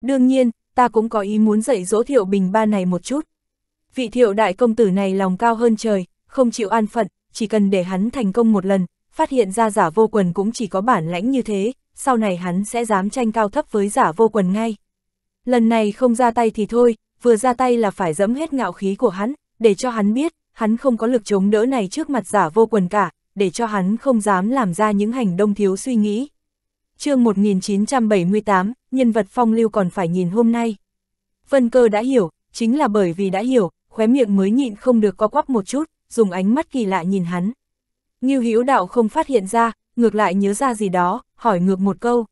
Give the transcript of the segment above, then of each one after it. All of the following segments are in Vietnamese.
Đương nhiên, ta cũng có ý muốn dạy dỗ thiệu bình ba này một chút. Vị thiệu đại công tử này lòng cao hơn trời, không chịu an phận, chỉ cần để hắn thành công một lần, phát hiện ra giả vô quần cũng chỉ có bản lãnh như thế, sau này hắn sẽ dám tranh cao thấp với giả vô quần ngay. Lần này không ra tay thì thôi, vừa ra tay là phải dẫm hết ngạo khí của hắn, để cho hắn biết, hắn không có lực chống đỡ này trước mặt giả vô quần cả, để cho hắn không dám làm ra những hành động thiếu suy nghĩ chương 1978, nhân vật phong lưu còn phải nhìn hôm nay. Vân cơ đã hiểu, chính là bởi vì đã hiểu, khóe miệng mới nhịn không được co quắp một chút, dùng ánh mắt kỳ lạ nhìn hắn. Ngưu Hữu đạo không phát hiện ra, ngược lại nhớ ra gì đó, hỏi ngược một câu.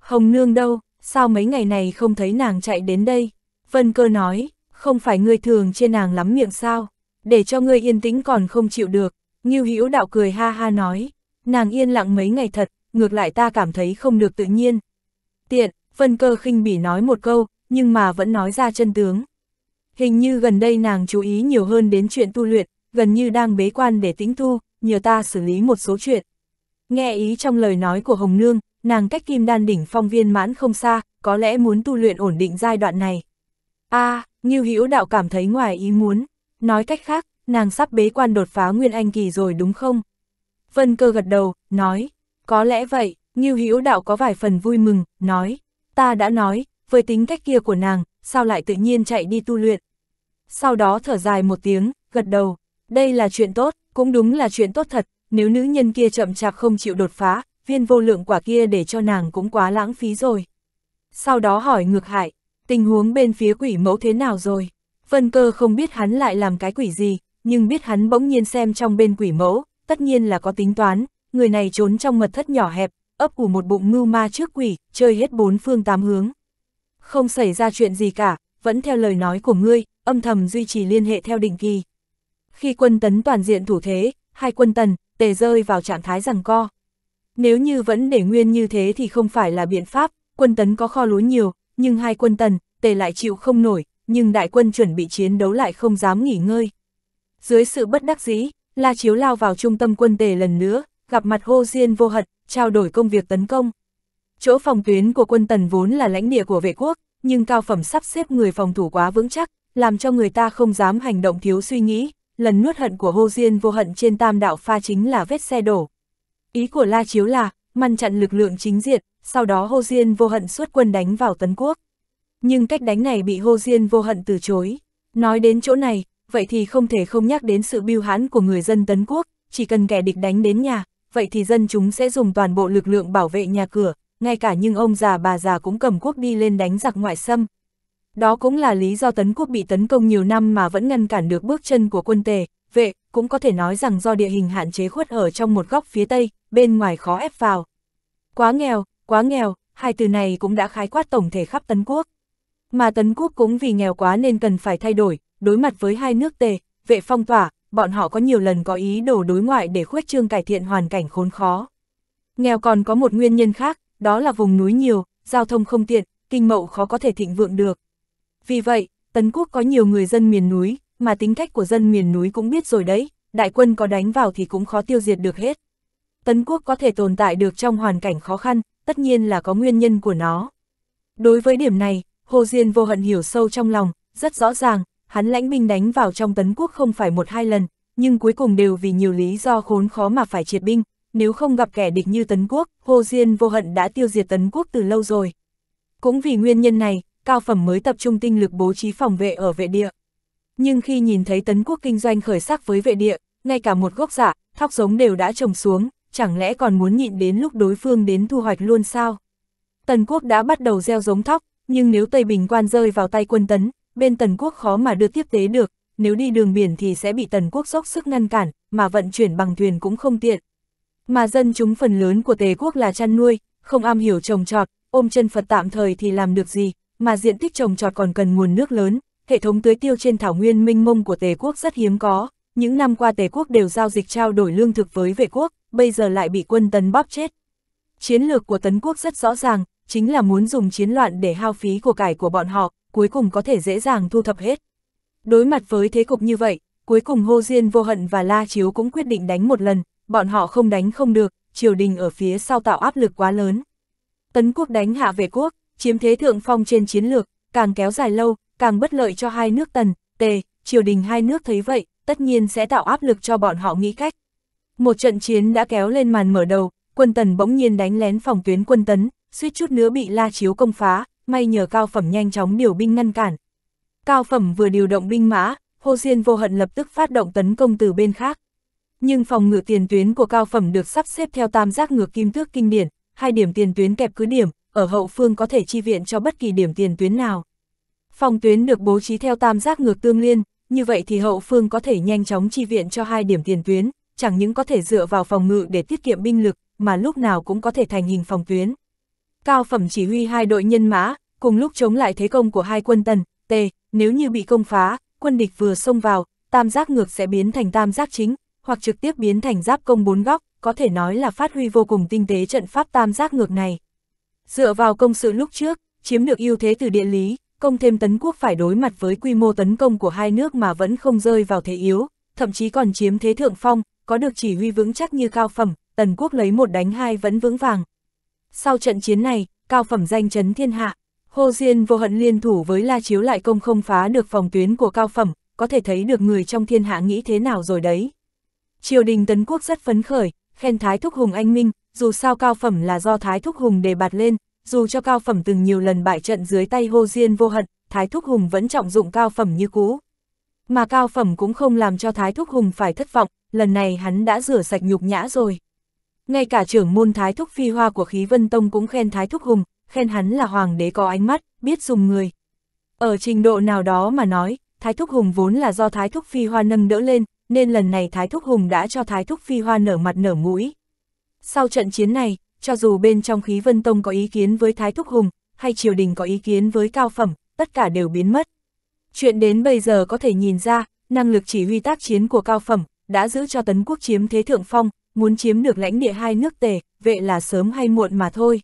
Hồng nương đâu, sao mấy ngày này không thấy nàng chạy đến đây? Vân cơ nói, không phải ngươi thường trên nàng lắm miệng sao, để cho ngươi yên tĩnh còn không chịu được. Ngưu Hữu đạo cười ha ha nói, nàng yên lặng mấy ngày thật, ngược lại ta cảm thấy không được tự nhiên. Tiện, phân cơ khinh bỉ nói một câu, nhưng mà vẫn nói ra chân tướng. Hình như gần đây nàng chú ý nhiều hơn đến chuyện tu luyện, gần như đang bế quan để tĩnh thu, nhờ ta xử lý một số chuyện. Nghe ý trong lời nói của Hồng Nương, nàng cách kim đan đỉnh phong viên mãn không xa, có lẽ muốn tu luyện ổn định giai đoạn này. a à, Ngưu Hữu Đạo cảm thấy ngoài ý muốn. Nói cách khác, nàng sắp bế quan đột phá Nguyên Anh Kỳ rồi đúng không? Vân cơ gật đầu, nói, có lẽ vậy, Ngưu Hữu Đạo có vài phần vui mừng, nói, ta đã nói, với tính cách kia của nàng, sao lại tự nhiên chạy đi tu luyện. Sau đó thở dài một tiếng, gật đầu, đây là chuyện tốt, cũng đúng là chuyện tốt thật, nếu nữ nhân kia chậm chạp không chịu đột phá, viên vô lượng quả kia để cho nàng cũng quá lãng phí rồi. Sau đó hỏi ngược hại, tình huống bên phía quỷ mẫu thế nào rồi? Vân cơ không biết hắn lại làm cái quỷ gì, nhưng biết hắn bỗng nhiên xem trong bên quỷ mẫu, tất nhiên là có tính toán, người này trốn trong mật thất nhỏ hẹp, ấp ủ một bụng mưu ma trước quỷ, chơi hết bốn phương tám hướng. Không xảy ra chuyện gì cả, vẫn theo lời nói của ngươi, âm thầm duy trì liên hệ theo định kỳ. Khi quân tấn toàn diện thủ thế, hai quân tần, tề rơi vào trạng thái rằng co. Nếu như vẫn để nguyên như thế thì không phải là biện pháp, quân tấn có kho lúa nhiều, nhưng hai quân tần, tề lại chịu không nổi, nhưng đại quân chuẩn bị chiến đấu lại không dám nghỉ ngơi. Dưới sự bất đắc dĩ, La Chiếu lao vào trung tâm quân tề lần nữa, gặp mặt Ngô Diên vô hận, trao đổi công việc tấn công. Chỗ phòng tuyến của quân tần vốn là lãnh địa của vệ quốc, nhưng cao phẩm sắp xếp người phòng thủ quá vững chắc, làm cho người ta không dám hành động thiếu suy nghĩ, lần nuốt hận của Ngô Diên vô hận trên tam đạo pha chính là vết xe đổ. Ý của La Chiếu là, ngăn chặn lực lượng chính diện, sau đó Hô Diên vô hận xuất quân đánh vào Tấn Quốc. Nhưng cách đánh này bị Hô Diên vô hận từ chối. Nói đến chỗ này, vậy thì không thể không nhắc đến sự biêu hãn của người dân Tấn Quốc, chỉ cần kẻ địch đánh đến nhà, vậy thì dân chúng sẽ dùng toàn bộ lực lượng bảo vệ nhà cửa, ngay cả những ông già bà già cũng cầm quốc đi lên đánh giặc ngoại xâm. Đó cũng là lý do tấn quốc bị tấn công nhiều năm mà vẫn ngăn cản được bước chân của quân tề, vệ, cũng có thể nói rằng do địa hình hạn chế khuất ở trong một góc phía Tây, bên ngoài khó ép vào. Quá nghèo, quá nghèo, hai từ này cũng đã khái quát tổng thể khắp tấn quốc. Mà tấn quốc cũng vì nghèo quá nên cần phải thay đổi, đối mặt với hai nước tề, vệ phong tỏa, bọn họ có nhiều lần có ý đồ đối ngoại để khuếch trương cải thiện hoàn cảnh khốn khó. Nghèo còn có một nguyên nhân khác, đó là vùng núi nhiều, giao thông không tiện, kinh mậu khó có thể thịnh vượng được. Vì vậy, Tấn Quốc có nhiều người dân miền núi, mà tính cách của dân miền núi cũng biết rồi đấy, đại quân có đánh vào thì cũng khó tiêu diệt được hết. Tấn Quốc có thể tồn tại được trong hoàn cảnh khó khăn, tất nhiên là có nguyên nhân của nó. Đối với điểm này, Hồ Diên vô hận hiểu sâu trong lòng, rất rõ ràng, hắn lãnh binh đánh vào trong tấn quốc không phải một hai lần, nhưng cuối cùng đều vì nhiều lý do khốn khó mà phải triệt binh, nếu không gặp kẻ địch như tấn quốc, Hồ Diên vô hận đã tiêu diệt tấn quốc từ lâu rồi. Cũng vì nguyên nhân này, cao phẩm mới tập trung tinh lực bố trí phòng vệ ở vệ địa. Nhưng khi nhìn thấy tấn quốc kinh doanh khởi sắc với vệ địa, ngay cả một gốc giả, dạ, thóc giống đều đã trồng xuống, chẳng lẽ còn muốn nhịn đến lúc đối phương đến thu hoạch luôn sao? Tần quốc đã bắt đầu gieo giống thóc, nhưng nếu Tây Bình quan rơi vào tay quân tấn, bên Tần Quốc khó mà đưa tiếp tế được, nếu đi đường biển thì sẽ bị Tần Quốc dốc sức ngăn cản, mà vận chuyển bằng thuyền cũng không tiện. Mà dân chúng phần lớn của Tề Quốc là chăn nuôi, không am hiểu trồng trọt, ôm chân Phật tạm thời thì làm được gì, mà diện tích trồng trọt còn cần nguồn nước lớn, hệ thống tưới tiêu trên thảo nguyên minh mông của Tề Quốc rất hiếm có. Những năm qua Tề Quốc đều giao dịch trao đổi lương thực với vệ quốc, bây giờ lại bị quân Tấn bóp chết. Chiến lược của Tấn Quốc rất rõ ràng, chính là muốn dùng chiến loạn để hao phí của cải của bọn họ, cuối cùng có thể dễ dàng thu thập hết. Đối mặt với thế cục như vậy, cuối cùng Hô Diên Vô Hận và La Chiếu cũng quyết định đánh một lần, bọn họ không đánh không được, triều đình ở phía sau tạo áp lực quá lớn. Tấn quốc đánh hạ về quốc, chiếm thế thượng phong trên chiến lược, càng kéo dài lâu, càng bất lợi cho hai nước tần, tề, triều đình hai nước thấy vậy, tất nhiên sẽ tạo áp lực cho bọn họ nghĩ cách. Một trận chiến đã kéo lên màn mở đầu, quân tần bỗng nhiên đánh lén phòng tuyến quân tấn, suýt chút nữa bị La Chiếu công phá, may nhờ Cao Phẩm nhanh chóng điều binh ngăn cản. Cao Phẩm vừa điều động binh mã, Hồ Diên vô hận lập tức phát động tấn công từ bên khác. Nhưng phòng ngự tiền tuyến của Cao Phẩm được sắp xếp theo tam giác ngược kim thước kinh điển, hai điểm tiền tuyến kẹp cứ điểm, ở hậu phương có thể chi viện cho bất kỳ điểm tiền tuyến nào. Phòng tuyến được bố trí theo tam giác ngược tương liên, như vậy thì hậu phương có thể nhanh chóng chi viện cho hai điểm tiền tuyến, chẳng những có thể dựa vào phòng ngự để tiết kiệm binh lực, mà lúc nào cũng có thể thành hình phòng tuyến cao phẩm chỉ huy hai đội nhân mã, cùng lúc chống lại thế công của hai quân tần, t, nếu như bị công phá, quân địch vừa xông vào, tam giác ngược sẽ biến thành tam giác chính, hoặc trực tiếp biến thành giáp công bốn góc, có thể nói là phát huy vô cùng tinh tế trận pháp tam giác ngược này. Dựa vào công sự lúc trước, chiếm được ưu thế từ địa lý, công thêm tấn quốc phải đối mặt với quy mô tấn công của hai nước mà vẫn không rơi vào thế yếu, thậm chí còn chiếm thế thượng phong, có được chỉ huy vững chắc như cao phẩm, tần quốc lấy một đánh hai vẫn vững vàng, sau trận chiến này, cao phẩm danh chấn thiên hạ, Hồ Diên vô hận liên thủ với La Chiếu lại công không phá được phòng tuyến của cao phẩm, có thể thấy được người trong thiên hạ nghĩ thế nào rồi đấy. Triều đình Tấn Quốc rất phấn khởi, khen Thái Thúc Hùng anh minh, dù sao cao phẩm là do Thái Thúc Hùng đề bạt lên, dù cho cao phẩm từng nhiều lần bại trận dưới tay Hồ Diên vô hận, Thái Thúc Hùng vẫn trọng dụng cao phẩm như cũ. Mà cao phẩm cũng không làm cho Thái Thúc Hùng phải thất vọng, lần này hắn đã rửa sạch nhục nhã rồi. Ngay cả trưởng môn thái thúc phi hoa của khí vân tông cũng khen thái thúc hùng, khen hắn là hoàng đế có ánh mắt, biết dùng người. Ở trình độ nào đó mà nói, thái thúc hùng vốn là do thái thúc phi hoa nâng đỡ lên, nên lần này thái thúc hùng đã cho thái thúc phi hoa nở mặt nở mũi. Sau trận chiến này, cho dù bên trong khí vân tông có ý kiến với thái thúc hùng, hay triều đình có ý kiến với cao phẩm, tất cả đều biến mất. Chuyện đến bây giờ có thể nhìn ra, năng lực chỉ huy tác chiến của cao phẩm đã giữ cho tấn quốc chiếm thế thượng phong, muốn chiếm được lãnh địa hai nước tề, vệ là sớm hay muộn mà thôi.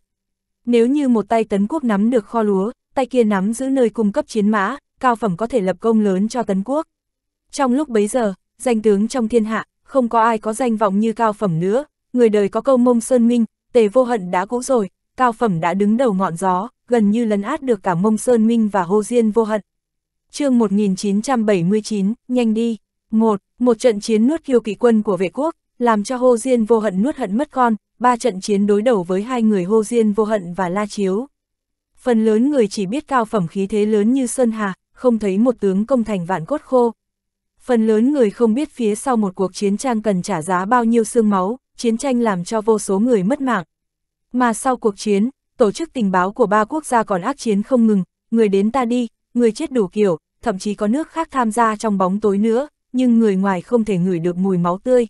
Nếu như một tay tấn quốc nắm được kho lúa, tay kia nắm giữ nơi cung cấp chiến mã, cao phẩm có thể lập công lớn cho tấn quốc. Trong lúc bấy giờ, danh tướng trong thiên hạ, không có ai có danh vọng như cao phẩm nữa, người đời có câu mông sơn minh, tề vô hận đã cũ rồi, cao phẩm đã đứng đầu ngọn gió, gần như lấn át được cả mông sơn minh và hô diên vô hận. chương 1979, nhanh đi. 1. Một, một trận chiến nuốt kiêu kỵ quân của vệ quốc, làm cho Hồ Diên vô hận nuốt hận mất con, ba trận chiến đối đầu với hai người Hồ Diên vô hận và La Chiếu. Phần lớn người chỉ biết cao phẩm khí thế lớn như Sơn Hà, không thấy một tướng công thành vạn cốt khô. Phần lớn người không biết phía sau một cuộc chiến trang cần trả giá bao nhiêu xương máu, chiến tranh làm cho vô số người mất mạng. Mà sau cuộc chiến, tổ chức tình báo của ba quốc gia còn ác chiến không ngừng, người đến ta đi, người chết đủ kiểu, thậm chí có nước khác tham gia trong bóng tối nữa, nhưng người ngoài không thể ngửi được mùi máu tươi,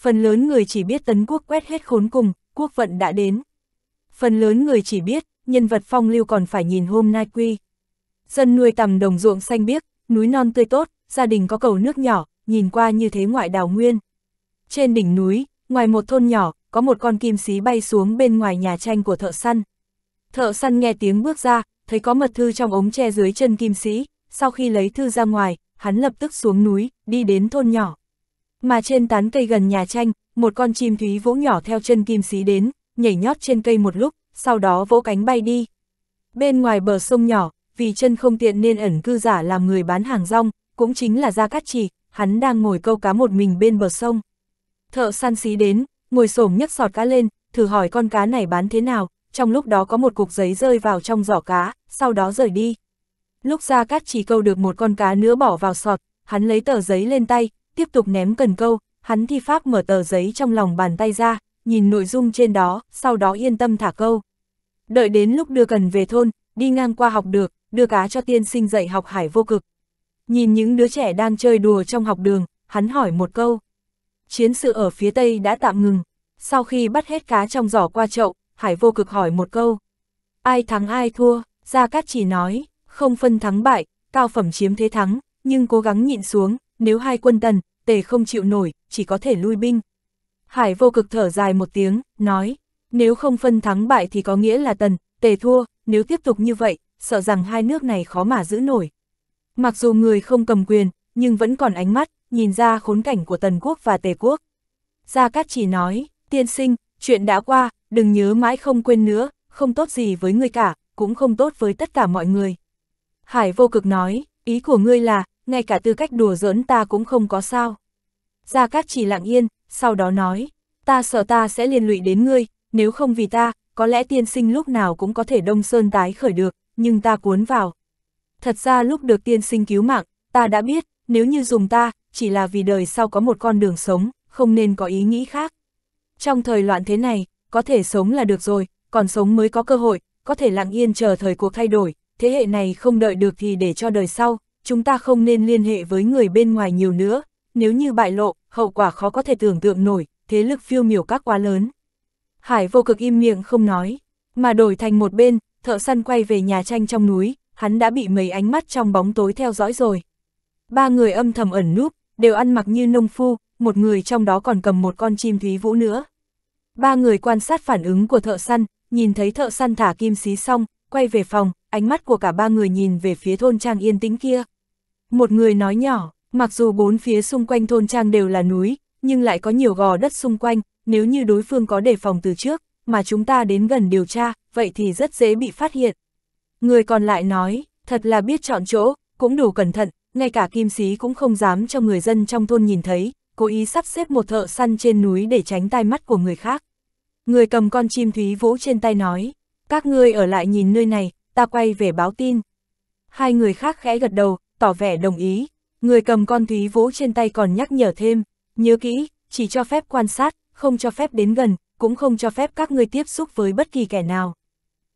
Phần lớn người chỉ biết tấn quốc quét hết khốn cùng, quốc vận đã đến. Phần lớn người chỉ biết, nhân vật phong lưu còn phải nhìn hôm nay quy. Dân nuôi tầm đồng ruộng xanh biếc, núi non tươi tốt, gia đình có cầu nước nhỏ, nhìn qua như thế ngoại đào nguyên. Trên đỉnh núi, ngoài một thôn nhỏ, có một con kim xí bay xuống bên ngoài nhà tranh của thợ săn. Thợ săn nghe tiếng bước ra, thấy có mật thư trong ống tre dưới chân kim sĩ, sau khi lấy thư ra ngoài, hắn lập tức xuống núi, đi đến thôn nhỏ. Mà trên tán cây gần nhà tranh, một con chim thúy vỗ nhỏ theo chân kim xí đến, nhảy nhót trên cây một lúc, sau đó vỗ cánh bay đi. Bên ngoài bờ sông nhỏ, vì chân không tiện nên ẩn cư giả làm người bán hàng rong, cũng chính là Gia Cát Trì, hắn đang ngồi câu cá một mình bên bờ sông. Thợ săn xí đến, ngồi xổm nhấc sọt cá lên, thử hỏi con cá này bán thế nào, trong lúc đó có một cục giấy rơi vào trong giỏ cá, sau đó rời đi. Lúc Gia Cát Trì câu được một con cá nữa bỏ vào sọt, hắn lấy tờ giấy lên tay, tiếp tục ném cần câu, hắn thi pháp mở tờ giấy trong lòng bàn tay ra, nhìn nội dung trên đó, sau đó yên tâm thả câu. Đợi đến lúc đưa cần về thôn, đi ngang qua học được, đưa cá cho tiên sinh dạy học hải vô cực. Nhìn những đứa trẻ đang chơi đùa trong học đường, hắn hỏi một câu. Chiến sự ở phía Tây đã tạm ngừng, sau khi bắt hết cá trong giỏ qua chậu, hải vô cực hỏi một câu. Ai thắng ai thua, Gia Cát chỉ nói, không phân thắng bại, cao phẩm chiếm thế thắng, nhưng cố gắng nhịn xuống, nếu hai quân tần, tề không chịu nổi, chỉ có thể lui binh. Hải vô cực thở dài một tiếng, nói, nếu không phân thắng bại thì có nghĩa là tần, tề thua, nếu tiếp tục như vậy, sợ rằng hai nước này khó mà giữ nổi. Mặc dù người không cầm quyền, nhưng vẫn còn ánh mắt, nhìn ra khốn cảnh của tần quốc và tề quốc. Gia Cát chỉ nói, tiên sinh, chuyện đã qua, đừng nhớ mãi không quên nữa, không tốt gì với người cả, cũng không tốt với tất cả mọi người. Hải vô cực nói, ý của ngươi là, ngay cả tư cách đùa giỡn ta cũng không có sao. Gia Cát chỉ lặng yên, sau đó nói, ta sợ ta sẽ liên lụy đến ngươi, nếu không vì ta, có lẽ tiên sinh lúc nào cũng có thể đông sơn tái khởi được, nhưng ta cuốn vào. Thật ra lúc được tiên sinh cứu mạng, ta đã biết, nếu như dùng ta, chỉ là vì đời sau có một con đường sống, không nên có ý nghĩ khác. Trong thời loạn thế này, có thể sống là được rồi, còn sống mới có cơ hội, có thể lặng yên chờ thời cuộc thay đổi, thế hệ này không đợi được thì để cho đời sau, chúng ta không nên liên hệ với người bên ngoài nhiều nữa, nếu như bại lộ, hậu quả khó có thể tưởng tượng nổi, thế lực phiêu miểu các quá lớn. Hải vô cực im miệng không nói, mà đổi thành một bên, thợ săn quay về nhà tranh trong núi, hắn đã bị mấy ánh mắt trong bóng tối theo dõi rồi. Ba người âm thầm ẩn núp, đều ăn mặc như nông phu, một người trong đó còn cầm một con chim thúy vũ nữa. Ba người quan sát phản ứng của thợ săn, nhìn thấy thợ săn thả kim xí xong, quay về phòng, ánh mắt của cả ba người nhìn về phía thôn trang yên tĩnh kia. Một người nói nhỏ, mặc dù bốn phía xung quanh thôn trang đều là núi, nhưng lại có nhiều gò đất xung quanh, nếu như đối phương có đề phòng từ trước, mà chúng ta đến gần điều tra, vậy thì rất dễ bị phát hiện. Người còn lại nói, thật là biết chọn chỗ, cũng đủ cẩn thận, ngay cả kim sĩ cũng không dám cho người dân trong thôn nhìn thấy, cố ý sắp xếp một thợ săn trên núi để tránh tai mắt của người khác. Người cầm con chim thúy vỗ trên tay nói, các ngươi ở lại nhìn nơi này, ta quay về báo tin. Hai người khác khẽ gật đầu, tỏ vẻ đồng ý. Người cầm con thúy vỗ trên tay còn nhắc nhở thêm, nhớ kỹ, chỉ cho phép quan sát, không cho phép đến gần, cũng không cho phép các ngươi tiếp xúc với bất kỳ kẻ nào.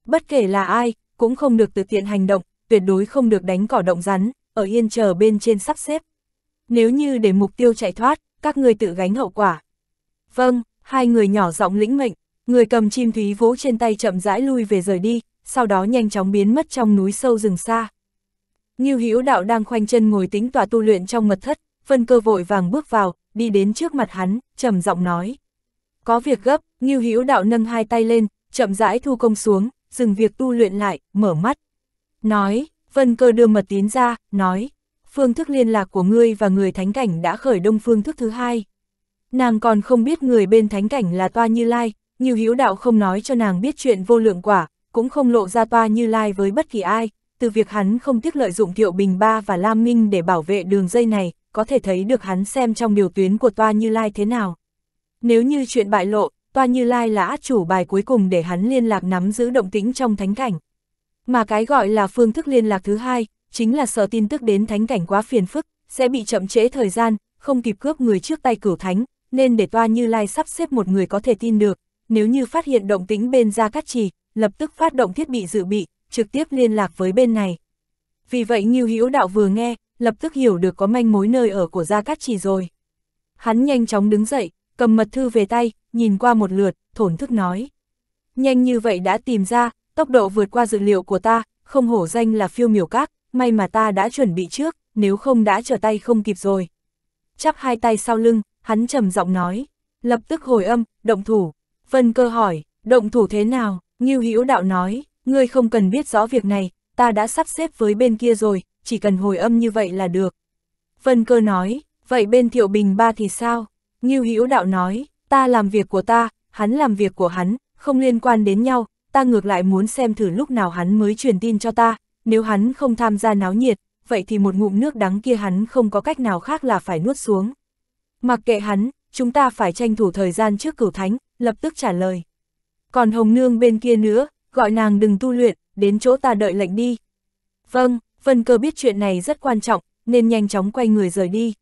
Bất kể là ai, cũng không được tự tiện hành động, tuyệt đối không được đánh cỏ động rắn, ở yên chờ bên trên sắp xếp. Nếu như để mục tiêu chạy thoát, các ngươi tự gánh hậu quả. Vâng, hai người nhỏ giọng lĩnh mệnh, người cầm chim thúy vỗ trên tay chậm rãi lui về rời đi, sau đó nhanh chóng biến mất trong núi sâu rừng xa. Ngưu Hữu Đạo đang khoanh chân ngồi tính tọa tu luyện trong mật thất, Vân cơ vội vàng bước vào, đi đến trước mặt hắn, trầm giọng nói. Có việc gấp, Ngưu Hữu Đạo nâng hai tay lên, chậm rãi thu công xuống, dừng việc tu luyện lại, mở mắt. Nói, Vân Cơ đưa mật tín ra, nói, phương thức liên lạc của ngươi và người thánh cảnh đã khởi đông phương thức thứ hai. Nàng còn không biết người bên thánh cảnh là toa như lai, Ngưu Hữu Đạo không nói cho nàng biết chuyện vô lượng quả, cũng không lộ ra toa như lai với bất kỳ ai, từ việc hắn không tiếc lợi dụng Thiệu Bình Ba và Lam Minh để bảo vệ đường dây này, có thể thấy được hắn xem trong điều tuyến của Toa Như Lai thế nào. Nếu như chuyện bại lộ, Toa Như Lai là át chủ bài cuối cùng để hắn liên lạc nắm giữ động tĩnh trong thánh cảnh. Mà cái gọi là phương thức liên lạc thứ hai, chính là sợ tin tức đến thánh cảnh quá phiền phức, sẽ bị chậm trễ thời gian, không kịp cướp người trước tay cửu thánh, nên để Toa Như Lai sắp xếp một người có thể tin được. Nếu như phát hiện động tĩnh bên Gia Cát Trì, lập tức phát động thiết bị dự bị, trực tiếp liên lạc với bên này. Vì vậy Ngưu Hữu Đạo vừa nghe, lập tức hiểu được có manh mối nơi ở của Gia Cát Trì rồi. Hắn nhanh chóng đứng dậy, cầm mật thư về tay, nhìn qua một lượt, thổn thức nói. Nhanh như vậy đã tìm ra, tốc độ vượt qua dự liệu của ta, không hổ danh là phiêu miểu các, may mà ta đã chuẩn bị trước, nếu không đã trở tay không kịp rồi. Chắp hai tay sau lưng, hắn trầm giọng nói, lập tức hồi âm, động thủ. Vân cơ hỏi, động thủ thế nào, Ngưu Hữu Đạo nói, ngươi không cần biết rõ việc này, ta đã sắp xếp với bên kia rồi, chỉ cần hồi âm như vậy là được. Vân cơ nói, vậy bên thiệu bình ba thì sao? Ngưu Hữu đạo nói, ta làm việc của ta, hắn làm việc của hắn, không liên quan đến nhau, ta ngược lại muốn xem thử lúc nào hắn mới truyền tin cho ta, nếu hắn không tham gia náo nhiệt, vậy thì một ngụm nước đắng kia hắn không có cách nào khác là phải nuốt xuống. Mặc kệ hắn, chúng ta phải tranh thủ thời gian trước cửu thánh, lập tức trả lời. Còn Hồng Nương bên kia nữa, gọi nàng đừng tu luyện, đến chỗ ta đợi lệnh đi. Vâng, Vân Cơ biết chuyện này rất quan trọng, nên nhanh chóng quay người rời đi.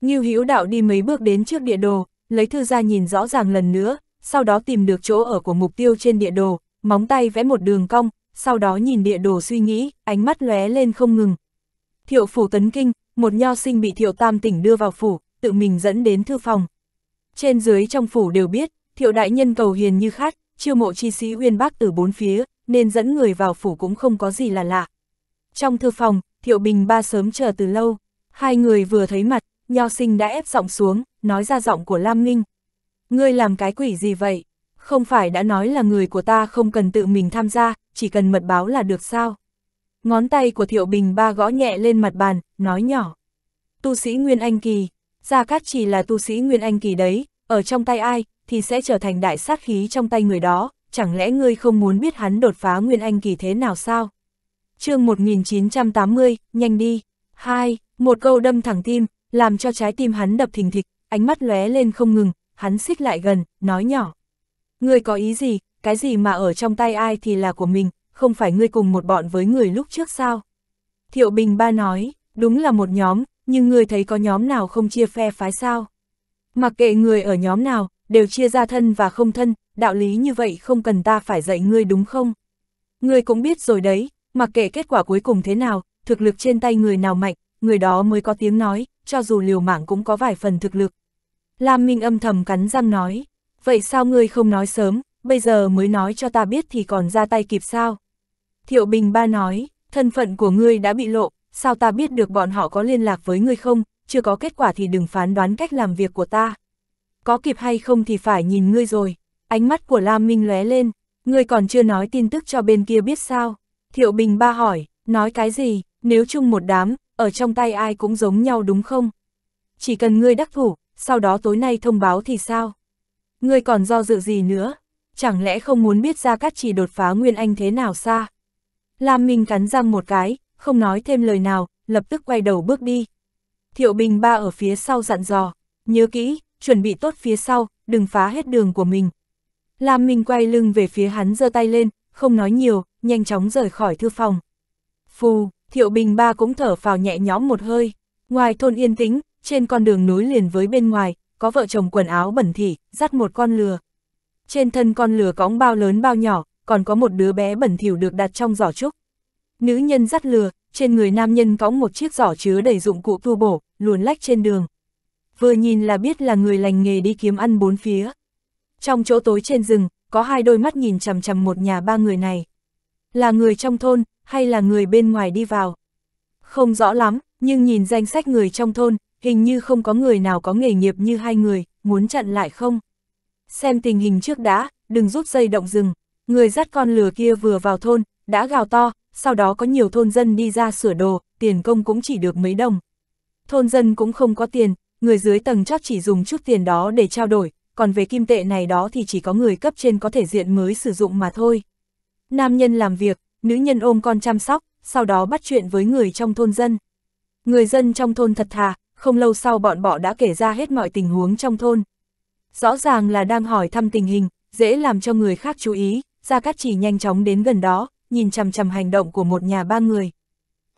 Ngưu Hữu Đạo đi mấy bước đến trước địa đồ, lấy thư ra nhìn rõ ràng lần nữa, sau đó tìm được chỗ ở của mục tiêu trên địa đồ, móng tay vẽ một đường cong, sau đó nhìn địa đồ suy nghĩ, ánh mắt lóe lên không ngừng. Thiệu phủ tấn kinh, một nho sinh bị Thiệu Tam tỉnh đưa vào phủ, tự mình dẫn đến thư phòng. Trên dưới trong phủ đều biết, Thiệu đại nhân cầu hiền như khát, chiêu mộ chi sĩ uyên bác từ bốn phía, nên dẫn người vào phủ cũng không có gì là lạ. Trong thư phòng, Thiệu Bình ba sớm chờ từ lâu, hai người vừa thấy mặt, Nho Sinh đã ép giọng xuống, nói ra giọng của Lam Ninh. Ngươi làm cái quỷ gì vậy? Không phải đã nói là người của ta không cần tự mình tham gia, chỉ cần mật báo là được sao? Ngón tay của Thiệu Bình ba gõ nhẹ lên mặt bàn, nói nhỏ. Tu sĩ Nguyên Anh Kỳ, Gia Cát chỉ là tu sĩ Nguyên Anh Kỳ đấy, ở trong tay ai, thì sẽ trở thành đại sát khí trong tay người đó, chẳng lẽ ngươi không muốn biết hắn đột phá nguyên anh kỳ thế nào sao? chương 1980, nhanh đi. 2. Một câu đâm thẳng tim, làm cho trái tim hắn đập thình thịch, ánh mắt lóe lên không ngừng, hắn xích lại gần, nói nhỏ. Ngươi có ý gì, cái gì mà ở trong tay ai thì là của mình, không phải ngươi cùng một bọn với người lúc trước sao? Thiệu Bình Ba nói, đúng là một nhóm, nhưng ngươi thấy có nhóm nào không chia phe phái sao? Mặc kệ người ở nhóm nào, đều chia ra thân và không thân, đạo lý như vậy không cần ta phải dạy ngươi đúng không? Ngươi cũng biết rồi đấy, mặc kệ kết quả cuối cùng thế nào, thực lực trên tay người nào mạnh, người đó mới có tiếng nói, cho dù liều mạng cũng có vài phần thực lực. Lam Minh âm thầm cắn răng nói, vậy sao ngươi không nói sớm, bây giờ mới nói cho ta biết thì còn ra tay kịp sao? Thiệu Bình Ba nói, thân phận của ngươi đã bị lộ, sao ta biết được bọn họ có liên lạc với ngươi không, chưa có kết quả thì đừng phán đoán cách làm việc của ta có kịp hay không thì phải nhìn ngươi rồi. Ánh mắt của Lam Minh lóe lên, ngươi còn chưa nói tin tức cho bên kia biết sao. Thiệu Bình ba hỏi, nói cái gì, nếu chung một đám, ở trong tay ai cũng giống nhau đúng không? Chỉ cần ngươi đắc thủ, sau đó tối nay thông báo thì sao? Ngươi còn do dự gì nữa? Chẳng lẽ không muốn biết ra các chỉ đột phá Nguyên Anh thế nào xa? Lam Minh cắn răng một cái, không nói thêm lời nào, lập tức quay đầu bước đi. Thiệu Bình ba ở phía sau dặn dò, nhớ kỹ, chuẩn bị tốt phía sau, đừng phá hết đường của mình. Lam Minh quay lưng về phía hắn giơ tay lên, không nói nhiều, nhanh chóng rời khỏi thư phòng. Phù, Thiệu Bình ba cũng thở phào nhẹ nhõm một hơi. Ngoài thôn yên tĩnh, trên con đường núi liền với bên ngoài, có vợ chồng quần áo bẩn thỉ, dắt một con lừa. Trên thân con lừa cõng bao lớn bao nhỏ, còn có một đứa bé bẩn thỉu được đặt trong giỏ trúc. Nữ nhân dắt lừa, trên người nam nhân cõng một chiếc giỏ chứa đầy dụng cụ tu bổ, luồn lách trên đường vừa nhìn là biết là người lành nghề đi kiếm ăn bốn phía. Trong chỗ tối trên rừng, có hai đôi mắt nhìn chằm chằm một nhà ba người này. Là người trong thôn, hay là người bên ngoài đi vào? Không rõ lắm, nhưng nhìn danh sách người trong thôn, hình như không có người nào có nghề nghiệp như hai người, muốn chặn lại không? Xem tình hình trước đã, đừng rút dây động rừng. Người dắt con lừa kia vừa vào thôn, đã gào to, sau đó có nhiều thôn dân đi ra sửa đồ, tiền công cũng chỉ được mấy đồng. Thôn dân cũng không có tiền, người dưới tầng chót chỉ dùng chút tiền đó để trao đổi, còn về kim tệ này đó thì chỉ có người cấp trên có thể diện mới sử dụng mà thôi. Nam nhân làm việc, nữ nhân ôm con chăm sóc, sau đó bắt chuyện với người trong thôn dân. Người dân trong thôn thật thà, không lâu sau bọn bọ đã kể ra hết mọi tình huống trong thôn. Rõ ràng là đang hỏi thăm tình hình, dễ làm cho người khác chú ý, Gia Cát Chỉ nhanh chóng đến gần đó, nhìn chằm chằm hành động của một nhà ba người.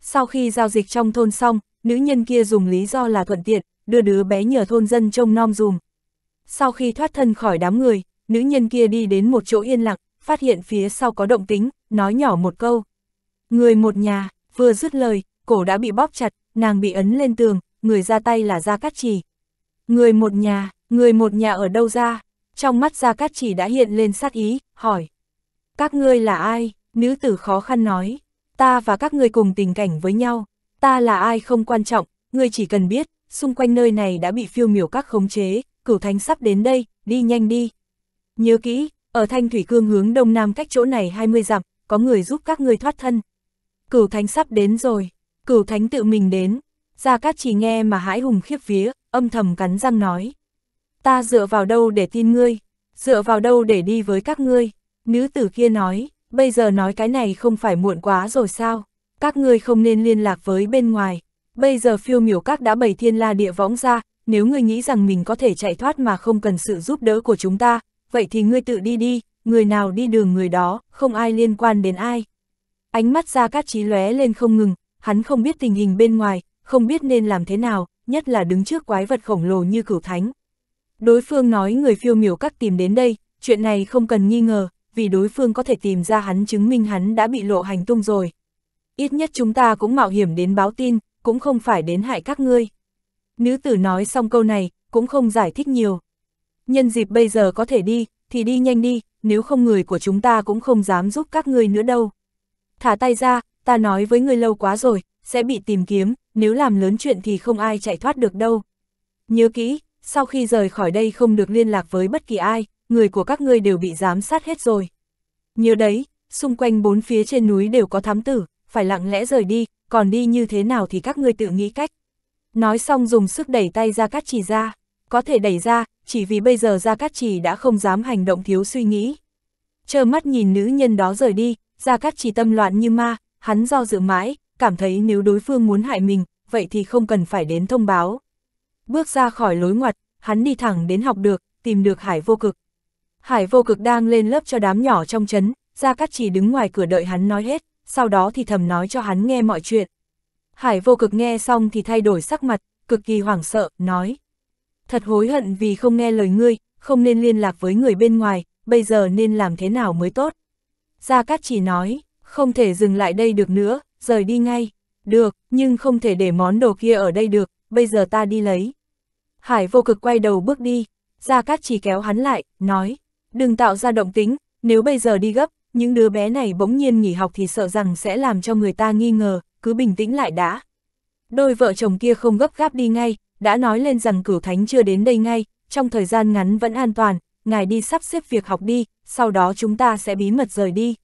Sau khi giao dịch trong thôn xong, nữ nhân kia dùng lý do là thuận tiện, đưa đứa bé nhờ thôn dân trông nom dùm. Sau khi thoát thân khỏi đám người, nữ nhân kia đi đến một chỗ yên lặng, phát hiện phía sau có động tính, nói nhỏ một câu. Người một nhà, vừa dứt lời, cổ đã bị bóp chặt, nàng bị ấn lên tường, người ra tay là Gia Cát Trì. Người một nhà, người một nhà ở đâu ra? Trong mắt Gia Cát Trì đã hiện lên sát ý, hỏi. Các ngươi là ai? Nữ tử khó khăn nói. Ta và các ngươi cùng tình cảnh với nhau. Ta là ai không quan trọng, ngươi chỉ cần biết, xung quanh nơi này đã bị phiêu miểu các khống chế, cửu thánh sắp đến đây, đi nhanh đi. Nhớ kỹ, ở thanh thủy cương hướng đông nam cách chỗ này 20 dặm, có người giúp các ngươi thoát thân. Cửu thánh sắp đến rồi, cửu thánh tự mình đến. ra các chỉ nghe mà hãi hùng khiếp vía, âm thầm cắn răng nói. Ta dựa vào đâu để tin ngươi, dựa vào đâu để đi với các ngươi. Nữ tử kia nói, bây giờ nói cái này không phải muộn quá rồi sao, các ngươi không nên liên lạc với bên ngoài, Bây giờ phiêu miểu các đã bày thiên la địa võng ra, nếu ngươi nghĩ rằng mình có thể chạy thoát mà không cần sự giúp đỡ của chúng ta, vậy thì ngươi tự đi đi, người nào đi đường người đó, không ai liên quan đến ai. Ánh mắt ra các trí lóe lên không ngừng, hắn không biết tình hình bên ngoài, không biết nên làm thế nào, nhất là đứng trước quái vật khổng lồ như cửu thánh. Đối phương nói người phiêu miểu các tìm đến đây, chuyện này không cần nghi ngờ, vì đối phương có thể tìm ra hắn chứng minh hắn đã bị lộ hành tung rồi. Ít nhất chúng ta cũng mạo hiểm đến báo tin, cũng không phải đến hại các ngươi. Nữ tử nói xong câu này, cũng không giải thích nhiều. Nhân dịp bây giờ có thể đi, thì đi nhanh đi, nếu không người của chúng ta cũng không dám giúp các ngươi nữa đâu. Thả tay ra, ta nói với ngươi lâu quá rồi, sẽ bị tìm kiếm, nếu làm lớn chuyện thì không ai chạy thoát được đâu. Nhớ kỹ, sau khi rời khỏi đây không được liên lạc với bất kỳ ai, người của các ngươi đều bị giám sát hết rồi. Nhớ đấy, xung quanh bốn phía trên núi đều có thám tử, phải lặng lẽ rời đi, còn đi như thế nào thì các ngươi tự nghĩ cách. Nói xong dùng sức đẩy tay ra cát trì ra, có thể đẩy ra, chỉ vì bây giờ ra cát trì đã không dám hành động thiếu suy nghĩ. Chờ mắt nhìn nữ nhân đó rời đi, ra cát trì tâm loạn như ma, hắn do dự mãi, cảm thấy nếu đối phương muốn hại mình, vậy thì không cần phải đến thông báo. Bước ra khỏi lối ngoặt, hắn đi thẳng đến học được, tìm được hải vô cực. Hải vô cực đang lên lớp cho đám nhỏ trong chấn, ra Cát trì đứng ngoài cửa đợi hắn nói hết sau đó thì thầm nói cho hắn nghe mọi chuyện. Hải vô cực nghe xong thì thay đổi sắc mặt, cực kỳ hoảng sợ, nói. Thật hối hận vì không nghe lời ngươi, không nên liên lạc với người bên ngoài, bây giờ nên làm thế nào mới tốt. Gia Cát chỉ nói, không thể dừng lại đây được nữa, rời đi ngay. Được, nhưng không thể để món đồ kia ở đây được, bây giờ ta đi lấy. Hải vô cực quay đầu bước đi, Gia Cát chỉ kéo hắn lại, nói, đừng tạo ra động tính, nếu bây giờ đi gấp, những đứa bé này bỗng nhiên nghỉ học thì sợ rằng sẽ làm cho người ta nghi ngờ, cứ bình tĩnh lại đã. Đôi vợ chồng kia không gấp gáp đi ngay, đã nói lên rằng cửu thánh chưa đến đây ngay, trong thời gian ngắn vẫn an toàn, ngài đi sắp xếp việc học đi, sau đó chúng ta sẽ bí mật rời đi.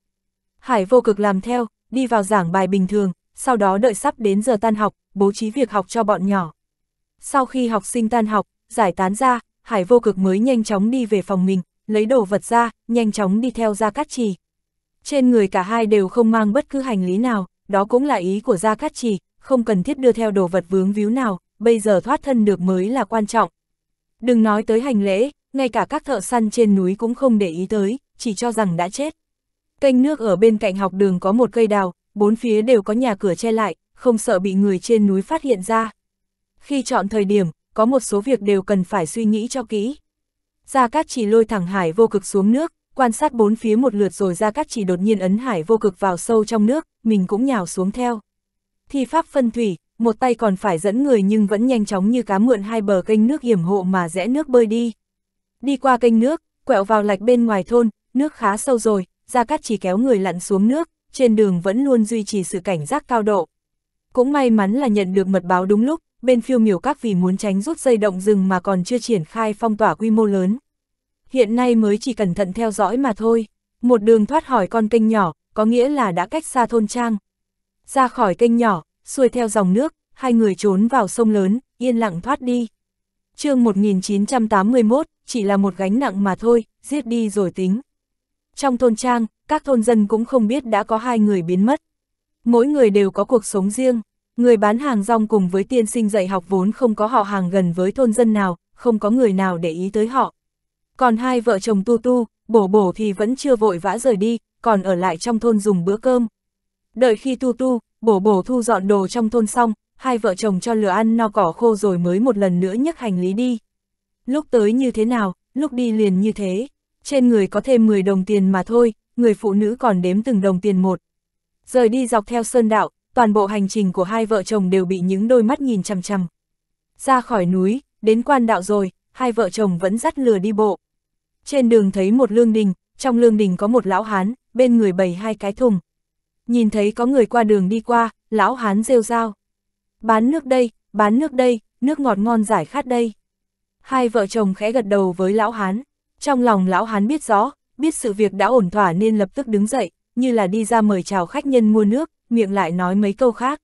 Hải vô cực làm theo, đi vào giảng bài bình thường, sau đó đợi sắp đến giờ tan học, bố trí việc học cho bọn nhỏ. Sau khi học sinh tan học, giải tán ra, Hải vô cực mới nhanh chóng đi về phòng mình, lấy đồ vật ra, nhanh chóng đi theo ra cát trì. Trên người cả hai đều không mang bất cứ hành lý nào, đó cũng là ý của Gia Cát Trì, không cần thiết đưa theo đồ vật vướng víu nào, bây giờ thoát thân được mới là quan trọng. Đừng nói tới hành lễ, ngay cả các thợ săn trên núi cũng không để ý tới, chỉ cho rằng đã chết. Kênh nước ở bên cạnh học đường có một cây đào, bốn phía đều có nhà cửa che lại, không sợ bị người trên núi phát hiện ra. Khi chọn thời điểm, có một số việc đều cần phải suy nghĩ cho kỹ. Gia Cát trì lôi thẳng hải vô cực xuống nước, quan sát bốn phía một lượt rồi ra cắt chỉ đột nhiên ấn hải vô cực vào sâu trong nước, mình cũng nhào xuống theo. Thi pháp phân thủy, một tay còn phải dẫn người nhưng vẫn nhanh chóng như cá mượn hai bờ kênh nước hiểm hộ mà rẽ nước bơi đi. Đi qua kênh nước, quẹo vào lạch bên ngoài thôn, nước khá sâu rồi, ra Cát chỉ kéo người lặn xuống nước, trên đường vẫn luôn duy trì sự cảnh giác cao độ. Cũng may mắn là nhận được mật báo đúng lúc, bên phiêu miểu các vì muốn tránh rút dây động rừng mà còn chưa triển khai phong tỏa quy mô lớn hiện nay mới chỉ cẩn thận theo dõi mà thôi. Một đường thoát khỏi con kênh nhỏ, có nghĩa là đã cách xa thôn trang. Ra khỏi kênh nhỏ, xuôi theo dòng nước, hai người trốn vào sông lớn, yên lặng thoát đi. chương 1981, chỉ là một gánh nặng mà thôi, giết đi rồi tính. Trong thôn trang, các thôn dân cũng không biết đã có hai người biến mất. Mỗi người đều có cuộc sống riêng, người bán hàng rong cùng với tiên sinh dạy học vốn không có họ hàng gần với thôn dân nào, không có người nào để ý tới họ. Còn hai vợ chồng tu tu, bổ bổ thì vẫn chưa vội vã rời đi, còn ở lại trong thôn dùng bữa cơm. Đợi khi tu tu, bổ bổ thu dọn đồ trong thôn xong, hai vợ chồng cho lửa ăn no cỏ khô rồi mới một lần nữa nhấc hành lý đi. Lúc tới như thế nào, lúc đi liền như thế. Trên người có thêm 10 đồng tiền mà thôi, người phụ nữ còn đếm từng đồng tiền một. Rời đi dọc theo sơn đạo, toàn bộ hành trình của hai vợ chồng đều bị những đôi mắt nhìn chằm chằm. Ra khỏi núi, đến quan đạo rồi, hai vợ chồng vẫn dắt lừa đi bộ. Trên đường thấy một lương đình, trong lương đình có một lão hán, bên người bày hai cái thùng. Nhìn thấy có người qua đường đi qua, lão hán rêu rao. Bán nước đây, bán nước đây, nước ngọt ngon giải khát đây. Hai vợ chồng khẽ gật đầu với lão hán. Trong lòng lão hán biết rõ, biết sự việc đã ổn thỏa nên lập tức đứng dậy, như là đi ra mời chào khách nhân mua nước, miệng lại nói mấy câu khác.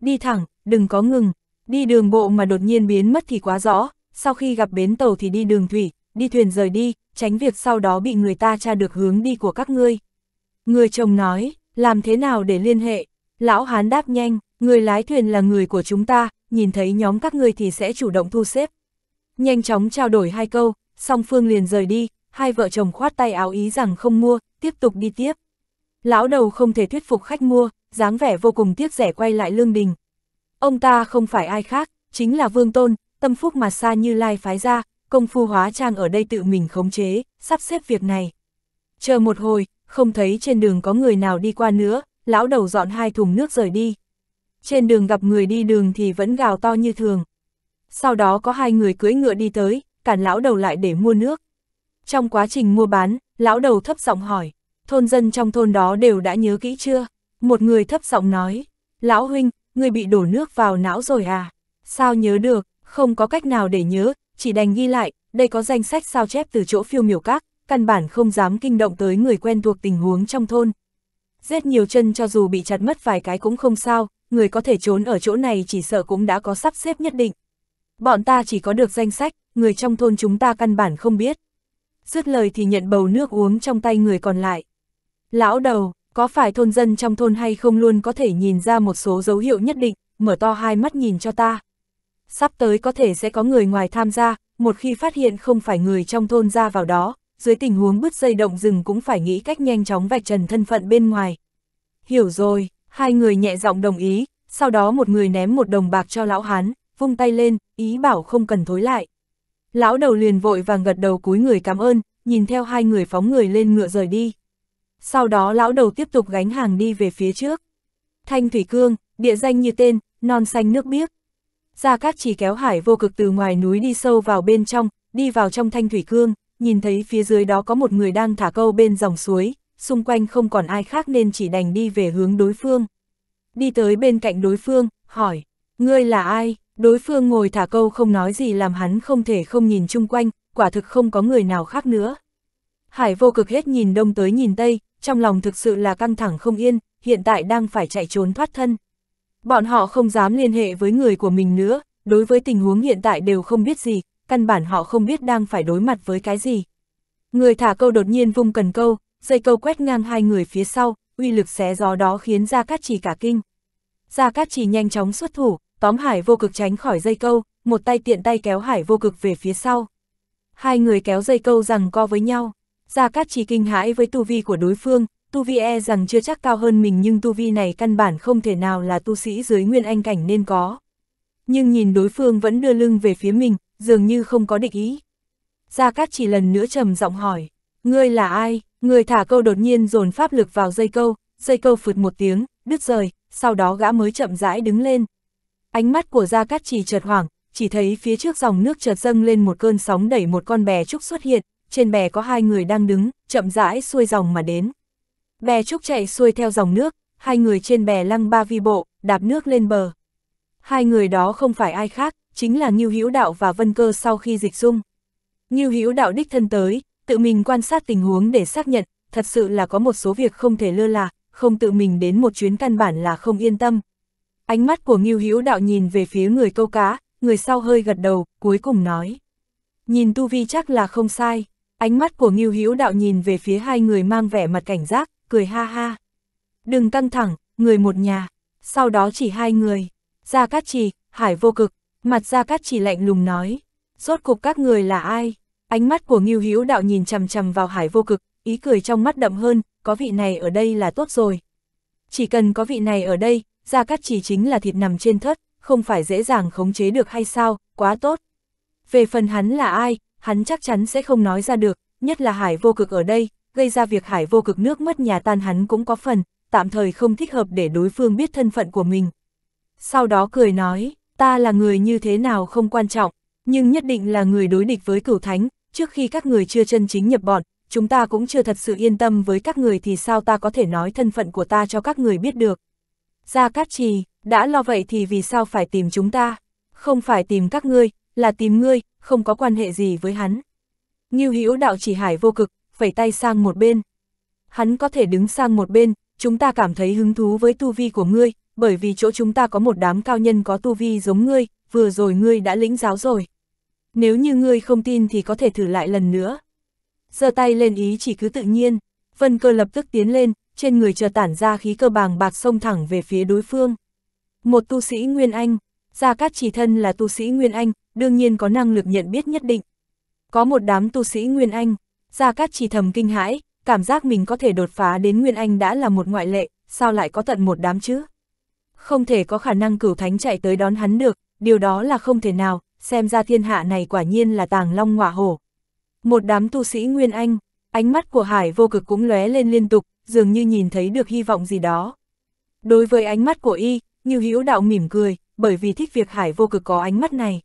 Đi thẳng, đừng có ngừng, đi đường bộ mà đột nhiên biến mất thì quá rõ, sau khi gặp bến tàu thì đi đường thủy, đi thuyền rời đi, tránh việc sau đó bị người ta tra được hướng đi của các ngươi. Người chồng nói, làm thế nào để liên hệ? Lão Hán đáp nhanh, người lái thuyền là người của chúng ta, nhìn thấy nhóm các ngươi thì sẽ chủ động thu xếp. Nhanh chóng trao đổi hai câu, song phương liền rời đi, hai vợ chồng khoát tay áo ý rằng không mua, tiếp tục đi tiếp. Lão đầu không thể thuyết phục khách mua, dáng vẻ vô cùng tiếc rẻ quay lại lương đình. Ông ta không phải ai khác, chính là Vương Tôn, tâm phúc mà xa như lai phái ra, công phu hóa trang ở đây tự mình khống chế, sắp xếp việc này. Chờ một hồi, không thấy trên đường có người nào đi qua nữa, lão đầu dọn hai thùng nước rời đi. Trên đường gặp người đi đường thì vẫn gào to như thường. Sau đó có hai người cưỡi ngựa đi tới, cản lão đầu lại để mua nước. Trong quá trình mua bán, lão đầu thấp giọng hỏi, thôn dân trong thôn đó đều đã nhớ kỹ chưa? Một người thấp giọng nói, lão huynh, người bị đổ nước vào não rồi à? Sao nhớ được, không có cách nào để nhớ, chỉ đành ghi lại, đây có danh sách sao chép từ chỗ phiêu miểu các, căn bản không dám kinh động tới người quen thuộc tình huống trong thôn. Giết nhiều chân cho dù bị chặt mất vài cái cũng không sao, người có thể trốn ở chỗ này chỉ sợ cũng đã có sắp xếp nhất định. Bọn ta chỉ có được danh sách, người trong thôn chúng ta căn bản không biết. Dứt lời thì nhận bầu nước uống trong tay người còn lại. Lão đầu, có phải thôn dân trong thôn hay không luôn có thể nhìn ra một số dấu hiệu nhất định, mở to hai mắt nhìn cho ta sắp tới có thể sẽ có người ngoài tham gia, một khi phát hiện không phải người trong thôn ra vào đó, dưới tình huống bứt dây động rừng cũng phải nghĩ cách nhanh chóng vạch trần thân phận bên ngoài. Hiểu rồi, hai người nhẹ giọng đồng ý, sau đó một người ném một đồng bạc cho lão hán, vung tay lên, ý bảo không cần thối lại. Lão đầu liền vội vàng gật đầu cúi người cảm ơn, nhìn theo hai người phóng người lên ngựa rời đi. Sau đó lão đầu tiếp tục gánh hàng đi về phía trước. Thanh Thủy Cương, địa danh như tên, non xanh nước biếc, Gia Cát chỉ kéo hải vô cực từ ngoài núi đi sâu vào bên trong, đi vào trong thanh thủy cương, nhìn thấy phía dưới đó có một người đang thả câu bên dòng suối, xung quanh không còn ai khác nên chỉ đành đi về hướng đối phương. Đi tới bên cạnh đối phương, hỏi, ngươi là ai? Đối phương ngồi thả câu không nói gì làm hắn không thể không nhìn chung quanh, quả thực không có người nào khác nữa. Hải vô cực hết nhìn đông tới nhìn tây, trong lòng thực sự là căng thẳng không yên, hiện tại đang phải chạy trốn thoát thân. Bọn họ không dám liên hệ với người của mình nữa, đối với tình huống hiện tại đều không biết gì, căn bản họ không biết đang phải đối mặt với cái gì. Người thả câu đột nhiên vung cần câu, dây câu quét ngang hai người phía sau, uy lực xé gió đó khiến Gia Cát Trì cả kinh. Gia Cát Trì nhanh chóng xuất thủ, tóm Hải vô cực tránh khỏi dây câu, một tay tiện tay kéo Hải vô cực về phía sau. Hai người kéo dây câu rằng co với nhau. Gia Cát Trì kinh hãi với tu vi của đối phương, tu vi e rằng chưa chắc cao hơn mình nhưng tu vi này căn bản không thể nào là tu sĩ dưới nguyên anh cảnh nên có. Nhưng nhìn đối phương vẫn đưa lưng về phía mình, dường như không có địch ý. Gia Cát chỉ lần nữa trầm giọng hỏi, ngươi là ai, người thả câu đột nhiên dồn pháp lực vào dây câu, dây câu phượt một tiếng, đứt rời, sau đó gã mới chậm rãi đứng lên. Ánh mắt của Gia Cát chỉ chợt hoảng, chỉ thấy phía trước dòng nước chợt dâng lên một cơn sóng đẩy một con bè trúc xuất hiện, trên bè có hai người đang đứng, chậm rãi xuôi dòng mà đến. Bè trúc chạy xuôi theo dòng nước, hai người trên bè lăng ba vi bộ, đạp nước lên bờ. Hai người đó không phải ai khác, chính là Ngưu Hữu Đạo và Vân Cơ sau khi dịch dung. Ngưu Hữu Đạo đích thân tới, tự mình quan sát tình huống để xác nhận, thật sự là có một số việc không thể lơ là, không tự mình đến một chuyến căn bản là không yên tâm. Ánh mắt của Ngưu Hữu Đạo nhìn về phía người câu cá, người sau hơi gật đầu, cuối cùng nói: "Nhìn tu vi chắc là không sai." Ánh mắt của Ngưu Hữu Đạo nhìn về phía hai người mang vẻ mặt cảnh giác, cười ha ha. Đừng căng thẳng, người một nhà, sau đó chỉ hai người. Gia Cát Trì, Hải vô cực, mặt Gia Cát Trì lạnh lùng nói. Rốt cục các người là ai? Ánh mắt của Ngưu Hữu Đạo nhìn chằm chằm vào Hải vô cực, ý cười trong mắt đậm hơn, có vị này ở đây là tốt rồi. Chỉ cần có vị này ở đây, Gia Cát Trì chính là thịt nằm trên thất, không phải dễ dàng khống chế được hay sao, quá tốt. Về phần hắn là ai, hắn chắc chắn sẽ không nói ra được, nhất là Hải vô cực ở đây, gây ra việc hải vô cực nước mất nhà tan hắn cũng có phần, tạm thời không thích hợp để đối phương biết thân phận của mình. Sau đó cười nói, ta là người như thế nào không quan trọng, nhưng nhất định là người đối địch với cửu thánh, trước khi các người chưa chân chính nhập bọn, chúng ta cũng chưa thật sự yên tâm với các người thì sao ta có thể nói thân phận của ta cho các người biết được. Gia Cát Trì, đã lo vậy thì vì sao phải tìm chúng ta? Không phải tìm các ngươi, là tìm ngươi, không có quan hệ gì với hắn. Ngưu Hữu đạo chỉ hải vô cực, vẩy tay sang một bên. Hắn có thể đứng sang một bên, chúng ta cảm thấy hứng thú với tu vi của ngươi, bởi vì chỗ chúng ta có một đám cao nhân có tu vi giống ngươi, vừa rồi ngươi đã lĩnh giáo rồi. Nếu như ngươi không tin thì có thể thử lại lần nữa. giơ tay lên ý chỉ cứ tự nhiên, vân cơ lập tức tiến lên, trên người chờ tản ra khí cơ bàng bạc xông thẳng về phía đối phương. Một tu sĩ Nguyên Anh, Gia Cát Chỉ Thân là tu sĩ Nguyên Anh, đương nhiên có năng lực nhận biết nhất định. Có một đám tu sĩ Nguyên Anh, Gia Cát chỉ thầm kinh hãi, cảm giác mình có thể đột phá đến Nguyên Anh đã là một ngoại lệ, sao lại có tận một đám chứ? Không thể có khả năng cửu thánh chạy tới đón hắn được, điều đó là không thể nào, xem ra thiên hạ này quả nhiên là tàng long ngọa hổ. Một đám tu sĩ Nguyên Anh, ánh mắt của Hải vô cực cũng lóe lên liên tục, dường như nhìn thấy được hy vọng gì đó. Đối với ánh mắt của y, như Hữu Đạo mỉm cười, bởi vì thích việc Hải vô cực có ánh mắt này.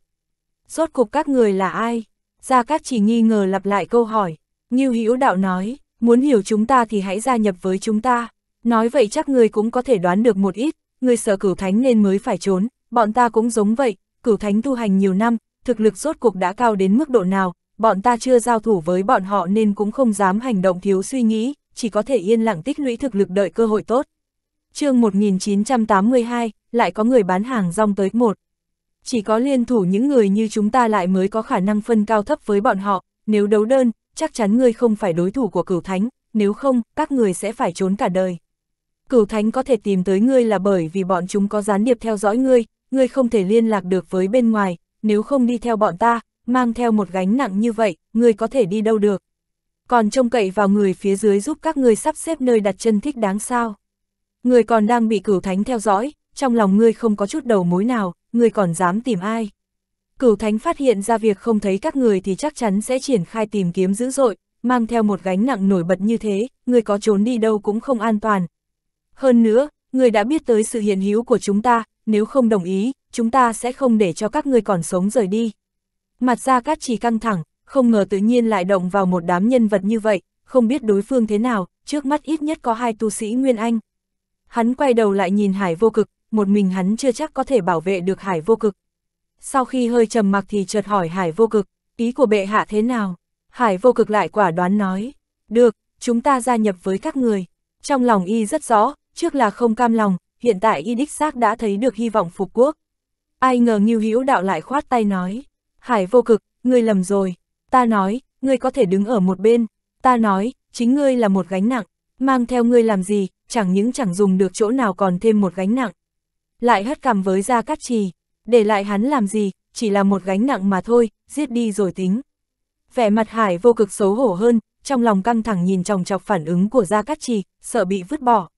Rốt cục các người là ai? Gia Cát chỉ nghi ngờ lặp lại câu hỏi. Ngưu Hữu Đạo nói, muốn hiểu chúng ta thì hãy gia nhập với chúng ta. Nói vậy chắc người cũng có thể đoán được một ít, người sợ cửu thánh nên mới phải trốn, bọn ta cũng giống vậy, cửu thánh tu hành nhiều năm, thực lực rốt cuộc đã cao đến mức độ nào, bọn ta chưa giao thủ với bọn họ nên cũng không dám hành động thiếu suy nghĩ, chỉ có thể yên lặng tích lũy thực lực đợi cơ hội tốt. chương 1982, lại có người bán hàng rong tới một. Chỉ có liên thủ những người như chúng ta lại mới có khả năng phân cao thấp với bọn họ, nếu đấu đơn, chắc chắn ngươi không phải đối thủ của cửu thánh, nếu không, các người sẽ phải trốn cả đời. Cửu thánh có thể tìm tới ngươi là bởi vì bọn chúng có gián điệp theo dõi ngươi, ngươi không thể liên lạc được với bên ngoài, nếu không đi theo bọn ta, mang theo một gánh nặng như vậy, ngươi có thể đi đâu được. Còn trông cậy vào người phía dưới giúp các ngươi sắp xếp nơi đặt chân thích đáng sao. Ngươi còn đang bị cửu thánh theo dõi, trong lòng ngươi không có chút đầu mối nào, ngươi còn dám tìm ai. Cửu Thánh phát hiện ra việc không thấy các người thì chắc chắn sẽ triển khai tìm kiếm dữ dội, mang theo một gánh nặng nổi bật như thế, người có trốn đi đâu cũng không an toàn. Hơn nữa, người đã biết tới sự hiện hữu của chúng ta, nếu không đồng ý, chúng ta sẽ không để cho các người còn sống rời đi. Mặt ra Cát chỉ căng thẳng, không ngờ tự nhiên lại động vào một đám nhân vật như vậy, không biết đối phương thế nào, trước mắt ít nhất có hai tu sĩ Nguyên Anh. Hắn quay đầu lại nhìn hải vô cực, một mình hắn chưa chắc có thể bảo vệ được hải vô cực sau khi hơi trầm mặc thì chợt hỏi Hải vô cực, ý của bệ hạ thế nào? Hải vô cực lại quả đoán nói, được, chúng ta gia nhập với các người. Trong lòng y rất rõ, trước là không cam lòng, hiện tại y đích xác đã thấy được hy vọng phục quốc. Ai ngờ Ngưu Hữu đạo lại khoát tay nói, Hải vô cực, ngươi lầm rồi, ta nói, ngươi có thể đứng ở một bên, ta nói, chính ngươi là một gánh nặng, mang theo ngươi làm gì, chẳng những chẳng dùng được chỗ nào còn thêm một gánh nặng. Lại hất cằm với Gia Cát Trì, để lại hắn làm gì, chỉ là một gánh nặng mà thôi, giết đi rồi tính. Vẻ mặt Hải vô cực xấu hổ hơn, trong lòng căng thẳng nhìn chòng chọc phản ứng của Gia Cát Trì, sợ bị vứt bỏ.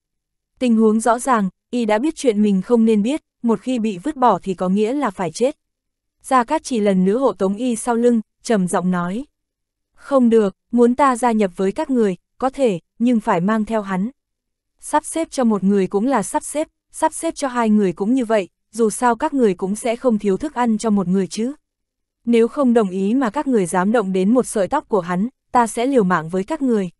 Tình huống rõ ràng, y đã biết chuyện mình không nên biết, một khi bị vứt bỏ thì có nghĩa là phải chết. Gia Cát Trì lần nữa hộ tống y sau lưng, trầm giọng nói. Không được, muốn ta gia nhập với các người, có thể, nhưng phải mang theo hắn. Sắp xếp cho một người cũng là sắp xếp, sắp xếp cho hai người cũng như vậy, dù sao các người cũng sẽ không thiếu thức ăn cho một người chứ. Nếu không đồng ý mà các người dám động đến một sợi tóc của hắn, ta sẽ liều mạng với các người.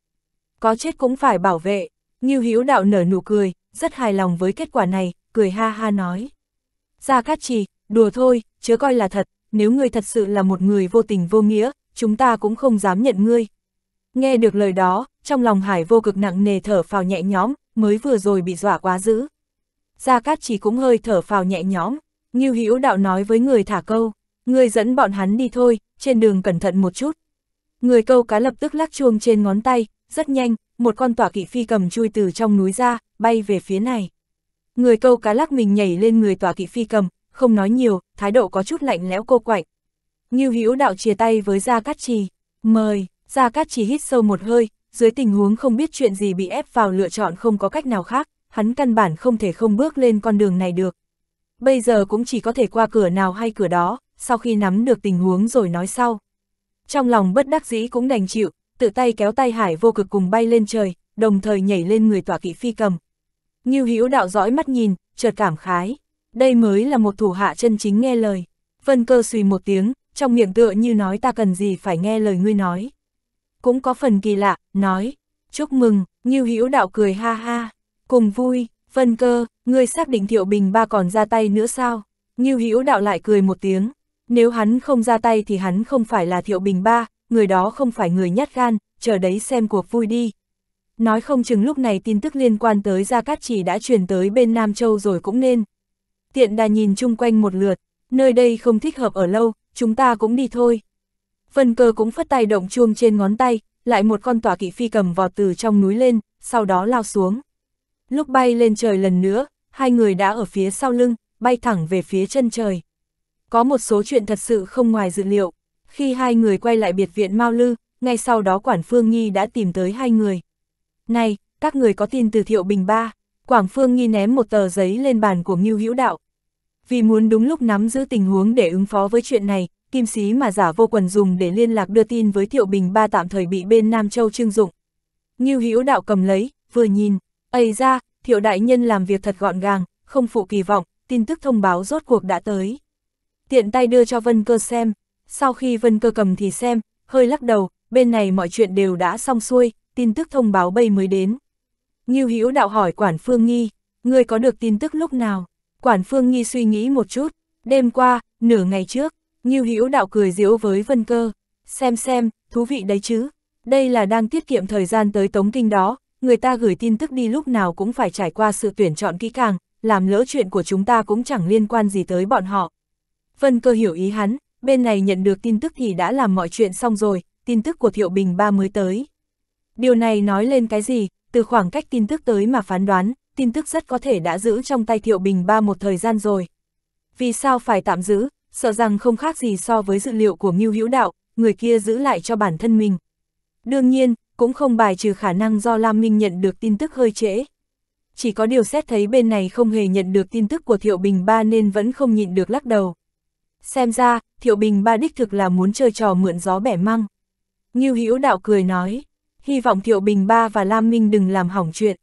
Có chết cũng phải bảo vệ, Ngưu Hữu Đạo nở nụ cười, rất hài lòng với kết quả này, cười ha ha nói. Gia Cát Trì, đùa thôi, chớ coi là thật, nếu ngươi thật sự là một người vô tình vô nghĩa, chúng ta cũng không dám nhận ngươi. Nghe được lời đó, trong lòng Hải vô cực nặng nề thở phào nhẹ nhõm, mới vừa rồi bị dọa quá dữ. Gia Cát chỉ cũng hơi thở phào nhẹ nhõm, Ngưu Hữu Đạo nói với người thả câu, người dẫn bọn hắn đi thôi, trên đường cẩn thận một chút. Người câu cá lập tức lắc chuông trên ngón tay, rất nhanh, một con tỏa kỵ phi cầm chui từ trong núi ra, bay về phía này. Người câu cá lắc mình nhảy lên người tỏa kỵ phi cầm, không nói nhiều, thái độ có chút lạnh lẽo cô quạnh. Ngưu Hữu Đạo chia tay với Gia Cát Trì, mời, Gia Cát Trì hít sâu một hơi, dưới tình huống không biết chuyện gì bị ép vào lựa chọn không có cách nào khác, hắn căn bản không thể không bước lên con đường này được. Bây giờ cũng chỉ có thể qua cửa nào hay cửa đó, sau khi nắm được tình huống rồi nói sau. Trong lòng bất đắc dĩ cũng đành chịu, tự tay kéo tay hải vô cực cùng bay lên trời, đồng thời nhảy lên người tỏa kỵ phi cầm. Ngưu Hữu đạo dõi mắt nhìn, chợt cảm khái, đây mới là một thủ hạ chân chính nghe lời. Vân cơ suy một tiếng, trong miệng tựa như nói ta cần gì phải nghe lời ngươi nói. Cũng có phần kỳ lạ, nói, chúc mừng, Ngưu Hữu đạo cười ha ha, Cùng vui, Vân Cơ, người xác định Thiệu Bình ba còn ra tay nữa sao? như Hữu đạo lại cười một tiếng, nếu hắn không ra tay thì hắn không phải là Thiệu Bình ba, người đó không phải người nhát gan, chờ đấy xem cuộc vui đi. Nói không chừng lúc này tin tức liên quan tới Gia Cát Chỉ đã truyền tới bên Nam Châu rồi cũng nên. Tiện đà nhìn chung quanh một lượt, nơi đây không thích hợp ở lâu, chúng ta cũng đi thôi. Vân cơ cũng phất tay động chuông trên ngón tay, lại một con tỏa kỵ phi cầm vọt từ trong núi lên, sau đó lao xuống. Lúc bay lên trời lần nữa, hai người đã ở phía sau lưng, bay thẳng về phía chân trời. Có một số chuyện thật sự không ngoài dự liệu. Khi hai người quay lại biệt viện Mao Lư, ngay sau đó quảng Phương Nghi đã tìm tới hai người. Này, các người có tin từ Thiệu Bình Ba, Quảng Phương Nghi ném một tờ giấy lên bàn của Ngưu Hữu Đạo. Vì muốn đúng lúc nắm giữ tình huống để ứng phó với chuyện này, kim sĩ mà giả vô quần dùng để liên lạc đưa tin với Thiệu Bình Ba tạm thời bị bên Nam Châu trưng dụng. Ngưu Hữu Đạo cầm lấy, vừa nhìn, Ây ra, thiệu đại nhân làm việc thật gọn gàng, không phụ kỳ vọng, tin tức thông báo rốt cuộc đã tới. Tiện tay đưa cho Vân Cơ xem, sau khi Vân Cơ cầm thì xem, hơi lắc đầu, bên này mọi chuyện đều đã xong xuôi, tin tức thông báo bay mới đến. Ngưu Hữu đạo hỏi Quản Phương Nghi, ngươi có được tin tức lúc nào? Quản Phương Nghi suy nghĩ một chút, đêm qua, nửa ngày trước, Ngưu Hữu đạo cười giễu với Vân Cơ, xem xem, thú vị đấy chứ, đây là đang tiết kiệm thời gian tới Tống Kinh đó, người ta gửi tin tức đi lúc nào cũng phải trải qua sự tuyển chọn kỹ càng, làm lỡ chuyện của chúng ta cũng chẳng liên quan gì tới bọn họ. Vân cơ hiểu ý hắn, bên này nhận được tin tức thì đã làm mọi chuyện xong rồi, tin tức của Thiệu Bình ba mới tới. Điều này nói lên cái gì, từ khoảng cách tin tức tới mà phán đoán, tin tức rất có thể đã giữ trong tay Thiệu Bình ba một thời gian rồi. Vì sao phải tạm giữ, sợ rằng không khác gì so với dự liệu của Ngưu Hữu Đạo, người kia giữ lại cho bản thân mình. Đương nhiên, cũng không bài trừ khả năng do Lam Minh nhận được tin tức hơi trễ. Chỉ có điều xét thấy bên này không hề nhận được tin tức của Thiệu Bình Ba nên vẫn không nhịn được lắc đầu. Xem ra, Thiệu Bình Ba đích thực là muốn chơi trò mượn gió bẻ măng. Ngưu Hữu Đạo cười nói, hy vọng Thiệu Bình Ba và Lam Minh đừng làm hỏng chuyện.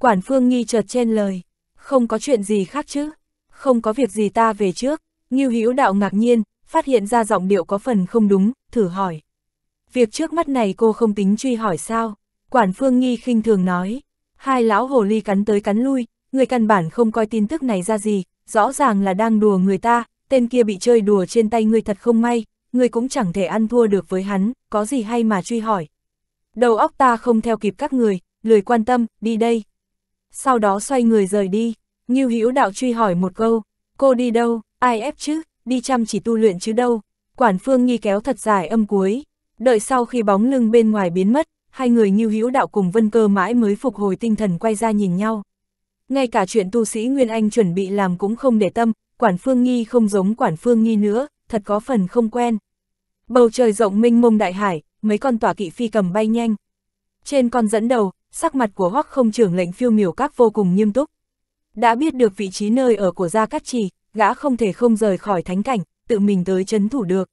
Quản Phương nghi chợt trên lời, không có chuyện gì khác chứ, không có việc gì ta về trước. Ngưu Hữu Đạo ngạc nhiên, phát hiện ra giọng điệu có phần không đúng, thử hỏi việc trước mắt này cô không tính truy hỏi sao, quản phương nghi khinh thường nói, hai lão hồ ly cắn tới cắn lui, người căn bản không coi tin tức này ra gì, rõ ràng là đang đùa người ta, tên kia bị chơi đùa trên tay người thật không may, người cũng chẳng thể ăn thua được với hắn, có gì hay mà truy hỏi. Đầu óc ta không theo kịp các người, lười quan tâm, đi đây. Sau đó xoay người rời đi, Ngưu Hữu Đạo truy hỏi một câu, cô đi đâu, ai ép chứ, đi chăm chỉ tu luyện chứ đâu. Quản Phương Nghi kéo thật dài âm cuối, Đợi sau khi bóng lưng bên ngoài biến mất, hai người như hữu đạo cùng vân cơ mãi mới phục hồi tinh thần quay ra nhìn nhau. Ngay cả chuyện tu sĩ Nguyên Anh chuẩn bị làm cũng không để tâm, quản phương nghi không giống quản phương nghi nữa, thật có phần không quen. Bầu trời rộng minh mông đại hải, mấy con tỏa kỵ phi cầm bay nhanh. Trên con dẫn đầu, sắc mặt của hoắc không trưởng lệnh phiêu miểu các vô cùng nghiêm túc. Đã biết được vị trí nơi ở của Gia Cát Trì, gã không thể không rời khỏi thánh cảnh, tự mình tới chấn thủ được.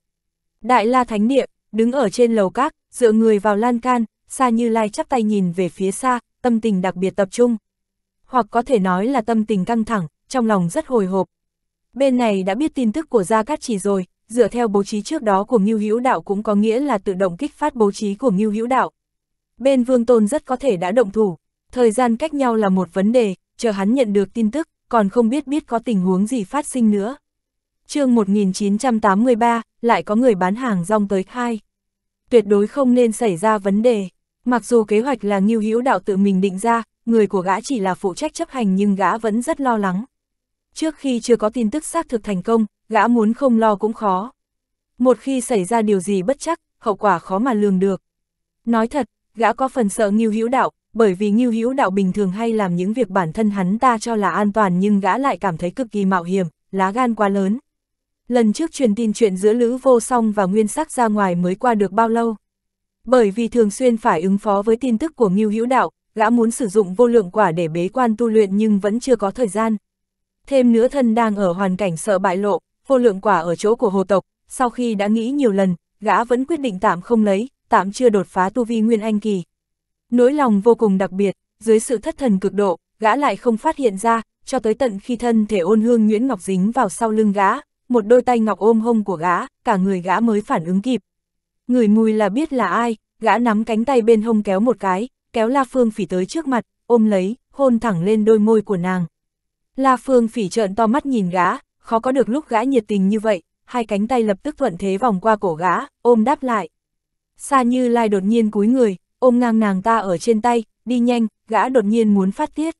Đại La Thánh Địa, đứng ở trên lầu các, dựa người vào lan can, xa như lai chắp tay nhìn về phía xa, tâm tình đặc biệt tập trung. Hoặc có thể nói là tâm tình căng thẳng, trong lòng rất hồi hộp. Bên này đã biết tin tức của Gia Cát Chỉ rồi, dựa theo bố trí trước đó của Ngưu Hữu Đạo cũng có nghĩa là tự động kích phát bố trí của Ngưu Hữu Đạo. Bên Vương Tôn rất có thể đã động thủ, thời gian cách nhau là một vấn đề, chờ hắn nhận được tin tức, còn không biết biết có tình huống gì phát sinh nữa. chương 1983, lại có người bán hàng rong tới khai tuyệt đối không nên xảy ra vấn đề. Mặc dù kế hoạch là nghiêu hữu đạo tự mình định ra, người của gã chỉ là phụ trách chấp hành nhưng gã vẫn rất lo lắng. Trước khi chưa có tin tức xác thực thành công, gã muốn không lo cũng khó. Một khi xảy ra điều gì bất chắc, hậu quả khó mà lường được. Nói thật, gã có phần sợ nghiêu hữu đạo, bởi vì nghiêu hữu đạo bình thường hay làm những việc bản thân hắn ta cho là an toàn nhưng gã lại cảm thấy cực kỳ mạo hiểm, lá gan quá lớn. Lần trước truyền tin chuyện giữa Lữ Vô Song và Nguyên Sắc ra ngoài mới qua được bao lâu. Bởi vì thường xuyên phải ứng phó với tin tức của Ngưu Hữu Đạo, gã muốn sử dụng vô lượng quả để bế quan tu luyện nhưng vẫn chưa có thời gian. Thêm nữa thân đang ở hoàn cảnh sợ bại lộ, vô lượng quả ở chỗ của hồ tộc, sau khi đã nghĩ nhiều lần, gã vẫn quyết định tạm không lấy, tạm chưa đột phá tu vi Nguyên Anh Kỳ. Nỗi lòng vô cùng đặc biệt, dưới sự thất thần cực độ, gã lại không phát hiện ra, cho tới tận khi thân thể ôn hương Nguyễn Ngọc dính vào sau lưng gã, một đôi tay ngọc ôm hông của gã, cả người gã mới phản ứng kịp. Người mùi là biết là ai, gã nắm cánh tay bên hông kéo một cái, kéo La Phương Phỉ tới trước mặt, ôm lấy, hôn thẳng lên đôi môi của nàng. La Phương Phỉ trợn to mắt nhìn gã, khó có được lúc gã nhiệt tình như vậy, hai cánh tay lập tức thuận thế vòng qua cổ gã, ôm đáp lại. Sa Như Lai đột nhiên cúi người, ôm ngang nàng ta ở trên tay, đi nhanh, gã đột nhiên muốn phát tiết.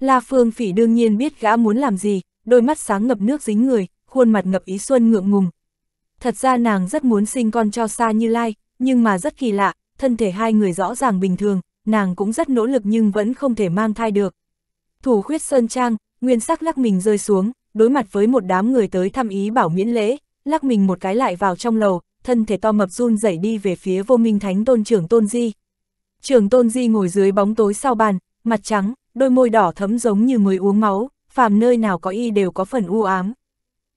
La Phương Phỉ đương nhiên biết gã muốn làm gì, đôi mắt sáng ngập nước dính người, khuôn mặt ngập ý xuân ngượng ngùng. Thật ra nàng rất muốn sinh con cho xa Như Lai, nhưng mà rất kỳ lạ, thân thể hai người rõ ràng bình thường, nàng cũng rất nỗ lực nhưng vẫn không thể mang thai được. Thủ khuyết Sơn Trang, nguyên sắc lắc mình rơi xuống, đối mặt với một đám người tới thăm ý bảo miễn lễ, lắc mình một cái lại vào trong lầu, thân thể to mập run rẩy đi về phía vô minh thánh tôn trưởng Tôn Di. Trưởng Tôn Di ngồi dưới bóng tối sau bàn, mặt trắng, đôi môi đỏ thấm giống như mới uống máu, phàm nơi nào có y đều có phần u ám.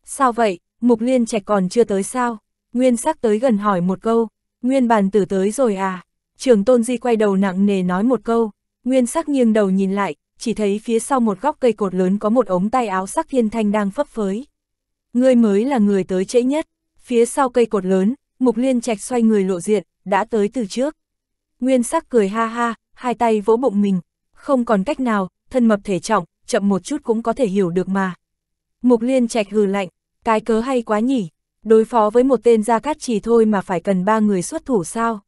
Sao vậy, mục liên trẻ còn chưa tới sao? Nguyên sắc tới gần hỏi một câu, nguyên bàn tử tới rồi à? Trường tôn di quay đầu nặng nề nói một câu, nguyên sắc nghiêng đầu nhìn lại, chỉ thấy phía sau một góc cây cột lớn có một ống tay áo sắc thiên thanh đang phấp phới. Ngươi mới là người tới trễ nhất, phía sau cây cột lớn, mục liên trạch xoay người lộ diện, đã tới từ trước. Nguyên sắc cười ha ha, hai tay vỗ bụng mình, không còn cách nào, thân mập thể trọng, chậm một chút cũng có thể hiểu được mà. Mục liên trạch hừ lạnh, cái cớ hay quá nhỉ, đối phó với một tên Gia Cát chỉ thôi mà phải cần ba người xuất thủ sao?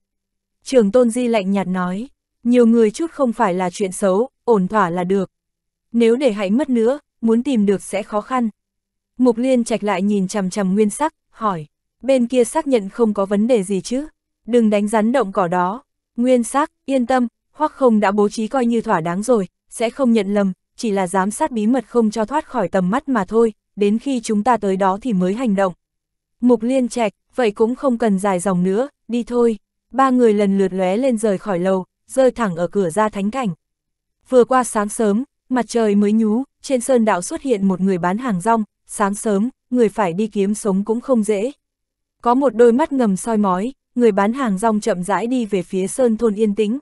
Trường Tôn Di lạnh nhạt nói, nhiều người chút không phải là chuyện xấu, ổn thỏa là được. Nếu để hãy mất nữa, muốn tìm được sẽ khó khăn. Mục Liên trạch lại nhìn chằm chằm nguyên sắc, hỏi, bên kia xác nhận không có vấn đề gì chứ? Đừng đánh rắn động cỏ đó. Nguyên sắc, yên tâm, hoặc không đã bố trí coi như thỏa đáng rồi, sẽ không nhận lầm, chỉ là giám sát bí mật không cho thoát khỏi tầm mắt mà thôi, đến khi chúng ta tới đó thì mới hành động. Mục liên trạch, vậy cũng không cần dài dòng nữa, đi thôi. Ba người lần lượt lóe lên rời khỏi lầu, rơi thẳng ở cửa ra thánh cảnh. Vừa qua sáng sớm, mặt trời mới nhú, trên sơn đạo xuất hiện một người bán hàng rong, sáng sớm, người phải đi kiếm sống cũng không dễ. Có một đôi mắt ngầm soi mói, người bán hàng rong chậm rãi đi về phía sơn thôn yên tĩnh.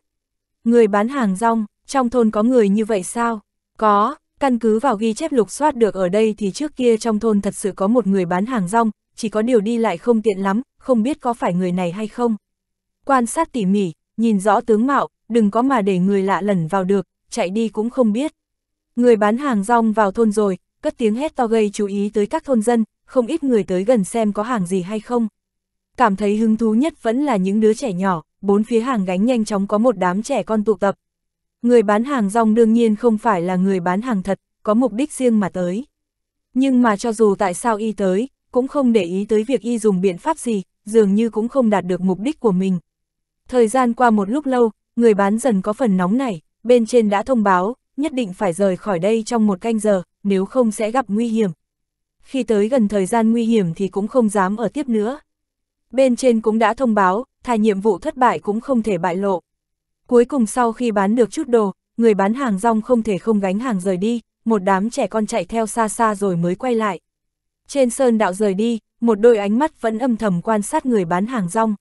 Người bán hàng rong, trong thôn có người như vậy sao? Có, Căn cứ vào ghi chép lục soát được ở đây thì trước kia trong thôn thật sự có một người bán hàng rong, chỉ có điều đi lại không tiện lắm, không biết có phải người này hay không. Quan sát tỉ mỉ, nhìn rõ tướng mạo, đừng có mà để người lạ lẩn vào được, chạy đi cũng không biết. Người bán hàng rong vào thôn rồi, cất tiếng hét to gây chú ý tới các thôn dân, không ít người tới gần xem có hàng gì hay không. Cảm thấy hứng thú nhất vẫn là những đứa trẻ nhỏ, bốn phía hàng gánh nhanh chóng có một đám trẻ con tụ tập, Người bán hàng rong đương nhiên không phải là người bán hàng thật, có mục đích riêng mà tới. Nhưng mà cho dù tại sao y tới, cũng không để ý tới việc y dùng biện pháp gì, dường như cũng không đạt được mục đích của mình. Thời gian qua một lúc lâu, người bán dần có phần nóng này, bên trên đã thông báo, nhất định phải rời khỏi đây trong một canh giờ, nếu không sẽ gặp nguy hiểm. Khi tới gần thời gian nguy hiểm thì cũng không dám ở tiếp nữa. Bên trên cũng đã thông báo, thà nhiệm vụ thất bại cũng không thể bại lộ. Cuối cùng sau khi bán được chút đồ, người bán hàng rong không thể không gánh hàng rời đi, một đám trẻ con chạy theo xa xa rồi mới quay lại. Trên sơn đạo rời đi, một đôi ánh mắt vẫn âm thầm quan sát người bán hàng rong.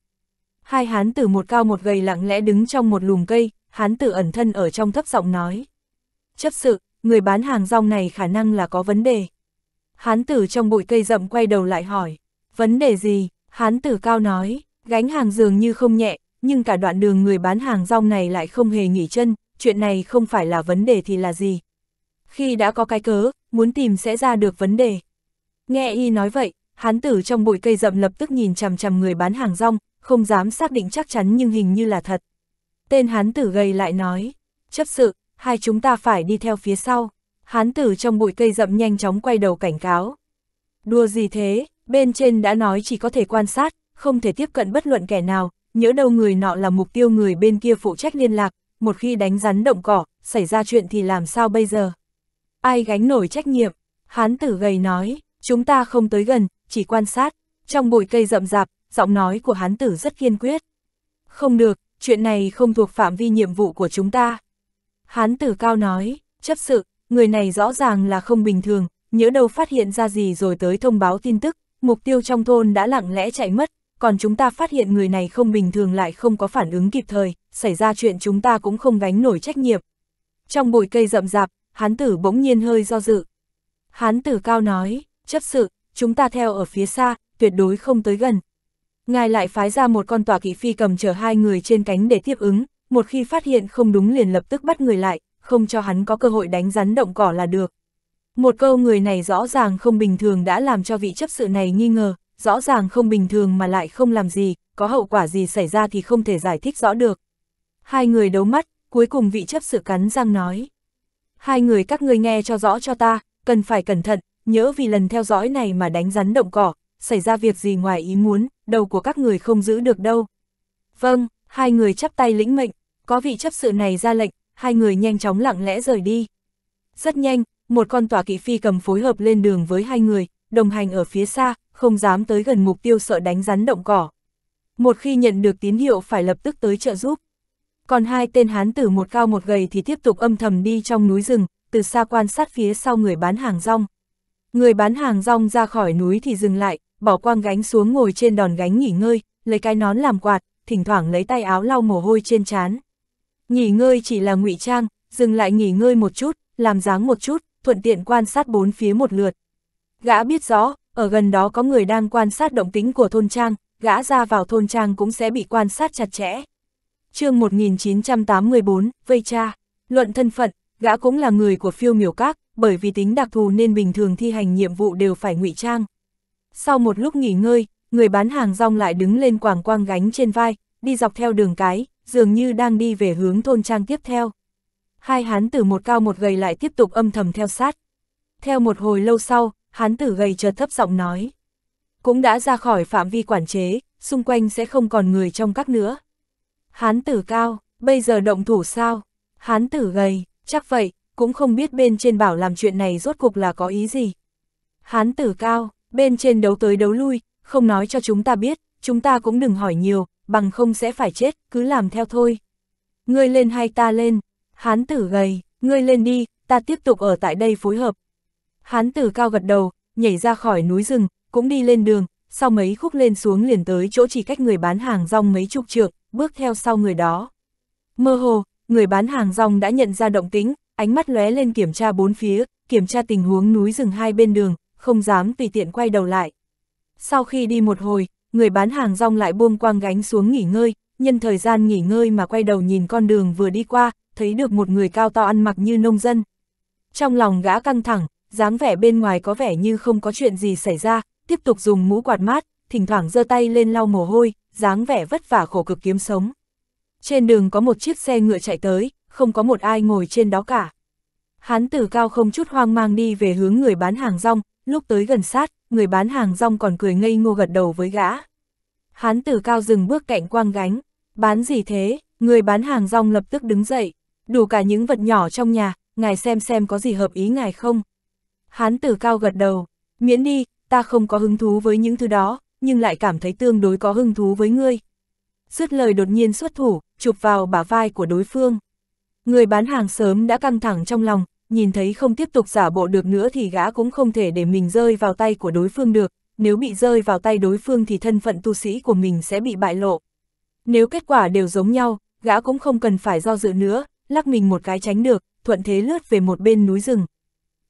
Hai hán tử một cao một gầy lặng lẽ đứng trong một lùm cây, hán tử ẩn thân ở trong thấp giọng nói. Chấp sự, người bán hàng rong này khả năng là có vấn đề. Hán tử trong bụi cây rậm quay đầu lại hỏi, vấn đề gì? Hán tử cao nói, gánh hàng dường như không nhẹ, nhưng cả đoạn đường người bán hàng rong này lại không hề nghỉ chân, chuyện này không phải là vấn đề thì là gì. Khi đã có cái cớ, muốn tìm sẽ ra được vấn đề. Nghe y nói vậy, hán tử trong bụi cây rậm lập tức nhìn chằm chằm người bán hàng rong, không dám xác định chắc chắn nhưng hình như là thật. Tên hán tử gầy lại nói, chấp sự, hai chúng ta phải đi theo phía sau. Hán tử trong bụi cây rậm nhanh chóng quay đầu cảnh cáo. Đùa gì thế, bên trên đã nói chỉ có thể quan sát, không thể tiếp cận bất luận kẻ nào, nhỡ đâu người nọ là mục tiêu người bên kia phụ trách liên lạc, một khi đánh rắn động cỏ, xảy ra chuyện thì làm sao bây giờ? Ai gánh nổi trách nhiệm? Hán tử gầy nói, chúng ta không tới gần, chỉ quan sát. Trong bụi cây rậm rạp, giọng nói của hán tử rất kiên quyết. Không được, chuyện này không thuộc phạm vi nhiệm vụ của chúng ta. Hán tử cao nói, chấp sự, người này rõ ràng là không bình thường, nhớ đâu phát hiện ra gì rồi tới thông báo tin tức, mục tiêu trong thôn đã lặng lẽ chạy mất, còn chúng ta phát hiện người này không bình thường lại không có phản ứng kịp thời, xảy ra chuyện chúng ta cũng không gánh nổi trách nhiệm. Trong bụi cây rậm rạp, hán tử bỗng nhiên hơi do dự. Hán tử cao nói, chấp sự, chúng ta theo ở phía xa, tuyệt đối không tới gần. Ngài lại phái ra một con tòa kỵ phi cầm chở hai người trên cánh để tiếp ứng, một khi phát hiện không đúng liền lập tức bắt người lại, không cho hắn có cơ hội đánh rắn động cỏ là được. Một câu người này rõ ràng không bình thường đã làm cho vị chấp sự này nghi ngờ, rõ ràng không bình thường mà lại không làm gì, có hậu quả gì xảy ra thì không thể giải thích rõ được. Hai người đấu mắt, cuối cùng vị chấp sự cắn răng nói. Hai người các ngươi nghe cho rõ cho ta, cần phải cẩn thận, nhớ vì lần theo dõi này mà đánh rắn động cỏ, xảy ra việc gì ngoài ý muốn, đầu của các người không giữ được đâu. Vâng, hai người chắp tay lĩnh mệnh, có vị chấp sự này ra lệnh, hai người nhanh chóng lặng lẽ rời đi. Rất nhanh, một con tòa kỵ phi cầm phối hợp lên đường với hai người, đồng hành ở phía xa, không dám tới gần mục tiêu sợ đánh rắn động cỏ. Một khi nhận được tín hiệu phải lập tức tới trợ giúp. Còn hai tên hán tử một cao một gầy thì tiếp tục âm thầm đi trong núi rừng, từ xa quan sát phía sau người bán hàng rong. Người bán hàng rong ra khỏi núi thì dừng lại, bỏ quang gánh xuống ngồi trên đòn gánh nghỉ ngơi, lấy cái nón làm quạt, thỉnh thoảng lấy tay áo lau mồ hôi trên trán. Nghỉ ngơi chỉ là ngụy trang, dừng lại nghỉ ngơi một chút, làm dáng một chút, thuận tiện quan sát bốn phía một lượt. Gã biết rõ, ở gần đó có người đang quan sát động tính của thôn trang, gã ra vào thôn trang cũng sẽ bị quan sát chặt chẽ. chương 1984, Vây Cha, luận thân phận, gã cũng là người của phiêu miểu các, bởi vì tính đặc thù nên bình thường thi hành nhiệm vụ đều phải ngụy trang. Sau một lúc nghỉ ngơi, người bán hàng rong lại đứng lên quảng quang gánh trên vai, đi dọc theo đường cái, dường như đang đi về hướng thôn trang tiếp theo. Hai hán tử một cao một gầy lại tiếp tục âm thầm theo sát. Theo một hồi lâu sau, hán tử gầy chợt thấp giọng nói. Cũng đã ra khỏi phạm vi quản chế, xung quanh sẽ không còn người trong các nữa. Hán tử cao, bây giờ động thủ sao? Hán tử gầy, chắc vậy, cũng không biết bên trên bảo làm chuyện này rốt cục là có ý gì. Hán tử cao, bên trên đấu tới đấu lui, không nói cho chúng ta biết, chúng ta cũng đừng hỏi nhiều, bằng không sẽ phải chết, cứ làm theo thôi. Ngươi lên hay ta lên? Hán tử gầy, ngươi lên đi, ta tiếp tục ở tại đây phối hợp, Hán tử cao gật đầu, nhảy ra khỏi núi rừng, cũng đi lên đường, sau mấy khúc lên xuống liền tới chỗ chỉ cách người bán hàng rong mấy chục trượng, bước theo sau người đó. Mơ hồ, người bán hàng rong đã nhận ra động tính, ánh mắt lóe lên kiểm tra bốn phía, kiểm tra tình huống núi rừng hai bên đường, không dám tùy tiện quay đầu lại. Sau khi đi một hồi, người bán hàng rong lại buông quang gánh xuống nghỉ ngơi, nhân thời gian nghỉ ngơi mà quay đầu nhìn con đường vừa đi qua, thấy được một người cao to ăn mặc như nông dân. Trong lòng gã căng thẳng, dáng vẻ bên ngoài có vẻ như không có chuyện gì xảy ra, tiếp tục dùng mũ quạt mát, thỉnh thoảng giơ tay lên lau mồ hôi, dáng vẻ vất vả khổ cực kiếm sống. Trên đường có một chiếc xe ngựa chạy tới, không có một ai ngồi trên đó cả. hắn tử cao không chút hoang mang đi về hướng người bán hàng rong, lúc tới gần sát, người bán hàng rong còn cười ngây ngô gật đầu với gã. hắn tử cao dừng bước cạnh quang gánh, bán gì thế, người bán hàng rong lập tức đứng dậy, đủ cả những vật nhỏ trong nhà, ngài xem xem có gì hợp ý ngài không. Hán tử cao gật đầu, miễn đi, ta không có hứng thú với những thứ đó, nhưng lại cảm thấy tương đối có hứng thú với ngươi. Dứt lời đột nhiên xuất thủ, chụp vào bả vai của đối phương. Người bán hàng sớm đã căng thẳng trong lòng, nhìn thấy không tiếp tục giả bộ được nữa thì gã cũng không thể để mình rơi vào tay của đối phương được, nếu bị rơi vào tay đối phương thì thân phận tu sĩ của mình sẽ bị bại lộ. Nếu kết quả đều giống nhau, gã cũng không cần phải do dự nữa, lắc mình một cái tránh được, thuận thế lướt về một bên núi rừng,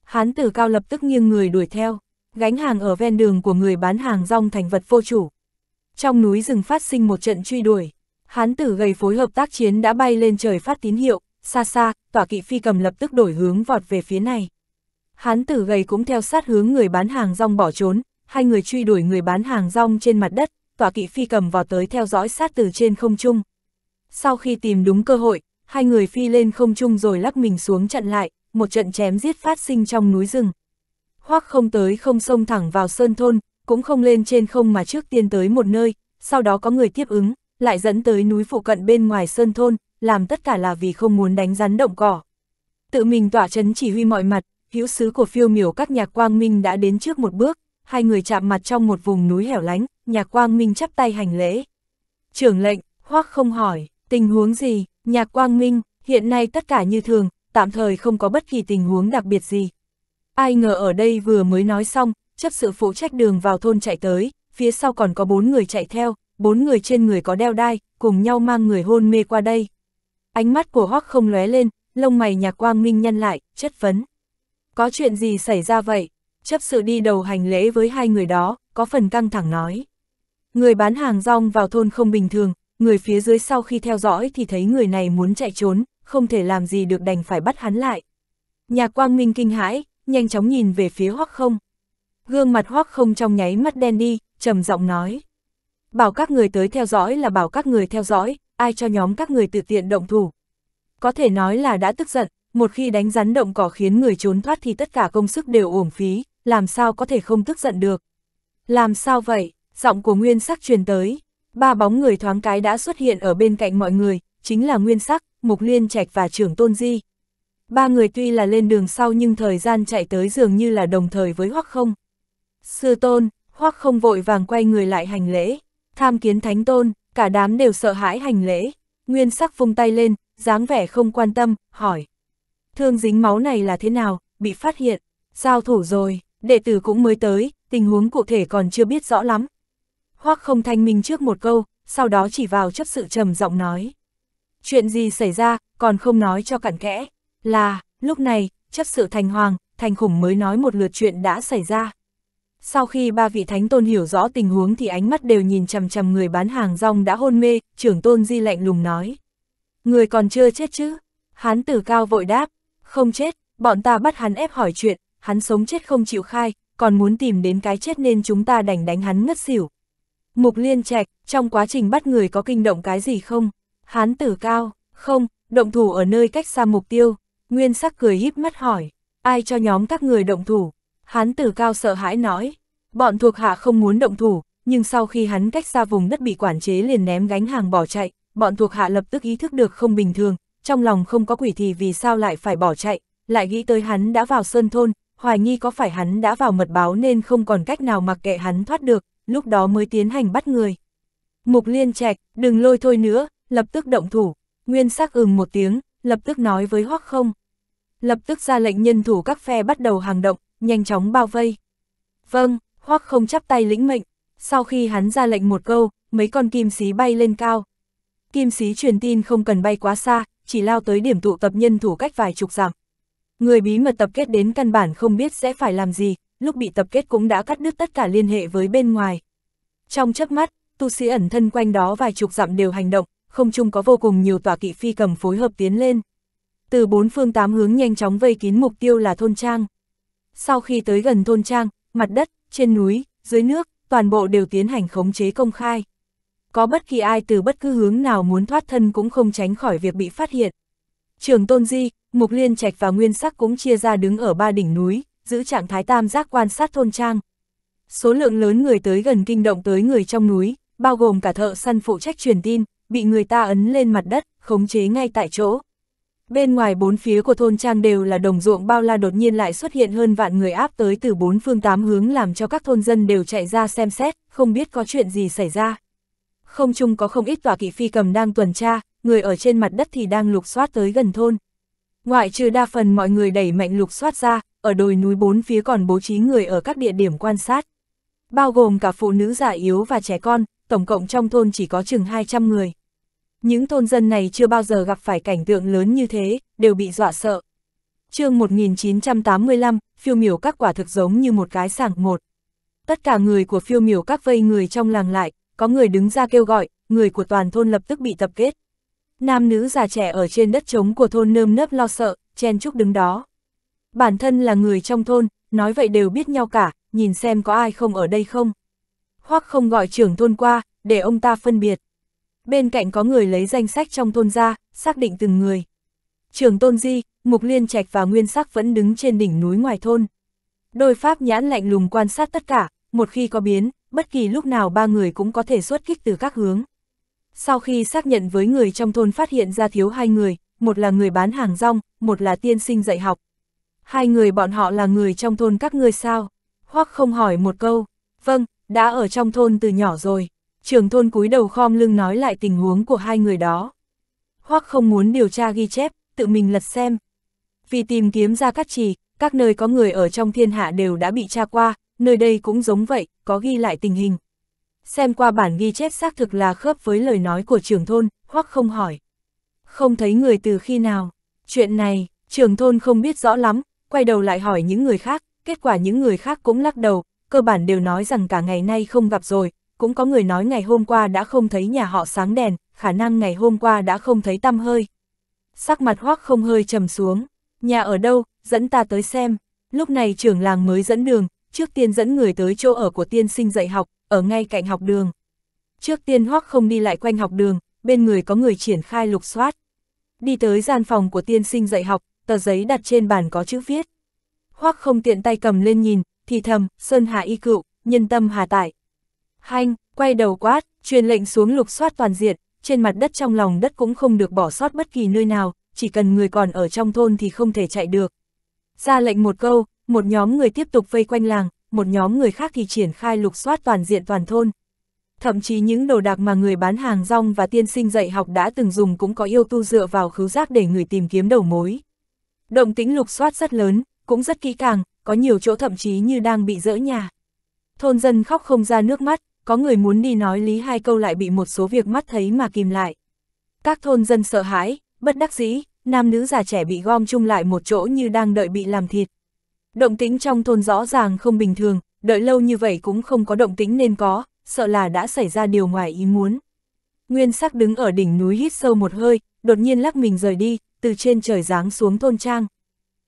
Hán tử cao lập tức nghiêng người đuổi theo, gánh hàng ở ven đường của người bán hàng rong thành vật vô chủ. Trong núi rừng phát sinh một trận truy đuổi, hán tử gầy phối hợp tác chiến đã bay lên trời phát tín hiệu, xa xa, tỏa kỵ phi cầm lập tức đổi hướng vọt về phía này. Hán tử gầy cũng theo sát hướng người bán hàng rong bỏ trốn, hai người truy đuổi người bán hàng rong trên mặt đất, tỏa kỵ phi cầm vào tới theo dõi sát từ trên không trung. Sau khi tìm đúng cơ hội, hai người phi lên không trung rồi lắc mình xuống chặn lại, một trận chém giết phát sinh trong núi rừng. Hoắc không tới không xông thẳng vào sơn thôn, cũng không lên trên không mà trước tiên tới một nơi, sau đó có người tiếp ứng, lại dẫn tới núi phụ cận bên ngoài sơn thôn, làm tất cả là vì không muốn đánh rắn động cỏ. Tự mình tỏa chấn chỉ huy mọi mặt, hữu sứ của phiêu miểu các nhạc quang minh đã đến trước một bước, hai người chạm mặt trong một vùng núi hẻo lánh, nhạc quang minh chắp tay hành lễ. Trưởng lệnh, hoắc không hỏi, tình huống gì, nhạc quang minh, hiện nay tất cả như thường, tạm thời không có bất kỳ tình huống đặc biệt gì. Ai ngờ ở đây vừa mới nói xong, chấp sự phụ trách đường vào thôn chạy tới, phía sau còn có bốn người chạy theo, bốn người trên người có đeo đai, cùng nhau mang người hôn mê qua đây. Ánh mắt của Hoắc không lóe lên, lông mày nhà quang minh nhăn lại, chất vấn. Có chuyện gì xảy ra vậy? Chấp sự đi đầu hành lễ với hai người đó, có phần căng thẳng nói. Người bán hàng rong vào thôn không bình thường, người phía dưới sau khi theo dõi thì thấy người này muốn chạy trốn, không thể làm gì được đành phải bắt hắn lại. nhà quang minh kinh hãi, nhanh chóng nhìn về phía hoắc không. Gương mặt hoắc không trong nháy mắt đen đi, trầm giọng nói. Bảo các người tới theo dõi là bảo các người theo dõi, ai cho nhóm các người tự tiện động thủ. Có thể nói là đã tức giận, một khi đánh rắn động cỏ khiến người trốn thoát thì tất cả công sức đều uổng phí, làm sao có thể không tức giận được. Làm sao vậy, giọng của nguyên sắc truyền tới, ba bóng người thoáng cái đã xuất hiện ở bên cạnh mọi người, chính là nguyên sắc, Mục Liên Trạch và trưởng Tôn Di. Ba người tuy là lên đường sau nhưng thời gian chạy tới dường như là đồng thời với Hoắc Không. Sư Tôn, Hoắc Không vội vàng quay người lại hành lễ, tham kiến Thánh Tôn, cả đám đều sợ hãi hành lễ. Nguyên sắc vung tay lên, dáng vẻ không quan tâm, hỏi. Thương dính máu này là thế nào, bị phát hiện, giao thủ rồi, đệ tử cũng mới tới, tình huống cụ thể còn chưa biết rõ lắm. Hoắc không thanh minh trước một câu, sau đó chỉ vào chấp sự trầm giọng nói. Chuyện gì xảy ra, còn không nói cho cặn kẽ. Là, lúc này, chấp sự thành hoàng, thành khủng mới nói một lượt chuyện đã xảy ra. Sau khi ba vị thánh tôn hiểu rõ tình huống thì ánh mắt đều nhìn chằm chằm người bán hàng rong đã hôn mê, trưởng tôn di lạnh lùng nói. Người còn chưa chết chứ? Hán tử cao vội đáp, không chết, bọn ta bắt hắn ép hỏi chuyện, hắn sống chết không chịu khai, còn muốn tìm đến cái chết nên chúng ta đành đánh hắn ngất xỉu. Mục liên trạch, trong quá trình bắt người có kinh động cái gì không? hán tử cao, không, động thủ ở nơi cách xa mục tiêu, nguyên sắc cười híp mắt hỏi, ai cho nhóm các người động thủ, hán tử cao sợ hãi nói, bọn thuộc hạ không muốn động thủ, nhưng sau khi hắn cách xa vùng đất bị quản chế liền ném gánh hàng bỏ chạy, bọn thuộc hạ lập tức ý thức được không bình thường, trong lòng không có quỷ thì vì sao lại phải bỏ chạy, lại nghĩ tới hắn đã vào sơn thôn, hoài nghi có phải hắn đã vào mật báo nên không còn cách nào mặc kệ hắn thoát được, lúc đó mới tiến hành bắt người. Mục liên trạch, đừng lôi thôi nữa, lập tức động thủ, nguyên sắc ừm một tiếng, lập tức nói với hoắc không. Lập tức ra lệnh nhân thủ các phe bắt đầu hàng động, nhanh chóng bao vây. Vâng, hoắc không chắp tay lĩnh mệnh, sau khi hắn ra lệnh một câu, mấy con kim xí bay lên cao. Kim xí truyền tin không cần bay quá xa, chỉ lao tới điểm tụ tập nhân thủ cách vài chục dặm. Người bí mật tập kết đến căn bản không biết sẽ phải làm gì, lúc bị tập kết cũng đã cắt đứt tất cả liên hệ với bên ngoài. Trong chớp mắt, tu sĩ ẩn thân quanh đó vài chục dặm đều hành động, không chung có vô cùng nhiều tòa kỵ phi cầm phối hợp tiến lên. Từ bốn phương tám hướng nhanh chóng vây kín mục tiêu là thôn trang. Sau khi tới gần thôn trang, mặt đất, trên núi, dưới nước, toàn bộ đều tiến hành khống chế công khai. Có bất kỳ ai từ bất cứ hướng nào muốn thoát thân cũng không tránh khỏi việc bị phát hiện. Trường Tôn Di, Mục Liên Trạch và Nguyên Sắc cũng chia ra đứng ở ba đỉnh núi, giữ trạng thái tam giác quan sát thôn trang. Số lượng lớn người tới gần kinh động tới người trong núi, bao gồm cả thợ săn phụ trách truyền tin, bị người ta ấn lên mặt đất, khống chế ngay tại chỗ. Bên ngoài bốn phía của thôn trang đều là đồng ruộng bao la đột nhiên lại xuất hiện hơn vạn người áp tới từ bốn phương tám hướng làm cho các thôn dân đều chạy ra xem xét, không biết có chuyện gì xảy ra. Không chung có không ít tòa kỵ phi cầm đang tuần tra, người ở trên mặt đất thì đang lục soát tới gần thôn. Ngoại trừ đa phần mọi người đẩy mạnh lục soát ra, ở đồi núi bốn phía còn bố trí người ở các địa điểm quan sát. Bao gồm cả phụ nữ già yếu và trẻ con, tổng cộng trong thôn chỉ có chừng 200 người. Những thôn dân này chưa bao giờ gặp phải cảnh tượng lớn như thế, đều bị dọa sợ. chương 1985, phiêu miểu các quả thực giống như một cái sảng một. Tất cả người của phiêu miểu các vây người trong làng lại, có người đứng ra kêu gọi, người của toàn thôn lập tức bị tập kết. Nam nữ già trẻ ở trên đất trống của thôn nơm nớp lo sợ, chen chúc đứng đó. Bản thân là người trong thôn, nói vậy đều biết nhau cả, nhìn xem có ai không ở đây không hoắc không gọi trưởng thôn qua, để ông ta phân biệt. Bên cạnh có người lấy danh sách trong thôn ra, xác định từng người. Trưởng tôn di, mục liên trạch và nguyên sắc vẫn đứng trên đỉnh núi ngoài thôn. Đôi pháp nhãn lạnh lùng quan sát tất cả, một khi có biến, bất kỳ lúc nào ba người cũng có thể xuất kích từ các hướng. Sau khi xác nhận với người trong thôn phát hiện ra thiếu hai người, một là người bán hàng rong, một là tiên sinh dạy học. Hai người bọn họ là người trong thôn các ngươi sao? Hoắc không hỏi một câu. Vâng, đã ở trong thôn từ nhỏ rồi, trưởng thôn cúi đầu khom lưng nói lại tình huống của hai người đó. Hoắc không muốn điều tra ghi chép, tự mình lật xem. Vì tìm kiếm ra các trì, các nơi có người ở trong thiên hạ đều đã bị tra qua, nơi đây cũng giống vậy, có ghi lại tình hình. Xem qua bản ghi chép xác thực là khớp với lời nói của trưởng thôn, Hoắc không hỏi. Không thấy người từ khi nào, chuyện này, trưởng thôn không biết rõ lắm, quay đầu lại hỏi những người khác, kết quả những người khác cũng lắc đầu, cơ bản đều nói rằng cả ngày nay không gặp rồi, cũng có người nói ngày hôm qua đã không thấy nhà họ sáng đèn, khả năng ngày hôm qua đã không thấy tăm hơi. Sắc mặt hoác không hơi trầm xuống, nhà ở đâu, dẫn ta tới xem. Lúc này trưởng làng mới dẫn đường, trước tiên dẫn người tới chỗ ở của tiên sinh dạy học, ở ngay cạnh học đường. Trước tiên hoác không đi lại quanh học đường, bên người có người triển khai lục soát. Đi tới gian phòng của tiên sinh dạy học, tờ giấy đặt trên bàn có chữ viết. Hoác không tiện tay cầm lên nhìn, thì thầm, Sơn Hà y cựu, nhân tâm hà tại. Hanh, quay đầu quát, truyền lệnh xuống lục soát toàn diện, trên mặt đất trong lòng đất cũng không được bỏ sót bất kỳ nơi nào, chỉ cần người còn ở trong thôn thì không thể chạy được. Ra lệnh một câu, một nhóm người tiếp tục vây quanh làng, một nhóm người khác thì triển khai lục soát toàn diện toàn thôn. Thậm chí những đồ đạc mà người bán hàng rong và tiên sinh dạy học đã từng dùng cũng có yêu tu dựa vào khứu giác để người tìm kiếm đầu mối. Động tĩnh lục soát rất lớn, cũng rất kỹ càng, có nhiều chỗ thậm chí như đang bị dỡ nhà. Thôn dân khóc không ra nước mắt, có người muốn đi nói lý hai câu lại bị một số việc mắt thấy mà kìm lại. Các thôn dân sợ hãi, bất đắc dĩ, nam nữ già trẻ bị gom chung lại một chỗ như đang đợi bị làm thịt. Động tĩnh trong thôn rõ ràng không bình thường, đợi lâu như vậy cũng không có động tĩnh nên có, sợ là đã xảy ra điều ngoài ý muốn. Nguyên sắc đứng ở đỉnh núi hít sâu một hơi, đột nhiên lắc mình rời đi, từ trên trời giáng xuống thôn trang.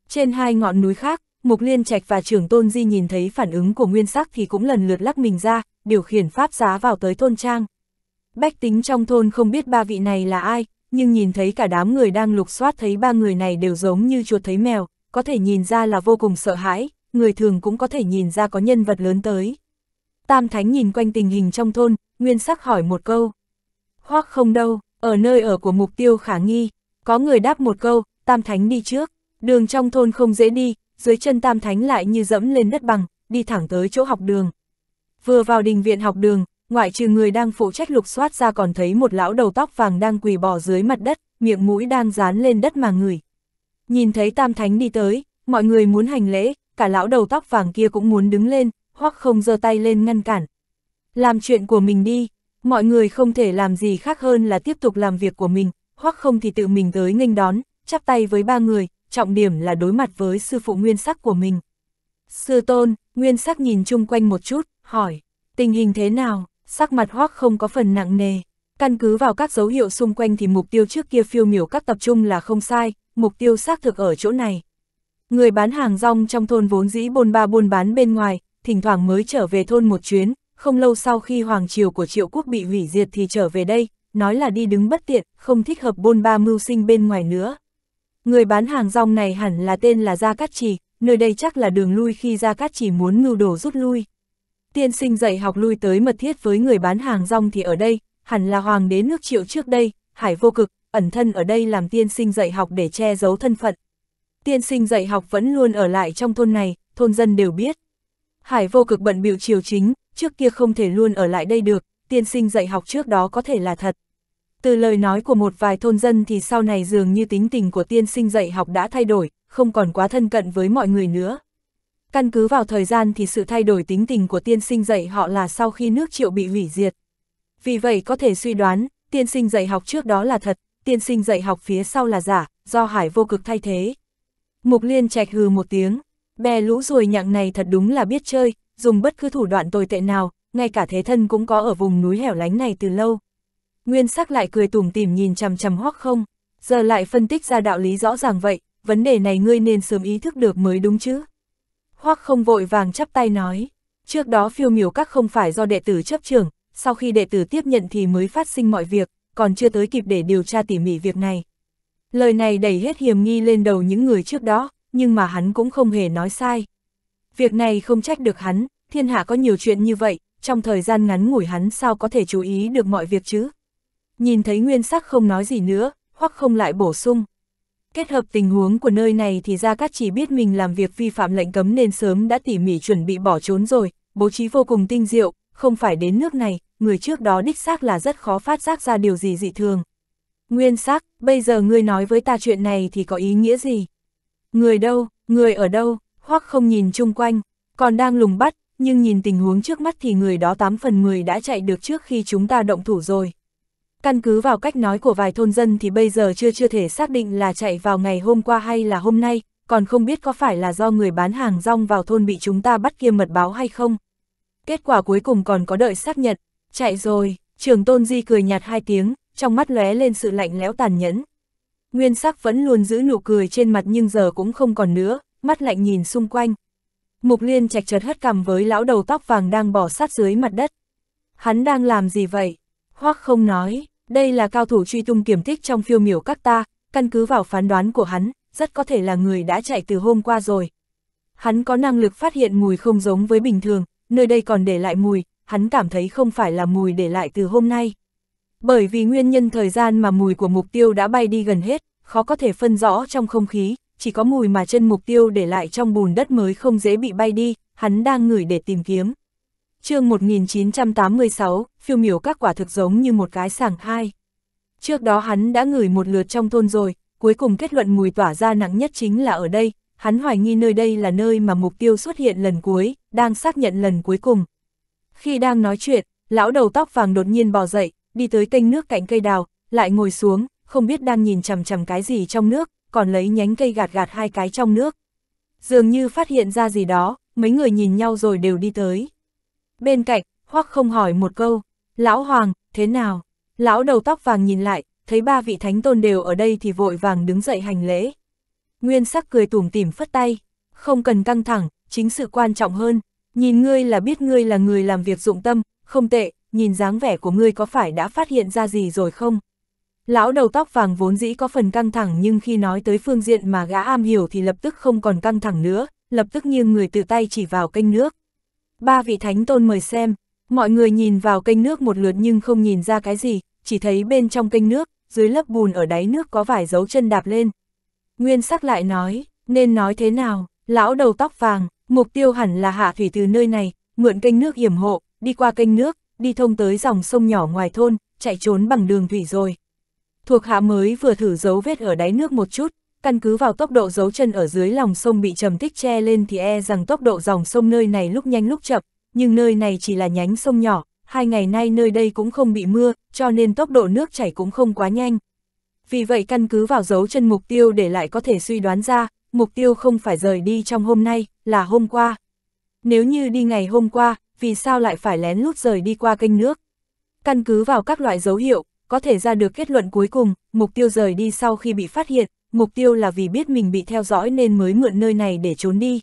Trên hai ngọn núi khác, Mục Liên Trạch và trưởng Tôn Di nhìn thấy phản ứng của nguyên sắc thì cũng lần lượt lắc mình ra, điều khiển pháp giá vào tới thôn trang. Bách tính trong thôn không biết ba vị này là ai, nhưng nhìn thấy cả đám người đang lục soát thấy ba người này đều giống như chuột thấy mèo, có thể nhìn ra là vô cùng sợ hãi, người thường cũng có thể nhìn ra có nhân vật lớn tới. Tam Thánh nhìn quanh tình hình trong thôn, nguyên sắc hỏi một câu. Hoặc không đâu, ở nơi ở của mục tiêu khả nghi, có người đáp một câu, Tam Thánh đi trước, đường trong thôn không dễ đi, dưới chân tam thánh lại như dẫm lên đất bằng, đi thẳng tới chỗ học đường. Vừa vào đình viện học đường, ngoại trừ người đang phụ trách lục soát ra còn thấy một lão đầu tóc vàng đang quỳ bò dưới mặt đất, miệng mũi đang dán lên đất mà ngửi. Nhìn thấy tam thánh đi tới, mọi người muốn hành lễ, cả lão đầu tóc vàng kia cũng muốn đứng lên, hoặc không giơ tay lên ngăn cản. Làm chuyện của mình đi, mọi người không thể làm gì khác hơn là tiếp tục làm việc của mình, hoặc không thì tự mình tới nghênh đón, chắp tay với ba người, trọng điểm là đối mặt với sư phụ nguyên sắc của mình. Sư tôn, nguyên sắc nhìn chung quanh một chút, hỏi, tình hình thế nào, sắc mặt hoác không có phần nặng nề. Căn cứ vào các dấu hiệu xung quanh thì mục tiêu trước kia phiêu miểu các tập trung là không sai, mục tiêu xác thực ở chỗ này. Người bán hàng rong trong thôn vốn dĩ bôn ba buôn bán bên ngoài, thỉnh thoảng mới trở về thôn một chuyến, không lâu sau khi hoàng triều của triệu quốc bị hủy diệt thì trở về đây, nói là đi đứng bất tiện, không thích hợp bôn ba mưu sinh bên ngoài nữa. Người bán hàng rong này hẳn là tên là Gia Cát Trì, nơi đây chắc là đường lui khi Gia Cát Trì muốn mưu đồ rút lui. Tiên sinh dạy học lui tới mật thiết với người bán hàng rong thì ở đây, hẳn là hoàng đế nước triệu trước đây, hải vô cực, ẩn thân ở đây làm tiên sinh dạy học để che giấu thân phận. Tiên sinh dạy học vẫn luôn ở lại trong thôn này, thôn dân đều biết. Hải vô cực bận biểu triều chính, trước kia không thể luôn ở lại đây được, tiên sinh dạy học trước đó có thể là thật. Từ lời nói của một vài thôn dân thì sau này dường như tính tình của tiên sinh dạy học đã thay đổi, không còn quá thân cận với mọi người nữa. Căn cứ vào thời gian thì sự thay đổi tính tình của tiên sinh dạy họ là sau khi nước triệu bị hủy diệt. Vì vậy có thể suy đoán, tiên sinh dạy học trước đó là thật, tiên sinh dạy học phía sau là giả, do hải vô cực thay thế. Mục liên trạch hừ một tiếng, bè lũ ruồi nhặng này thật đúng là biết chơi, dùng bất cứ thủ đoạn tồi tệ nào, ngay cả thế thân cũng có ở vùng núi hẻo lánh này từ lâu. Nguyên sắc lại cười tủm tỉm nhìn chằm chằm hoắc không, giờ lại phân tích ra đạo lý rõ ràng vậy, vấn đề này ngươi nên sớm ý thức được mới đúng chứ. Hoắc không vội vàng chắp tay nói, trước đó phiêu miểu các không phải do đệ tử chấp trưởng, sau khi đệ tử tiếp nhận thì mới phát sinh mọi việc, còn chưa tới kịp để điều tra tỉ mỉ việc này. Lời này đẩy hết hiểm nghi lên đầu những người trước đó, nhưng mà hắn cũng không hề nói sai. Việc này không trách được hắn, thiên hạ có nhiều chuyện như vậy, trong thời gian ngắn ngủi hắn sao có thể chú ý được mọi việc chứ nhìn thấy nguyên sắc không nói gì nữa, hoặc không lại bổ sung. Kết hợp tình huống của nơi này thì Gia Cát chỉ biết mình làm việc vi phạm lệnh cấm nên sớm đã tỉ mỉ chuẩn bị bỏ trốn rồi, bố trí vô cùng tinh diệu, không phải đến nước này, người trước đó đích xác là rất khó phát giác ra điều gì dị thường. Nguyên sắc, bây giờ ngươi nói với ta chuyện này thì có ý nghĩa gì? Người đâu, người ở đâu, hoặc không nhìn chung quanh, còn đang lùng bắt, nhưng nhìn tình huống trước mắt thì người đó tám phần 10 đã chạy được trước khi chúng ta động thủ rồi. Căn cứ vào cách nói của vài thôn dân thì bây giờ chưa chưa thể xác định là chạy vào ngày hôm qua hay là hôm nay, còn không biết có phải là do người bán hàng rong vào thôn bị chúng ta bắt kia mật báo hay không. Kết quả cuối cùng còn có đợi xác nhận, chạy rồi, trường tôn di cười nhạt hai tiếng, trong mắt lóe lên sự lạnh lẽo tàn nhẫn. Nguyên sắc vẫn luôn giữ nụ cười trên mặt nhưng giờ cũng không còn nữa, mắt lạnh nhìn xung quanh. Mục liên chạch chợt hất cằm với lão đầu tóc vàng đang bỏ sát dưới mặt đất. Hắn đang làm gì vậy? Hoắc không nói, đây là cao thủ truy tung kiểm thích trong phiêu miểu các ta, căn cứ vào phán đoán của hắn, rất có thể là người đã chạy từ hôm qua rồi. Hắn có năng lực phát hiện mùi không giống với bình thường, nơi đây còn để lại mùi, hắn cảm thấy không phải là mùi để lại từ hôm nay. Bởi vì nguyên nhân thời gian mà mùi của mục tiêu đã bay đi gần hết, khó có thể phân rõ trong không khí, chỉ có mùi mà chân mục tiêu để lại trong bùn đất mới không dễ bị bay đi, hắn đang ngửi để tìm kiếm chương 1986, phiêu miểu các quả thực giống như một cái sảng hai. Trước đó hắn đã ngửi một lượt trong thôn rồi, cuối cùng kết luận mùi tỏa ra nặng nhất chính là ở đây, hắn hoài nghi nơi đây là nơi mà mục tiêu xuất hiện lần cuối, đang xác nhận lần cuối cùng. Khi đang nói chuyện, lão đầu tóc vàng đột nhiên bò dậy, đi tới kênh nước cạnh cây đào, lại ngồi xuống, không biết đang nhìn chầm chầm cái gì trong nước, còn lấy nhánh cây gạt gạt hai cái trong nước. Dường như phát hiện ra gì đó, mấy người nhìn nhau rồi đều đi tới. Bên cạnh, hoắc không hỏi một câu, lão hoàng, thế nào? Lão đầu tóc vàng nhìn lại, thấy ba vị thánh tôn đều ở đây thì vội vàng đứng dậy hành lễ. Nguyên sắc cười tủm tỉm phất tay, không cần căng thẳng, chính sự quan trọng hơn, nhìn ngươi là biết ngươi là người làm việc dụng tâm, không tệ, nhìn dáng vẻ của ngươi có phải đã phát hiện ra gì rồi không? Lão đầu tóc vàng vốn dĩ có phần căng thẳng nhưng khi nói tới phương diện mà gã am hiểu thì lập tức không còn căng thẳng nữa, lập tức như người tự tay chỉ vào kênh nước. Ba vị thánh tôn mời xem, mọi người nhìn vào kênh nước một lượt nhưng không nhìn ra cái gì, chỉ thấy bên trong kênh nước, dưới lớp bùn ở đáy nước có vài dấu chân đạp lên. Nguyên sắc lại nói, nên nói thế nào, lão đầu tóc vàng, mục tiêu hẳn là hạ thủy từ nơi này, mượn kênh nước hiểm hộ, đi qua kênh nước, đi thông tới dòng sông nhỏ ngoài thôn, chạy trốn bằng đường thủy rồi. Thuộc hạ mới vừa thử dấu vết ở đáy nước một chút, căn cứ vào tốc độ dấu chân ở dưới lòng sông bị trầm tích che lên thì e rằng tốc độ dòng sông nơi này lúc nhanh lúc chậm, nhưng nơi này chỉ là nhánh sông nhỏ, hai ngày nay nơi đây cũng không bị mưa, cho nên tốc độ nước chảy cũng không quá nhanh. Vì vậy căn cứ vào dấu chân mục tiêu để lại có thể suy đoán ra, mục tiêu không phải rời đi trong hôm nay, là hôm qua. Nếu như đi ngày hôm qua, vì sao lại phải lén lút rời đi qua kênh nước? Căn cứ vào các loại dấu hiệu, có thể ra được kết luận cuối cùng, mục tiêu rời đi sau khi bị phát hiện, mục tiêu là vì biết mình bị theo dõi nên mới mượn nơi này để trốn đi.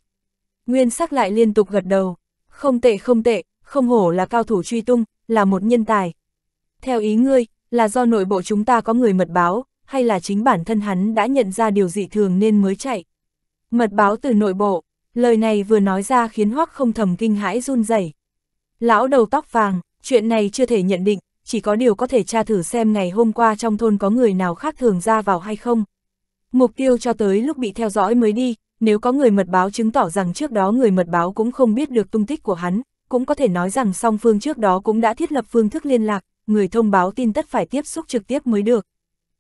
Nguyên sắc lại liên tục gật đầu, không tệ không tệ, không hổ là cao thủ truy tung, là một nhân tài. Theo ý ngươi, là do nội bộ chúng ta có người mật báo, hay là chính bản thân hắn đã nhận ra điều dị thường nên mới chạy. Mật báo từ nội bộ, lời này vừa nói ra khiến hoắc không thầm kinh hãi run rẩy. Lão đầu tóc vàng, chuyện này chưa thể nhận định, chỉ có điều có thể tra thử xem ngày hôm qua trong thôn có người nào khác thường ra vào hay không mục tiêu cho tới lúc bị theo dõi mới đi, nếu có người mật báo chứng tỏ rằng trước đó người mật báo cũng không biết được tung tích của hắn, cũng có thể nói rằng song phương trước đó cũng đã thiết lập phương thức liên lạc, người thông báo tin tất phải tiếp xúc trực tiếp mới được.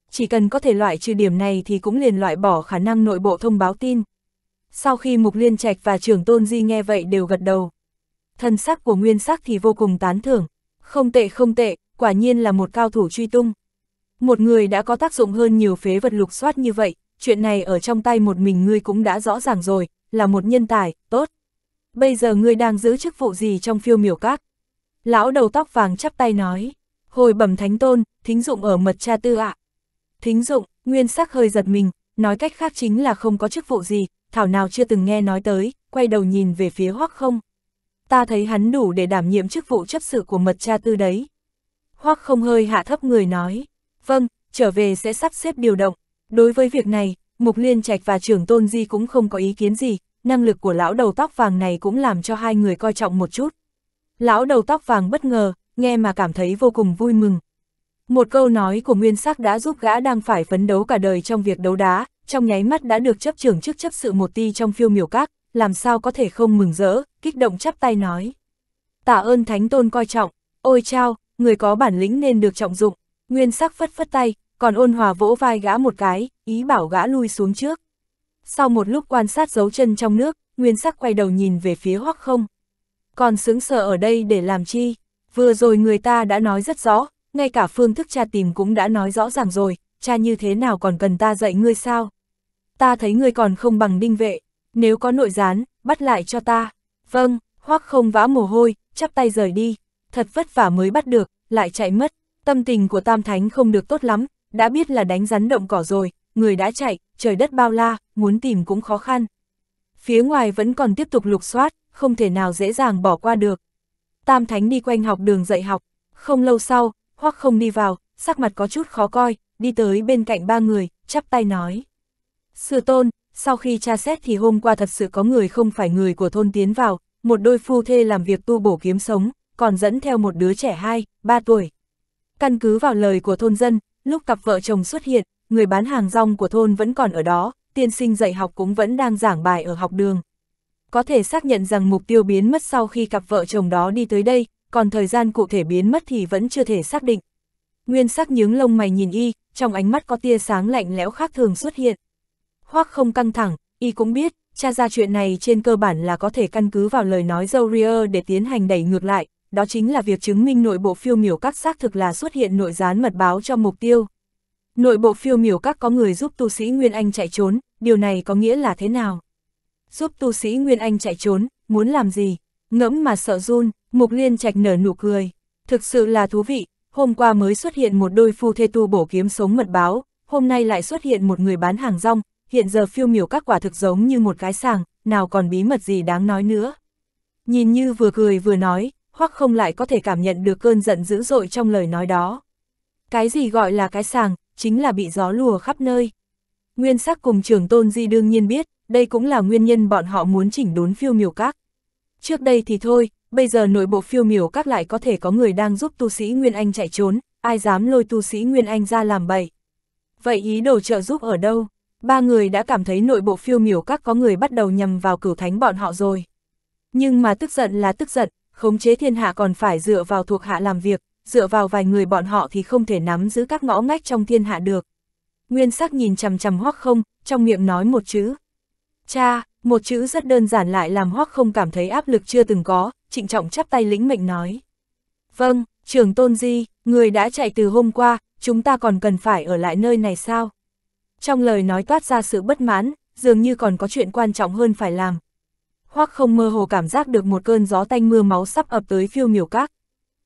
Chỉ cần có thể loại trừ điểm này thì cũng liền loại bỏ khả năng nội bộ thông báo tin. Sau khi Mục Liên Trạch và trưởng Tôn Di nghe vậy đều gật đầu. Thân sắc của Nguyên Sắc thì vô cùng tán thưởng. Không tệ không tệ, quả nhiên là một cao thủ truy tung. Một người đã có tác dụng hơn nhiều phế vật lục soát như vậy, chuyện này ở trong tay một mình ngươi cũng đã rõ ràng rồi, là một nhân tài, tốt. Bây giờ ngươi đang giữ chức vụ gì trong phiêu miểu các? Lão đầu tóc vàng chắp tay nói, hồi bẩm thánh tôn, thính dụng ở mật cha tư ạ. Thính dụng, nguyên sắc hơi giật mình, nói cách khác chính là không có chức vụ gì, thảo nào chưa từng nghe nói tới, quay đầu nhìn về phía hoắc không. Ta thấy hắn đủ để đảm nhiệm chức vụ chấp sự của mật cha tư đấy. Hoắc không hơi hạ thấp người nói, vâng, trở về sẽ sắp xếp điều động. Đối với việc này, Mục Liên Trạch và trưởng Tôn Di cũng không có ý kiến gì, năng lực của lão đầu tóc vàng này cũng làm cho hai người coi trọng một chút. Lão đầu tóc vàng bất ngờ, nghe mà cảm thấy vô cùng vui mừng. Một câu nói của Nguyên Sắc đã giúp gã đang phải phấn đấu cả đời trong việc đấu đá, trong nháy mắt đã được chấp trưởng chức chấp sự một ti trong phiêu miểu các, làm sao có thể không mừng rỡ, kích động chắp tay nói. Tạ ơn Thánh Tôn coi trọng, ôi chao, người có bản lĩnh nên được trọng dụng, Nguyên Sắc phất phất tay, còn ôn hòa vỗ vai gã một cái, ý bảo gã lui xuống trước. Sau một lúc quan sát dấu chân trong nước, nguyên sắc quay đầu nhìn về phía hoắc không. Còn sướng sợ ở đây để làm chi? Vừa rồi người ta đã nói rất rõ, ngay cả phương thức cha tìm cũng đã nói rõ ràng rồi, cha như thế nào còn cần ta dạy ngươi sao? Ta thấy ngươi còn không bằng đinh vệ, nếu có nội gián, bắt lại cho ta. Vâng, hoắc không vã mồ hôi, chắp tay rời đi, thật vất vả mới bắt được, lại chạy mất. Tâm tình của Tam Thánh không được tốt lắm, đã biết là đánh rắn động cỏ rồi, người đã chạy, trời đất bao la, muốn tìm cũng khó khăn. Phía ngoài vẫn còn tiếp tục lục soát, không thể nào dễ dàng bỏ qua được. Tam Thánh đi quanh học đường dạy học, không lâu sau, hoặc không đi vào, sắc mặt có chút khó coi, đi tới bên cạnh ba người, chắp tay nói. Sư tôn, sau khi tra xét thì hôm qua thật sự có người không phải người của thôn tiến vào, một đôi phu thê làm việc tu bổ kiếm sống, còn dẫn theo một đứa trẻ 2, 3 tuổi. Căn cứ vào lời của thôn dân, Lúc cặp vợ chồng xuất hiện, người bán hàng rong của thôn vẫn còn ở đó, tiên sinh dạy học cũng vẫn đang giảng bài ở học đường. Có thể xác nhận rằng mục tiêu biến mất sau khi cặp vợ chồng đó đi tới đây, còn thời gian cụ thể biến mất thì vẫn chưa thể xác định. Nguyên sắc nhướng lông mày nhìn y, trong ánh mắt có tia sáng lạnh lẽo khác thường xuất hiện. Hoác không căng thẳng, y cũng biết, cha ra chuyện này trên cơ bản là có thể căn cứ vào lời nói Zorier để tiến hành đẩy ngược lại, đó chính là việc chứng minh nội bộ phiêu miểu các xác thực là xuất hiện nội gián mật báo cho mục tiêu. Nội bộ phiêu miểu các có người giúp tu sĩ Nguyên Anh chạy trốn, điều này có nghĩa là thế nào? Giúp tu sĩ Nguyên Anh chạy trốn, muốn làm gì? Ngẫm mà sợ run, Mục Liên Trạch nở nụ cười. Thực sự là thú vị, hôm qua mới xuất hiện một đôi phu thê tu bổ kiếm sống mật báo, hôm nay lại xuất hiện một người bán hàng rong, hiện giờ phiêu miểu các quả thực giống như một cái sàng, nào còn bí mật gì đáng nói nữa. Nhìn như vừa cười vừa nói, hoắc không lại có thể cảm nhận được cơn giận dữ dội trong lời nói đó. Cái gì gọi là cái sàng, chính là bị gió lùa khắp nơi. Nguyên sắc cùng trưởng tôn di đương nhiên biết, đây cũng là nguyên nhân bọn họ muốn chỉnh đốn phiêu miểu các. Trước đây thì thôi, bây giờ nội bộ phiêu miểu các lại có thể có người đang giúp tu sĩ Nguyên Anh chạy trốn, ai dám lôi tu sĩ Nguyên Anh ra làm bậy. Vậy ý đồ trợ giúp ở đâu? Ba người đã cảm thấy nội bộ phiêu miểu các có người bắt đầu nhầm vào cửu thánh bọn họ rồi. Nhưng mà tức giận là tức giận, khống chế thiên hạ còn phải dựa vào thuộc hạ làm việc, dựa vào vài người bọn họ thì không thể nắm giữ các ngõ ngách trong thiên hạ được. Nguyên sắc nhìn chằm chằm hoắc không, trong miệng nói một chữ. Cha, một chữ rất đơn giản lại làm hoắc không cảm thấy áp lực chưa từng có, trịnh trọng chắp tay lĩnh mệnh nói. Vâng, trưởng tôn di, người đã chạy từ hôm qua, chúng ta còn cần phải ở lại nơi này sao? Trong lời nói toát ra sự bất mãn, dường như còn có chuyện quan trọng hơn phải làm hoắc không mơ hồ cảm giác được một cơn gió tanh mưa máu sắp ập tới phiêu miểu các.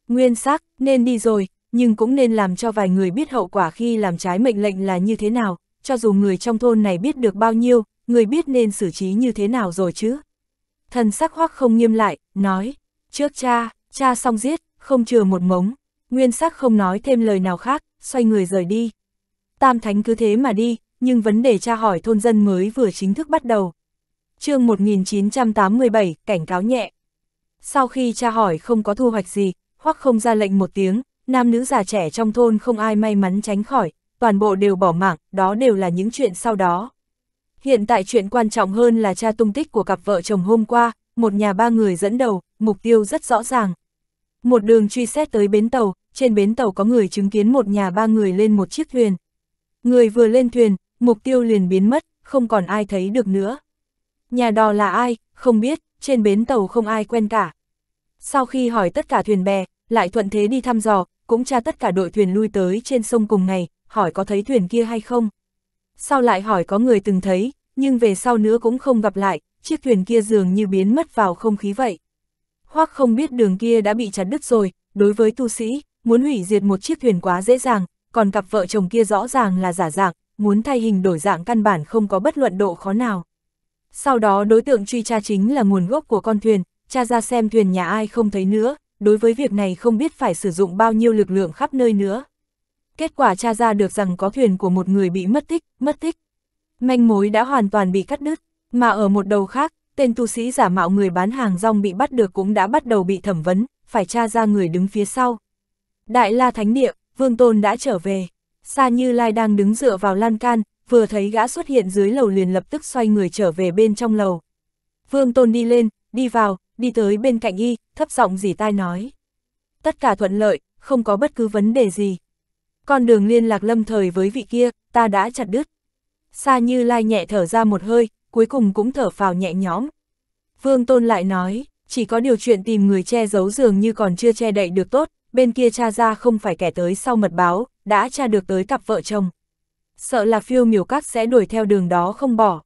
Nguyên sắc nên đi rồi, nhưng cũng nên làm cho vài người biết hậu quả khi làm trái mệnh lệnh là như thế nào, cho dù người trong thôn này biết được bao nhiêu, người biết nên xử trí như thế nào rồi chứ. Thần sắc hoắc không nghiêm lại, nói, trước cha, cha xong giết, không chừa một mống, nguyên sắc không nói thêm lời nào khác, xoay người rời đi. Tam thánh cứ thế mà đi, nhưng vấn đề cha hỏi thôn dân mới vừa chính thức bắt đầu, chương 1987, cảnh cáo nhẹ. Sau khi cha hỏi không có thu hoạch gì, hoặc không ra lệnh một tiếng, nam nữ già trẻ trong thôn không ai may mắn tránh khỏi, toàn bộ đều bỏ mạng, đó đều là những chuyện sau đó. Hiện tại chuyện quan trọng hơn là tra tung tích của cặp vợ chồng hôm qua, một nhà ba người dẫn đầu, mục tiêu rất rõ ràng. Một đường truy xét tới bến tàu, trên bến tàu có người chứng kiến một nhà ba người lên một chiếc thuyền. Người vừa lên thuyền, mục tiêu liền biến mất, không còn ai thấy được nữa. Nhà đò là ai, không biết, trên bến tàu không ai quen cả. Sau khi hỏi tất cả thuyền bè, lại thuận thế đi thăm dò, cũng tra tất cả đội thuyền lui tới trên sông cùng ngày, hỏi có thấy thuyền kia hay không. Sau lại hỏi có người từng thấy, nhưng về sau nữa cũng không gặp lại, chiếc thuyền kia dường như biến mất vào không khí vậy. Hoác không biết đường kia đã bị chặt đứt rồi, đối với tu sĩ, muốn hủy diệt một chiếc thuyền quá dễ dàng, còn cặp vợ chồng kia rõ ràng là giả dạng, muốn thay hình đổi dạng căn bản không có bất luận độ khó nào. Sau đó đối tượng truy tra chính là nguồn gốc của con thuyền, tra ra xem thuyền nhà ai không thấy nữa, đối với việc này không biết phải sử dụng bao nhiêu lực lượng khắp nơi nữa. Kết quả tra ra được rằng có thuyền của một người bị mất tích, mất tích. Manh mối đã hoàn toàn bị cắt đứt, mà ở một đầu khác, tên tu sĩ giả mạo người bán hàng rong bị bắt được cũng đã bắt đầu bị thẩm vấn, phải tra ra người đứng phía sau. Đại La Thánh Địa, Vương Tôn đã trở về. xa Như Lai đang đứng dựa vào lan can, vừa thấy gã xuất hiện dưới lầu liền lập tức xoay người trở về bên trong lầu. Vương Tôn đi lên, đi vào, đi tới bên cạnh y, thấp giọng dì tai nói. Tất cả thuận lợi, không có bất cứ vấn đề gì. Con đường liên lạc lâm thời với vị kia, ta đã chặt đứt. xa như lai nhẹ thở ra một hơi, cuối cùng cũng thở phào nhẹ nhõm. Vương Tôn lại nói, chỉ có điều chuyện tìm người che giấu giường như còn chưa che đậy được tốt, bên kia cha ra không phải kẻ tới sau mật báo, đã tra được tới cặp vợ chồng sợ là phiêu miểu các sẽ đuổi theo đường đó không bỏ.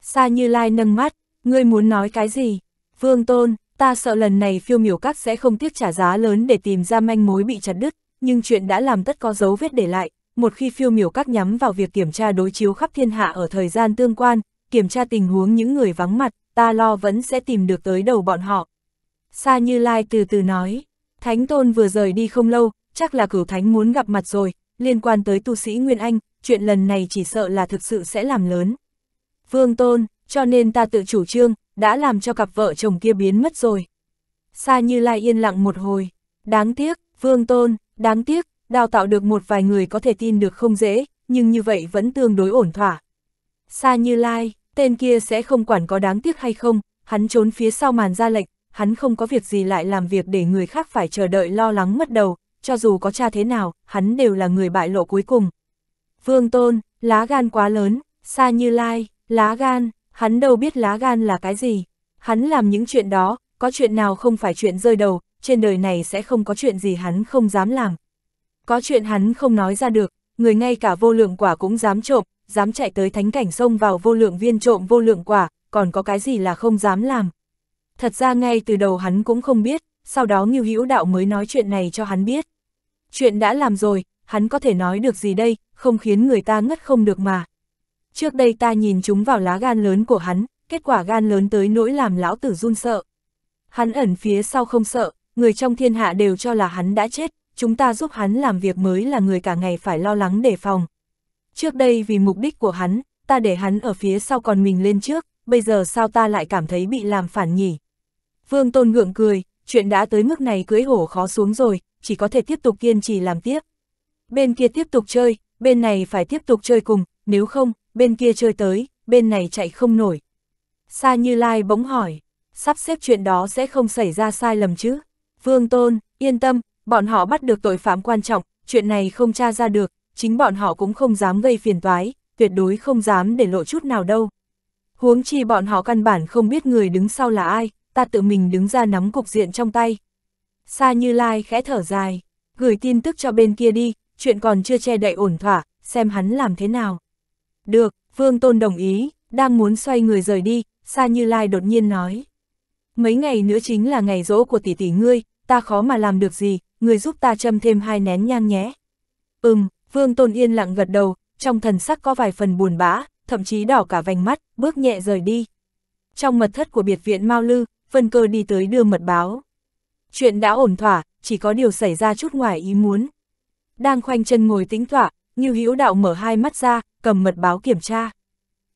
Sa Như Lai nâng mắt, ngươi muốn nói cái gì? Vương Tôn, ta sợ lần này phiêu miểu các sẽ không tiếc trả giá lớn để tìm ra manh mối bị chặt đứt, nhưng chuyện đã làm tất có dấu vết để lại. Một khi phiêu miểu các nhắm vào việc kiểm tra đối chiếu khắp thiên hạ ở thời gian tương quan, kiểm tra tình huống những người vắng mặt, ta lo vẫn sẽ tìm được tới đầu bọn họ. Sa Như Lai từ từ nói, Thánh Tôn vừa rời đi không lâu, chắc là cửu Thánh muốn gặp mặt rồi, liên quan tới tu sĩ Nguyên Anh, chuyện lần này chỉ sợ là thực sự sẽ làm lớn. Vương Tôn, cho nên ta tự chủ trương, đã làm cho cặp vợ chồng kia biến mất rồi. Sa Như Lai yên lặng một hồi, đáng tiếc, Vương Tôn, đáng tiếc, đào tạo được một vài người có thể tin được không dễ, nhưng như vậy vẫn tương đối ổn thỏa. Sa Như Lai, tên kia sẽ không quản có đáng tiếc hay không, hắn trốn phía sau màn ra lệnh, hắn không có việc gì lại làm việc để người khác phải chờ đợi lo lắng mất đầu, cho dù có cha thế nào, hắn đều là người bại lộ cuối cùng, Vương Tôn, lá gan quá lớn, xa như lai, lá gan, hắn đâu biết lá gan là cái gì. Hắn làm những chuyện đó, có chuyện nào không phải chuyện rơi đầu, trên đời này sẽ không có chuyện gì hắn không dám làm. Có chuyện hắn không nói ra được, người ngay cả vô lượng quả cũng dám trộm, dám chạy tới thánh cảnh xông vào vô lượng viên trộm vô lượng quả, còn có cái gì là không dám làm. Thật ra ngay từ đầu hắn cũng không biết, sau đó Ngưu Hữu Đạo mới nói chuyện này cho hắn biết. Chuyện đã làm rồi, hắn có thể nói được gì đây, không khiến người ta ngất không được mà. Trước đây ta nhìn chúng vào lá gan lớn của hắn, kết quả gan lớn tới nỗi làm lão tử run sợ. Hắn ẩn phía sau không sợ, người trong thiên hạ đều cho là hắn đã chết, chúng ta giúp hắn làm việc mới là người cả ngày phải lo lắng đề phòng. Trước đây vì mục đích của hắn, ta để hắn ở phía sau còn mình lên trước, bây giờ sao ta lại cảm thấy bị làm phản nhỉ? Vương Tôn ngượng cười, chuyện đã tới mức này cưới hổ khó xuống rồi, chỉ có thể tiếp tục kiên trì làm tiếp bên kia tiếp tục chơi, bên này phải tiếp tục chơi cùng, nếu không, bên kia chơi tới, bên này chạy không nổi. Sa Như Lai bỗng hỏi, sắp xếp chuyện đó sẽ không xảy ra sai lầm chứ? Vương Tôn, yên tâm, bọn họ bắt được tội phạm quan trọng, chuyện này không tra ra được, chính bọn họ cũng không dám gây phiền toái, tuyệt đối không dám để lộ chút nào đâu. Huống chi bọn họ căn bản không biết người đứng sau là ai, ta tự mình đứng ra nắm cục diện trong tay. Sa Như Lai khẽ thở dài, gửi tin tức cho bên kia đi, chuyện còn chưa che đậy ổn thỏa, xem hắn làm thế nào. Được, Vương Tôn đồng ý, đang muốn xoay người rời đi, xa Như Lai đột nhiên nói. Mấy ngày nữa chính là ngày rỗ của tỷ tỷ ngươi, ta khó mà làm được gì, người giúp ta châm thêm hai nén nhang nhé. Ừm, Vương Tôn yên lặng gật đầu, trong thần sắc có vài phần buồn bã, thậm chí đỏ cả vành mắt, bước nhẹ rời đi. Trong mật thất của biệt viện Mao Lư, Vân Cơ đi tới đưa mật báo. Chuyện đã ổn thỏa, chỉ có điều xảy ra chút ngoài ý muốn, đang khoanh chân ngồi tĩnh tọa, như Hữu Đạo mở hai mắt ra, cầm mật báo kiểm tra.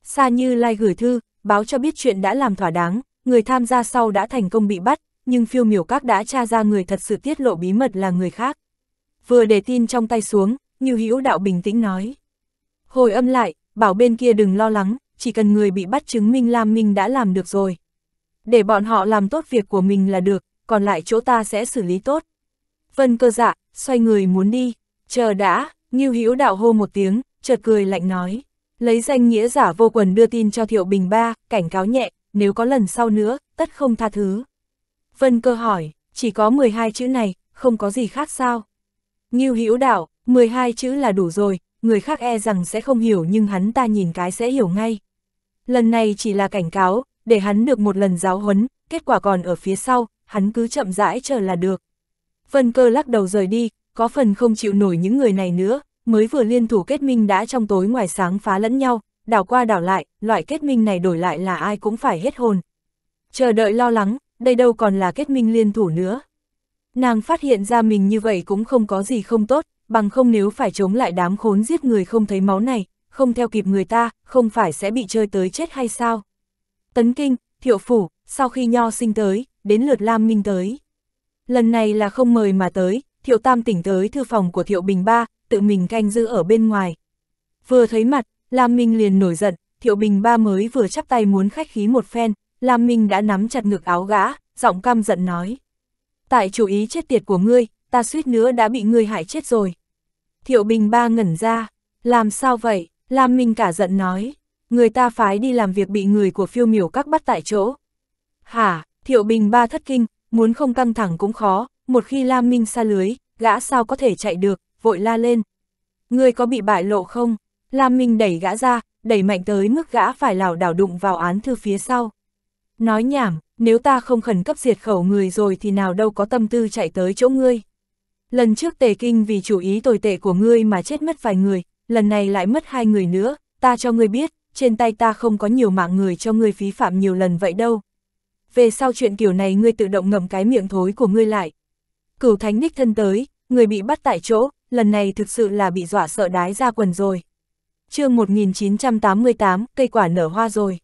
Sa Như Lai gửi thư, báo cho biết chuyện đã làm thỏa đáng, người tham gia sau đã thành công bị bắt, nhưng phiêu miểu các đã tra ra người thật sự tiết lộ bí mật là người khác. Vừa để tin trong tay xuống, như Hữu Đạo bình tĩnh nói. Hồi âm lại, bảo bên kia đừng lo lắng, chỉ cần người bị bắt chứng minh Lam Minh đã làm được rồi. Để bọn họ làm tốt việc của mình là được, còn lại chỗ ta sẽ xử lý tốt. Vân cơ dạ, xoay người muốn đi. Chờ đã, Ngưu Hữu Đạo hô một tiếng, chợt cười lạnh nói. Lấy danh nghĩa giả vô quần đưa tin cho Thiệu Bình Ba, cảnh cáo nhẹ, nếu có lần sau nữa, tất không tha thứ. Vân cơ hỏi, chỉ có 12 chữ này, không có gì khác sao? Ngưu Hữu Đạo, 12 chữ là đủ rồi, người khác e rằng sẽ không hiểu nhưng hắn ta nhìn cái sẽ hiểu ngay. Lần này chỉ là cảnh cáo, để hắn được một lần giáo huấn, kết quả còn ở phía sau, hắn cứ chậm rãi chờ là được. Vân cơ lắc đầu rời đi, có phần không chịu nổi những người này nữa, mới vừa liên thủ kết minh đã trong tối ngoài sáng phá lẫn nhau, đảo qua đảo lại, loại kết minh này đổi lại là ai cũng phải hết hồn. Chờ đợi lo lắng, đây đâu còn là kết minh liên thủ nữa. Nàng phát hiện ra mình như vậy cũng không có gì không tốt, bằng không nếu phải chống lại đám khốn giết người không thấy máu này, không theo kịp người ta, không phải sẽ bị chơi tới chết hay sao. Tấn Kinh, Thiệu Phủ, sau khi Nho sinh tới, đến lượt Lam Minh tới. Lần này là không mời mà tới, Thiệu Tam tỉnh tới thư phòng của Thiệu Bình Ba, tự mình canh giữ ở bên ngoài. Vừa thấy mặt, Lam Minh liền nổi giận, Thiệu Bình Ba mới vừa chắp tay muốn khách khí một phen, Lam Minh đã nắm chặt ngực áo gã, giọng căm giận nói. Tại chủ ý chết tiệt của ngươi, ta suýt nữa đã bị ngươi hại chết rồi. Thiệu Bình Ba ngẩn ra, làm sao vậy, Lam Minh cả giận nói, người ta phái đi làm việc bị người của phiêu miểu các bắt tại chỗ. Hả, Thiệu Bình Ba thất kinh, muốn không căng thẳng cũng khó, một khi Lam Minh xa lưới, gã sao có thể chạy được, vội la lên. Người có bị bại lộ không? Lam Minh đẩy gã ra, đẩy mạnh tới mức gã phải lảo đảo đụng vào án thư phía sau. Nói nhảm, nếu ta không khẩn cấp diệt khẩu người rồi thì nào đâu có tâm tư chạy tới chỗ ngươi. Lần trước tề kinh vì chủ ý tồi tệ của ngươi mà chết mất vài người, lần này lại mất hai người nữa, ta cho ngươi biết, trên tay ta không có nhiều mạng người cho ngươi phí phạm nhiều lần vậy đâu. Về sau chuyện kiểu này ngươi tự động ngầm cái miệng thối của ngươi lại, Cửu thánh ních thân tới, người bị bắt tại chỗ, lần này thực sự là bị dọa sợ đái ra quần rồi. chương 1988, cây quả nở hoa rồi.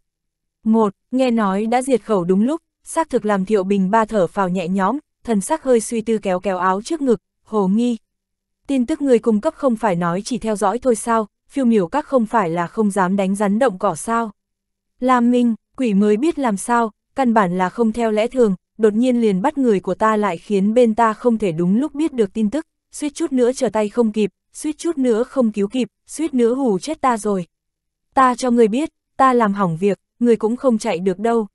Một, nghe nói đã diệt khẩu đúng lúc, xác thực làm thiệu bình ba thở phào nhẹ nhõm, thần sắc hơi suy tư kéo kéo áo trước ngực, hồ nghi. Tin tức người cung cấp không phải nói chỉ theo dõi thôi sao, phiêu miểu các không phải là không dám đánh rắn động cỏ sao. Lam Minh, quỷ mới biết làm sao, căn bản là không theo lẽ thường, đột nhiên liền bắt người của ta lại khiến bên ta không thể đúng lúc biết được tin tức, suýt chút nữa trở tay không kịp, suýt chút nữa không cứu kịp, suýt nữa hù chết ta rồi. Ta cho người biết, ta làm hỏng việc, người cũng không chạy được đâu.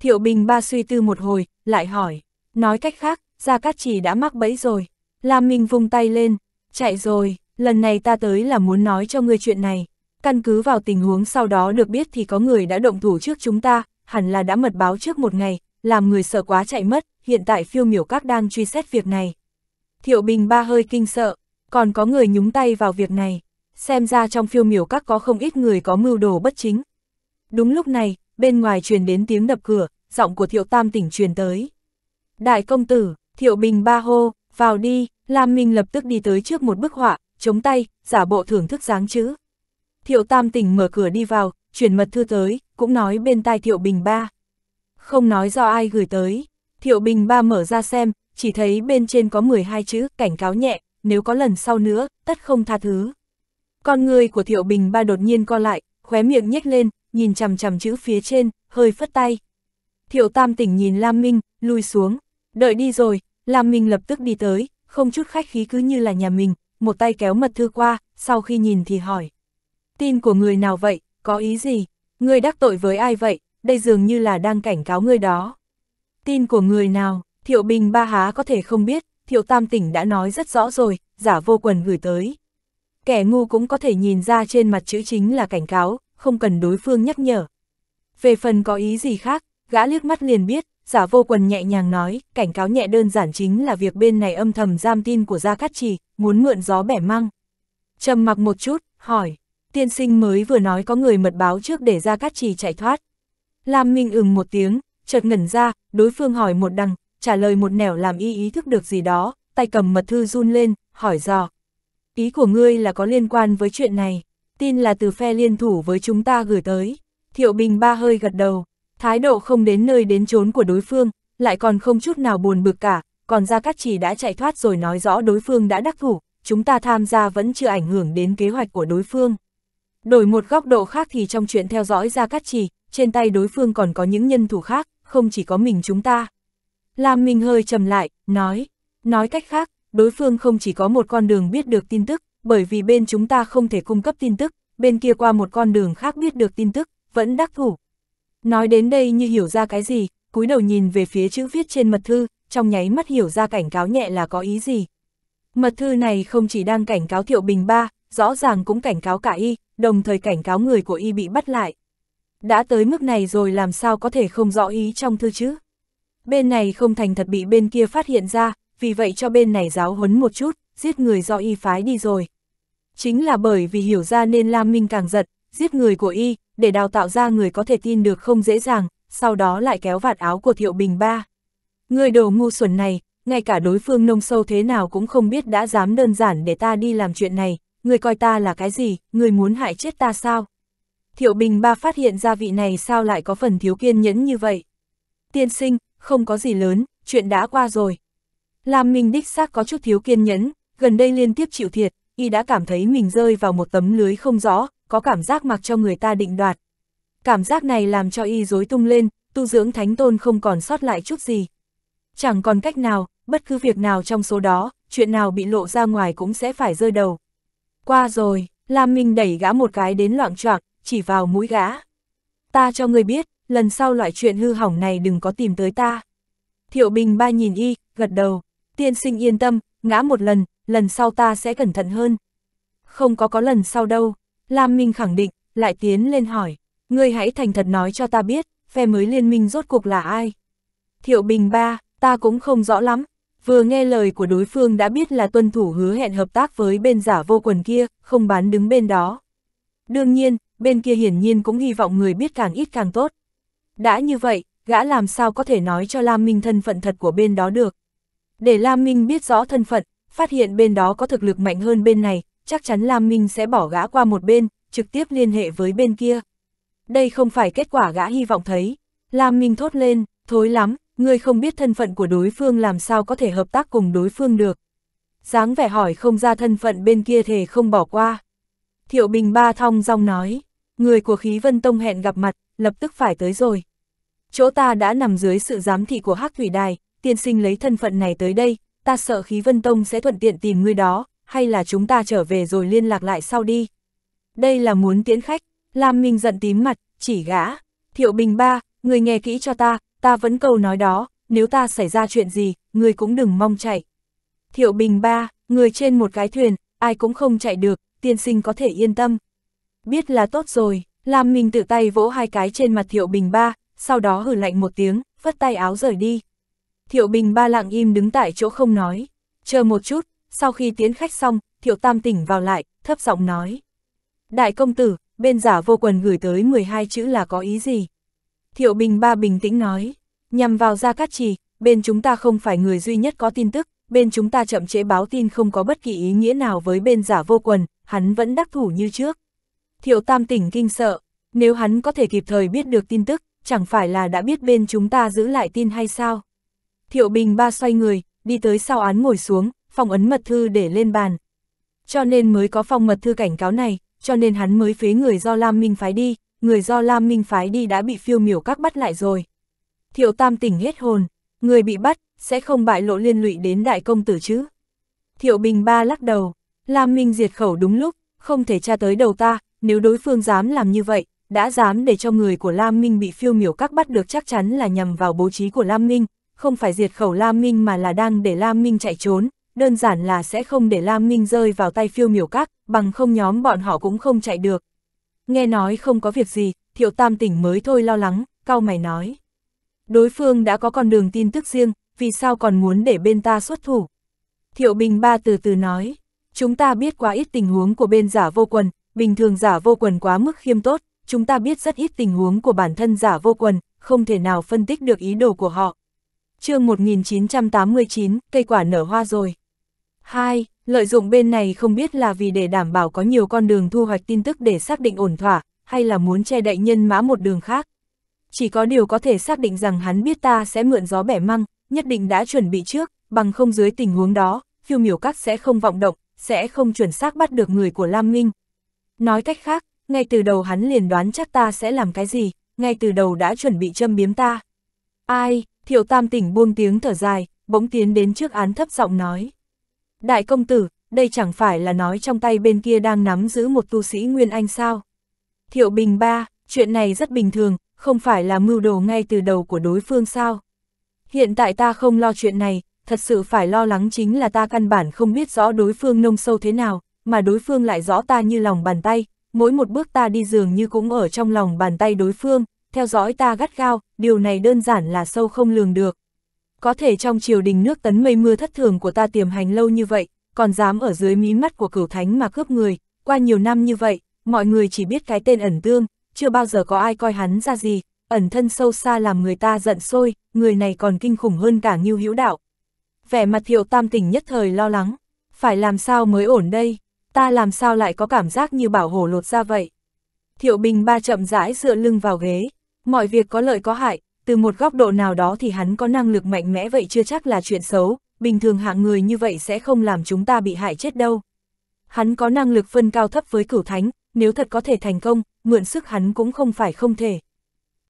Thiệu Bình ba suy tư một hồi, lại hỏi, nói cách khác, Gia Cát Trì đã mắc bẫy rồi. Lam Minh vung tay lên, chạy rồi, lần này ta tới là muốn nói cho người chuyện này. Căn cứ vào tình huống sau đó được biết thì có người đã động thủ trước chúng ta, hẳn là đã mật báo trước một ngày, làm người sợ quá chạy mất, hiện tại phiêu miểu các đang truy xét việc này. Thiệu Bình ba hơi kinh sợ, còn có người nhúng tay vào việc này, xem ra trong phiêu miểu các có không ít người có mưu đồ bất chính. Đúng lúc này, bên ngoài truyền đến tiếng đập cửa, giọng của Thiệu Tam tỉnh truyền tới. Đại công tử, Thiệu Bình ba hô, vào đi, Lam Minh lập tức đi tới trước một bức họa, chống tay, giả bộ thưởng thức dáng chữ. Thiệu Tam tỉnh mở cửa đi vào, chuyển mật thư tới, cũng nói bên tai Thiệu Bình ba không nói do ai gửi tới. Thiệu Bình ba mở ra xem, chỉ thấy bên trên có 12 chữ cảnh cáo nhẹ, nếu có lần sau nữa, tất không tha thứ. Con người của Thiệu Bình ba đột nhiên co lại, khóe miệng nhếch lên, nhìn chằm chằm chữ phía trên, hơi phất tay. Thiệu Tam tỉnh nhìn Lam Minh, lui xuống, đợi đi rồi, Lam Minh lập tức đi tới, không chút khách khí cứ như là nhà mình, một tay kéo mật thư qua, sau khi nhìn thì hỏi. Tin của người nào vậy, có ý gì, người đắc tội với ai vậy, đây dường như là đang cảnh cáo người đó. Tin của người nào, Thiệu Bình Ba Há có thể không biết, Thiệu Tam Tỉnh đã nói rất rõ rồi, giả vô quần gửi tới. Kẻ ngu cũng có thể nhìn ra trên mặt chữ chính là cảnh cáo, không cần đối phương nhắc nhở. Về phần có ý gì khác, gã liếc mắt liền biết, giả vô quần nhẹ nhàng nói, cảnh cáo nhẹ đơn giản chính là việc bên này âm thầm giam tin của Gia Cát Trì, muốn mượn gió bẻ măng. trầm mặc một chút, hỏi, tiên sinh mới vừa nói có người mật báo trước để Gia Cát Trì chạy thoát, Lam Minh ừm một tiếng, chợt ngẩn ra, đối phương hỏi một đằng, trả lời một nẻo làm y ý thức được gì đó, tay cầm mật thư run lên, hỏi dò. Ý của ngươi là có liên quan với chuyện này, tin là từ phe liên thủ với chúng ta gửi tới. Thiệu Bình ba hơi gật đầu, thái độ không đến nơi đến chốn của đối phương, lại còn không chút nào buồn bực cả, còn Gia Cát Chỉ đã chạy thoát rồi nói rõ đối phương đã đắc thủ, chúng ta tham gia vẫn chưa ảnh hưởng đến kế hoạch của đối phương. Đổi một góc độ khác thì trong chuyện theo dõi Gia Cát Chỉ, trên tay đối phương còn có những nhân thủ khác, không chỉ có mình chúng ta. Lam Minh hơi trầm lại, nói. Nói cách khác, đối phương không chỉ có một con đường biết được tin tức, bởi vì bên chúng ta không thể cung cấp tin tức, bên kia qua một con đường khác biết được tin tức, vẫn đắc thủ. Nói đến đây như hiểu ra cái gì, cúi đầu nhìn về phía chữ viết trên mật thư, trong nháy mắt hiểu ra cảnh cáo nhẹ là có ý gì. Mật thư này không chỉ đang cảnh cáo Thiệu Bình Ba, rõ ràng cũng cảnh cáo cả y, đồng thời cảnh cáo người của y bị bắt lại đã tới mức này rồi làm sao có thể không rõ ý trong thư chứ. Bên này không thành thật bị bên kia phát hiện ra, vì vậy cho bên này giáo huấn một chút, giết người do y phái đi rồi. Chính là bởi vì hiểu ra nên Lam Minh càng giật, giết người của y, để đào tạo ra người có thể tin được không dễ dàng, sau đó lại kéo vạt áo của Thiệu Bình ba. Người đồ ngu xuẩn này, ngay cả đối phương nông sâu thế nào cũng không biết đã dám đơn giản để ta đi làm chuyện này, người coi ta là cái gì, người muốn hại chết ta sao? Thiệu Bình Ba phát hiện ra vị này sao lại có phần thiếu kiên nhẫn như vậy. Tiên sinh, không có gì lớn, chuyện đã qua rồi. Làm mình đích xác có chút thiếu kiên nhẫn, gần đây liên tiếp chịu thiệt, y đã cảm thấy mình rơi vào một tấm lưới không rõ, có cảm giác mặc cho người ta định đoạt. Cảm giác này làm cho y dối tung lên, tu dưỡng thánh tôn không còn sót lại chút gì. Chẳng còn cách nào, bất cứ việc nào trong số đó, chuyện nào bị lộ ra ngoài cũng sẽ phải rơi đầu. Qua rồi, làm mình đẩy gã một cái đến loạn choạng, chỉ vào mũi gã. Ta cho ngươi biết, lần sau loại chuyện hư hỏng này đừng có tìm tới ta. Thiệu Bình ba nhìn y, gật đầu, tiên sinh yên tâm, ngã một lần, lần sau ta sẽ cẩn thận hơn. Không có có lần sau đâu, Lam Minh khẳng định, lại tiến lên hỏi, ngươi hãy thành thật nói cho ta biết, phe mới liên minh rốt cuộc là ai. Thiệu Bình ba, ta cũng không rõ lắm, vừa nghe lời của đối phương đã biết là tuân thủ hứa hẹn hợp tác với bên giả vô quần kia, không bán đứng bên đó. Đương nhiên, bên kia hiển nhiên cũng hy vọng người biết càng ít càng tốt. Đã như vậy, gã làm sao có thể nói cho Lam Minh thân phận thật của bên đó được. Để Lam Minh biết rõ thân phận, phát hiện bên đó có thực lực mạnh hơn bên này, chắc chắn Lam Minh sẽ bỏ gã qua một bên, trực tiếp liên hệ với bên kia. Đây không phải kết quả gã hy vọng thấy. Lam Minh thốt lên, thối lắm, người không biết thân phận của đối phương làm sao có thể hợp tác cùng đối phương được. dáng vẻ hỏi không ra thân phận bên kia thề không bỏ qua. Thiệu Bình Ba thong dong nói, người của khí vân tông hẹn gặp mặt, lập tức phải tới rồi. Chỗ ta đã nằm dưới sự giám thị của Hắc Thủy Đài, tiên sinh lấy thân phận này tới đây, ta sợ khí vân tông sẽ thuận tiện tìm người đó, hay là chúng ta trở về rồi liên lạc lại sau đi. Đây là muốn tiễn khách, Lam Minh giận tím mặt, chỉ gã. Thiệu Bình Ba, người nghe kỹ cho ta, ta vẫn câu nói đó, nếu ta xảy ra chuyện gì, người cũng đừng mong chạy. Thiệu Bình Ba, người trên một cái thuyền, ai cũng không chạy được, tiên sinh có thể yên tâm. Biết là tốt rồi, Lam Minh tự tay vỗ hai cái trên mặt Thiệu Bình Ba, sau đó hử lạnh một tiếng, vất tay áo rời đi. Thiệu Bình Ba lặng im đứng tại chỗ không nói, chờ một chút, sau khi tiến khách xong, Thiệu Tam tỉnh vào lại, thấp giọng nói. Đại công tử, bên giả vô quần gửi tới 12 chữ là có ý gì? Thiệu Bình Ba bình tĩnh nói, nhằm vào Gia Cát Trì, bên chúng ta không phải người duy nhất có tin tức, bên chúng ta chậm chế báo tin không có bất kỳ ý nghĩa nào với bên giả vô quần, hắn vẫn đắc thủ như trước. Thiệu Tam tỉnh kinh sợ, nếu hắn có thể kịp thời biết được tin tức, chẳng phải là đã biết bên chúng ta giữ lại tin hay sao? Thiệu Bình ba xoay người, đi tới sau án ngồi xuống, phong ấn mật thư để lên bàn. Cho nên mới có phong mật thư cảnh cáo này, cho nên hắn mới phế người do Lam Minh phái đi, người do Lam Minh phái đi đã bị phiêu miểu các bắt lại rồi. Thiệu Tam tỉnh hết hồn, người bị bắt, sẽ không bại lộ liên lụy đến đại công tử chứ. Thiệu Bình Ba lắc đầu, Lam Minh diệt khẩu đúng lúc, không thể tra tới đầu ta, nếu đối phương dám làm như vậy, đã dám để cho người của Lam Minh bị phiêu miểu các bắt được chắc chắn là nhằm vào bố trí của Lam Minh, không phải diệt khẩu Lam Minh mà là đang để Lam Minh chạy trốn, đơn giản là sẽ không để Lam Minh rơi vào tay phiêu miểu các, bằng không nhóm bọn họ cũng không chạy được. Nghe nói không có việc gì, thiệu tam tỉnh mới thôi lo lắng, cao mày nói. Đối phương đã có con đường tin tức riêng, vì sao còn muốn để bên ta xuất thủ? Thiệu Bình Ba từ từ nói. Chúng ta biết quá ít tình huống của bên giả vô quần, bình thường giả vô quần quá mức khiêm tốt, chúng ta biết rất ít tình huống của bản thân giả vô quần, không thể nào phân tích được ý đồ của họ. chương 1989, cây quả nở hoa rồi. 2. Lợi dụng bên này không biết là vì để đảm bảo có nhiều con đường thu hoạch tin tức để xác định ổn thỏa, hay là muốn che đậy nhân mã một đường khác. Chỉ có điều có thể xác định rằng hắn biết ta sẽ mượn gió bẻ măng, nhất định đã chuẩn bị trước, bằng không dưới tình huống đó, phiêu miểu các sẽ không vọng động, sẽ không chuẩn xác bắt được người của Lam Minh. Nói cách khác, ngay từ đầu hắn liền đoán chắc ta sẽ làm cái gì, ngay từ đầu đã chuẩn bị châm biếm ta. Ai, thiệu tam tỉnh buông tiếng thở dài, bỗng tiến đến trước án thấp giọng nói. Đại công tử, đây chẳng phải là nói trong tay bên kia đang nắm giữ một tu sĩ Nguyên Anh sao? Thiệu Bình ba, chuyện này rất bình thường, không phải là mưu đồ ngay từ đầu của đối phương sao? Hiện tại ta không lo chuyện này, thật sự phải lo lắng chính là ta căn bản không biết rõ đối phương nông sâu thế nào, mà đối phương lại rõ ta như lòng bàn tay, mỗi một bước ta đi dường như cũng ở trong lòng bàn tay đối phương, theo dõi ta gắt gao, điều này đơn giản là sâu không lường được. Có thể trong triều đình nước tấn mây mưa thất thường của ta tiềm hành lâu như vậy, còn dám ở dưới mí mắt của cửu thánh mà cướp người, qua nhiều năm như vậy, mọi người chỉ biết cái tên ẩn tương, chưa bao giờ có ai coi hắn ra gì, ẩn thân sâu xa làm người ta giận sôi, người này còn kinh khủng hơn cả Ngưu Hữu Đạo, vẻ mặt thiệu tam tỉnh nhất thời lo lắng, phải làm sao mới ổn đây, ta làm sao lại có cảm giác như bảo hổ lột ra vậy. Thiệu bình ba chậm rãi dựa lưng vào ghế, mọi việc có lợi có hại, từ một góc độ nào đó thì hắn có năng lực mạnh mẽ vậy chưa chắc là chuyện xấu, bình thường hạng người như vậy sẽ không làm chúng ta bị hại chết đâu. Hắn có năng lực phân cao thấp với cửu thánh, nếu thật có thể thành công, mượn sức hắn cũng không phải không thể.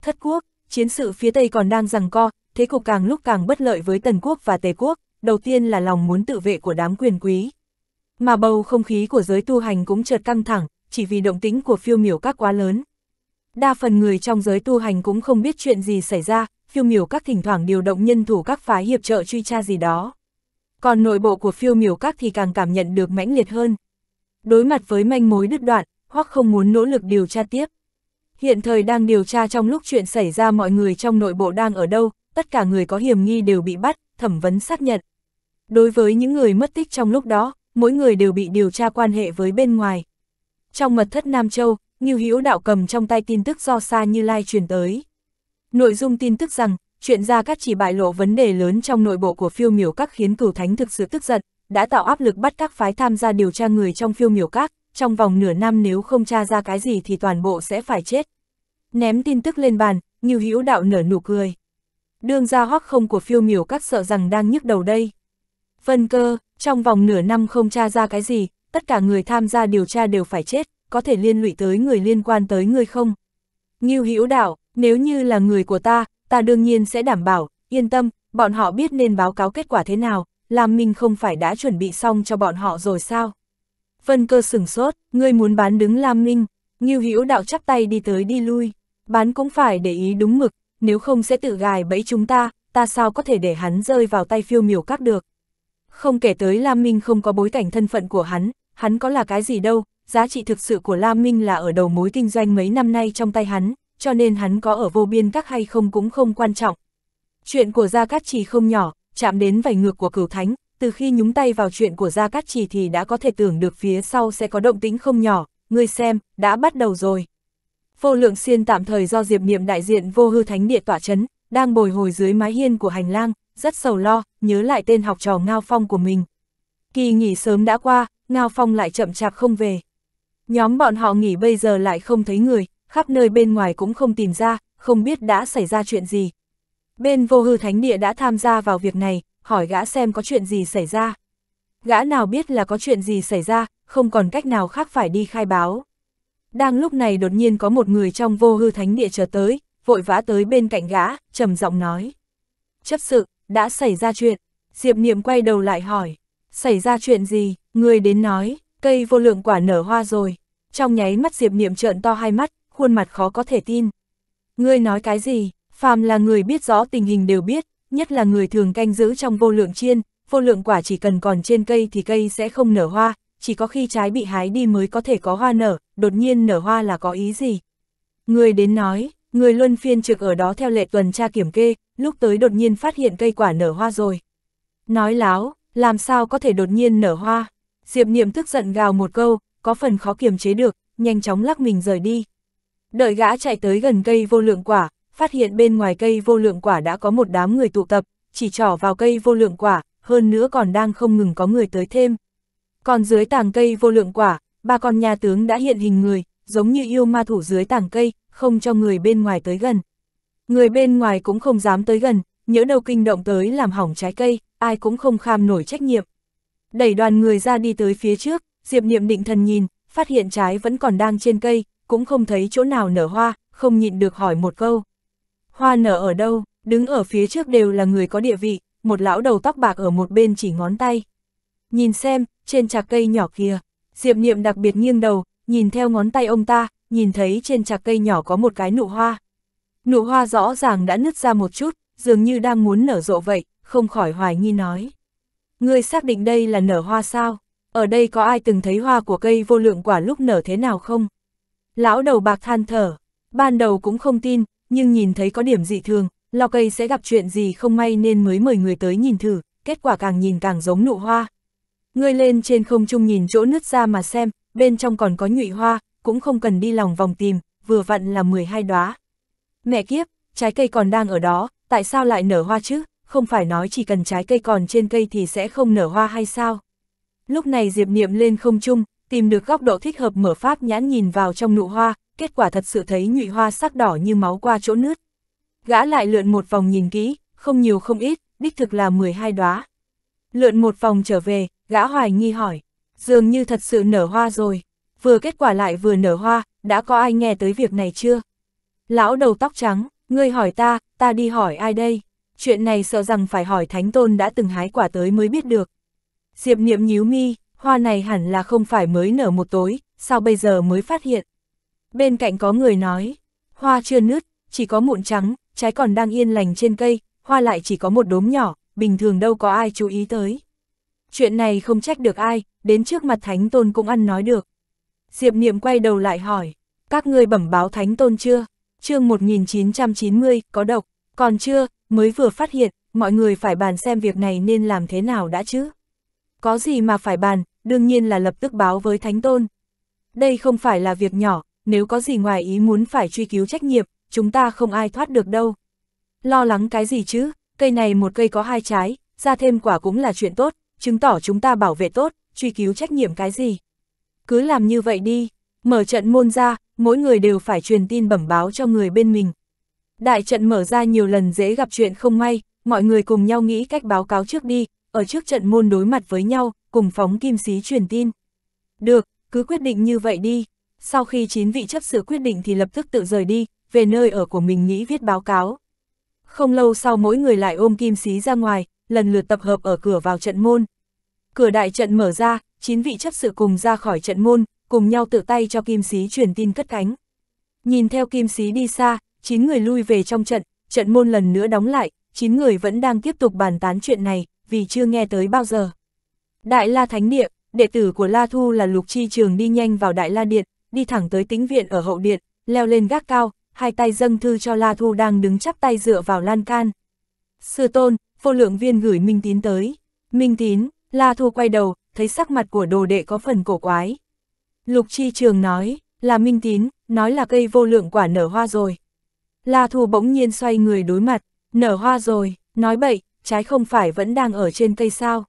Thất quốc, chiến sự phía Tây còn đang rằng co, thế cục càng lúc càng bất lợi với Tần quốc và Tề quốc đầu tiên là lòng muốn tự vệ của đám quyền quý. Mà bầu không khí của giới tu hành cũng chợt căng thẳng, chỉ vì động tính của phiêu miểu các quá lớn. Đa phần người trong giới tu hành cũng không biết chuyện gì xảy ra, phiêu miểu các thỉnh thoảng điều động nhân thủ các phái hiệp trợ truy tra gì đó. Còn nội bộ của phiêu miểu các thì càng cảm nhận được mãnh liệt hơn. Đối mặt với manh mối đứt đoạn, hoặc không muốn nỗ lực điều tra tiếp. Hiện thời đang điều tra trong lúc chuyện xảy ra mọi người trong nội bộ đang ở đâu, tất cả người có hiểm nghi đều bị bắt, thẩm vấn xác nhận. Đối với những người mất tích trong lúc đó, mỗi người đều bị điều tra quan hệ với bên ngoài. Trong mật thất Nam Châu, Ngưu Hữu Đạo cầm trong tay tin tức do xa Như Lai truyền tới. Nội dung tin tức rằng, chuyện ra các chỉ bại lộ vấn đề lớn trong nội bộ của phiêu miểu các khiến cửu thánh thực sự tức giận, đã tạo áp lực bắt các phái tham gia điều tra người trong phiêu miểu các, trong vòng nửa năm nếu không tra ra cái gì thì toàn bộ sẽ phải chết. Ném tin tức lên bàn, Ngưu Hữu Đạo nở nụ cười. Đương gia hoắc không của phiêu miểu các sợ rằng đang nhức đầu đây. Vân cơ, trong vòng nửa năm không tra ra cái gì, tất cả người tham gia điều tra đều phải chết, có thể liên lụy tới người liên quan tới người không? Ngưu Hữu Đạo, nếu như là người của ta, ta đương nhiên sẽ đảm bảo, yên tâm, bọn họ biết nên báo cáo kết quả thế nào, làm mình không phải đã chuẩn bị xong cho bọn họ rồi sao? Vân cơ sửng sốt, ngươi muốn bán đứng Lam Minh, Ngưu Hữu Đạo chắp tay đi tới đi lui, bán cũng phải để ý đúng mực, nếu không sẽ tự gài bẫy chúng ta, ta sao có thể để hắn rơi vào tay phiêu miểu các được. Không kể tới Lam Minh không có bối cảnh thân phận của hắn, hắn có là cái gì đâu, giá trị thực sự của Lam Minh là ở đầu mối kinh doanh mấy năm nay trong tay hắn, cho nên hắn có ở vô biên các hay không cũng không quan trọng. Chuyện của Gia Cát Trì không nhỏ, chạm đến vảy ngược của cửu thánh, từ khi nhúng tay vào chuyện của Gia Cát Trì thì đã có thể tưởng được phía sau sẽ có động tĩnh không nhỏ, ngươi xem, đã bắt đầu rồi. Vô lượng xiên tạm thời do Diệp Niệm đại diện vô hư thánh địa tỏa chấn, đang bồi hồi dưới mái hiên của hành lang, rất sầu lo, nhớ lại tên học trò Ngao Phong của mình. Kỳ nghỉ sớm đã qua, Ngao Phong lại chậm chạp không về. Nhóm bọn họ nghỉ bây giờ lại không thấy người, khắp nơi bên ngoài cũng không tìm ra, không biết đã xảy ra chuyện gì. Bên vô hư thánh địa đã tham gia vào việc này, hỏi gã xem có chuyện gì xảy ra. Gã nào biết là có chuyện gì xảy ra, không còn cách nào khác phải đi khai báo. Đang lúc này đột nhiên có một người trong vô hư thánh địa chờ tới, vội vã tới bên cạnh gã, trầm giọng nói. Chấp sự, đã xảy ra chuyện. Diệp Niệm quay đầu lại hỏi, xảy ra chuyện gì, người đến nói, cây vô lượng quả nở hoa rồi. Trong nháy mắt Diệp Niệm trợn to hai mắt, khuôn mặt khó có thể tin. Ngươi nói cái gì, phàm là người biết rõ tình hình đều biết, nhất là người thường canh giữ trong vô lượng chiên, vô lượng quả chỉ cần còn trên cây thì cây sẽ không nở hoa, chỉ có khi trái bị hái đi mới có thể có hoa nở, đột nhiên nở hoa là có ý gì. Người đến nói, Người luân phiên trực ở đó theo lệ tuần tra kiểm kê, lúc tới đột nhiên phát hiện cây quả nở hoa rồi. Nói láo, làm sao có thể đột nhiên nở hoa? Diệp Niệm tức giận gào một câu, có phần khó kiềm chế được, nhanh chóng lắc mình rời đi. Đợi gã chạy tới gần cây vô lượng quả, phát hiện bên ngoài cây vô lượng quả đã có một đám người tụ tập, chỉ trỏ vào cây vô lượng quả, hơn nữa còn đang không ngừng có người tới thêm. Còn dưới tàng cây vô lượng quả, ba con nhà tướng đã hiện hình người, giống như yêu ma thủ dưới tàng cây, không cho người bên ngoài tới gần. Người bên ngoài cũng không dám tới gần, nhỡ đâu kinh động tới làm hỏng trái cây, ai cũng không kham nổi trách nhiệm. Đẩy đoàn người ra đi tới phía trước, Diệp Niệm định thần nhìn, phát hiện trái vẫn còn đang trên cây, cũng không thấy chỗ nào nở hoa, không nhịn được hỏi một câu. Hoa nở ở đâu, đứng ở phía trước đều là người có địa vị, một lão đầu tóc bạc ở một bên chỉ ngón tay. Nhìn xem, trên trạc cây nhỏ kia, Diệp Niệm đặc biệt nghiêng đầu, nhìn theo ngón tay ông ta, nhìn thấy trên chạc cây nhỏ có một cái nụ hoa. Nụ hoa rõ ràng đã nứt ra một chút, dường như đang muốn nở rộ vậy, không khỏi hoài nghi nói. Ngươi xác định đây là nở hoa sao? Ở đây có ai từng thấy hoa của cây vô lượng quả lúc nở thế nào không? Lão đầu bạc than thở, ban đầu cũng không tin, nhưng nhìn thấy có điểm dị thường, lo cây sẽ gặp chuyện gì không may nên mới mời người tới nhìn thử, kết quả càng nhìn càng giống nụ hoa. Ngươi lên trên không trung nhìn chỗ nứt ra mà xem, bên trong còn có nhụy hoa, cũng không cần đi lòng vòng tìm, vừa vặn là 12 đóa. Mẹ kiếp, trái cây còn đang ở đó, tại sao lại nở hoa chứ, không phải nói chỉ cần trái cây còn trên cây thì sẽ không nở hoa hay sao? Lúc này Diệp Niệm lên không trung, tìm được góc độ thích hợp mở pháp nhãn nhìn vào trong nụ hoa, kết quả thật sự thấy nhụy hoa sắc đỏ như máu qua chỗ nứt. Gã lại lượn một vòng nhìn kỹ, không nhiều không ít, đích thực là 12 đóa. Lượn một vòng trở về, gã hoài nghi hỏi, dường như thật sự nở hoa rồi vừa kết quả lại vừa nở hoa, đã có ai nghe tới việc này chưa? Lão đầu tóc trắng, ngươi hỏi ta, ta đi hỏi ai đây? Chuyện này sợ rằng phải hỏi Thánh Tôn đã từng hái quả tới mới biết được. Diệp niệm nhíu mi, hoa này hẳn là không phải mới nở một tối, sao bây giờ mới phát hiện? Bên cạnh có người nói, hoa chưa nứt, chỉ có mụn trắng, trái còn đang yên lành trên cây, hoa lại chỉ có một đốm nhỏ, bình thường đâu có ai chú ý tới. Chuyện này không trách được ai, đến trước mặt Thánh Tôn cũng ăn nói được. Diệp Niệm quay đầu lại hỏi, các ngươi bẩm báo thánh tôn chưa? chương 1990, có độc, còn chưa, mới vừa phát hiện, mọi người phải bàn xem việc này nên làm thế nào đã chứ? Có gì mà phải bàn, đương nhiên là lập tức báo với thánh tôn. Đây không phải là việc nhỏ, nếu có gì ngoài ý muốn phải truy cứu trách nhiệm, chúng ta không ai thoát được đâu. Lo lắng cái gì chứ, cây này một cây có hai trái, ra thêm quả cũng là chuyện tốt, chứng tỏ chúng ta bảo vệ tốt, truy cứu trách nhiệm cái gì cứ làm như vậy đi, mở trận môn ra, mỗi người đều phải truyền tin bẩm báo cho người bên mình. Đại trận mở ra nhiều lần dễ gặp chuyện không may, mọi người cùng nhau nghĩ cách báo cáo trước đi, ở trước trận môn đối mặt với nhau, cùng phóng kim xí truyền tin. Được, cứ quyết định như vậy đi. Sau khi chín vị chấp sự quyết định thì lập tức tự rời đi, về nơi ở của mình nghĩ viết báo cáo. Không lâu sau mỗi người lại ôm kim xí ra ngoài, lần lượt tập hợp ở cửa vào trận môn. Cửa đại trận mở ra, chín vị chấp sự cùng ra khỏi trận môn, cùng nhau tự tay cho kim sĩ truyền tin cất cánh. Nhìn theo kim sĩ đi xa, chín người lui về trong trận, trận môn lần nữa đóng lại, chín người vẫn đang tiếp tục bàn tán chuyện này, vì chưa nghe tới bao giờ. Đại La Thánh Địa, đệ tử của La Thu là Lục Chi Trường đi nhanh vào Đại La Điện, đi thẳng tới tính viện ở hậu điện, leo lên gác cao, hai tay dâng thư cho La Thu đang đứng chắp tay dựa vào lan can. Sư tôn, vô lượng viên gửi Minh Tín tới. Minh Tín, La Thu quay đầu, thấy sắc mặt của đồ đệ có phần cổ quái. Lục Chi Trường nói, là minh tín, nói là cây vô lượng quả nở hoa rồi. La Thù bỗng nhiên xoay người đối mặt, nở hoa rồi, nói bậy, trái không phải vẫn đang ở trên cây sao.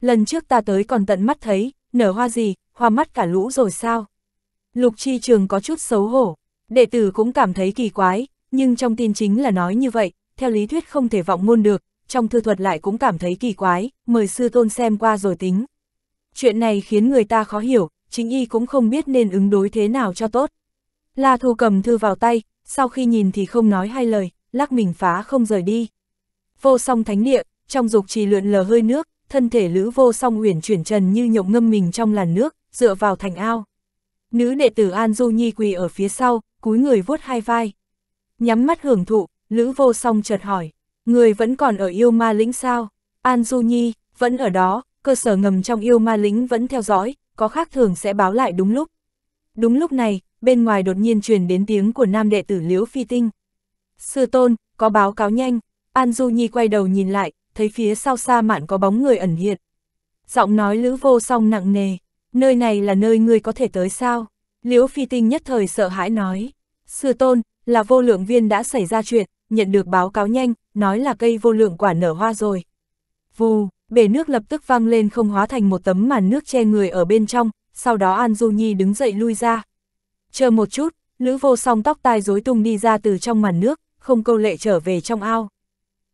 Lần trước ta tới còn tận mắt thấy, nở hoa gì, hoa mắt cả lũ rồi sao. Lục Chi Trường có chút xấu hổ, đệ tử cũng cảm thấy kỳ quái, nhưng trong tin chính là nói như vậy, theo lý thuyết không thể vọng ngôn được, trong thư thuật lại cũng cảm thấy kỳ quái, mời sư tôn xem qua rồi tính. Chuyện này khiến người ta khó hiểu, chính y cũng không biết nên ứng đối thế nào cho tốt. La Thu cầm thư vào tay, sau khi nhìn thì không nói hai lời, lắc mình phá không rời đi. Vô song thánh địa, trong dục trì lượn lờ hơi nước, thân thể lữ vô song uyển chuyển trần như nhộng ngâm mình trong làn nước, dựa vào thành ao. Nữ đệ tử An Du Nhi quỳ ở phía sau, cúi người vuốt hai vai. Nhắm mắt hưởng thụ, lữ vô song chợt hỏi, người vẫn còn ở yêu ma lĩnh sao? An Du Nhi, vẫn ở đó, cơ sở ngầm trong yêu ma lính vẫn theo dõi, có khác thường sẽ báo lại đúng lúc. Đúng lúc này, bên ngoài đột nhiên truyền đến tiếng của nam đệ tử Liễu Phi Tinh. Sư tôn, có báo cáo nhanh, An Du Nhi quay đầu nhìn lại, thấy phía sau xa mạn có bóng người ẩn hiện. Giọng nói lữ vô song nặng nề, nơi này là nơi ngươi có thể tới sao? Liễu Phi Tinh nhất thời sợ hãi nói, sư tôn, là vô lượng viên đã xảy ra chuyện, nhận được báo cáo nhanh, nói là cây vô lượng quả nở hoa rồi. Vù, bể nước lập tức vang lên không hóa thành một tấm màn nước che người ở bên trong, sau đó An Du Nhi đứng dậy lui ra. Chờ một chút, Lữ vô song tóc tai rối tung đi ra từ trong màn nước, không câu lệ trở về trong ao.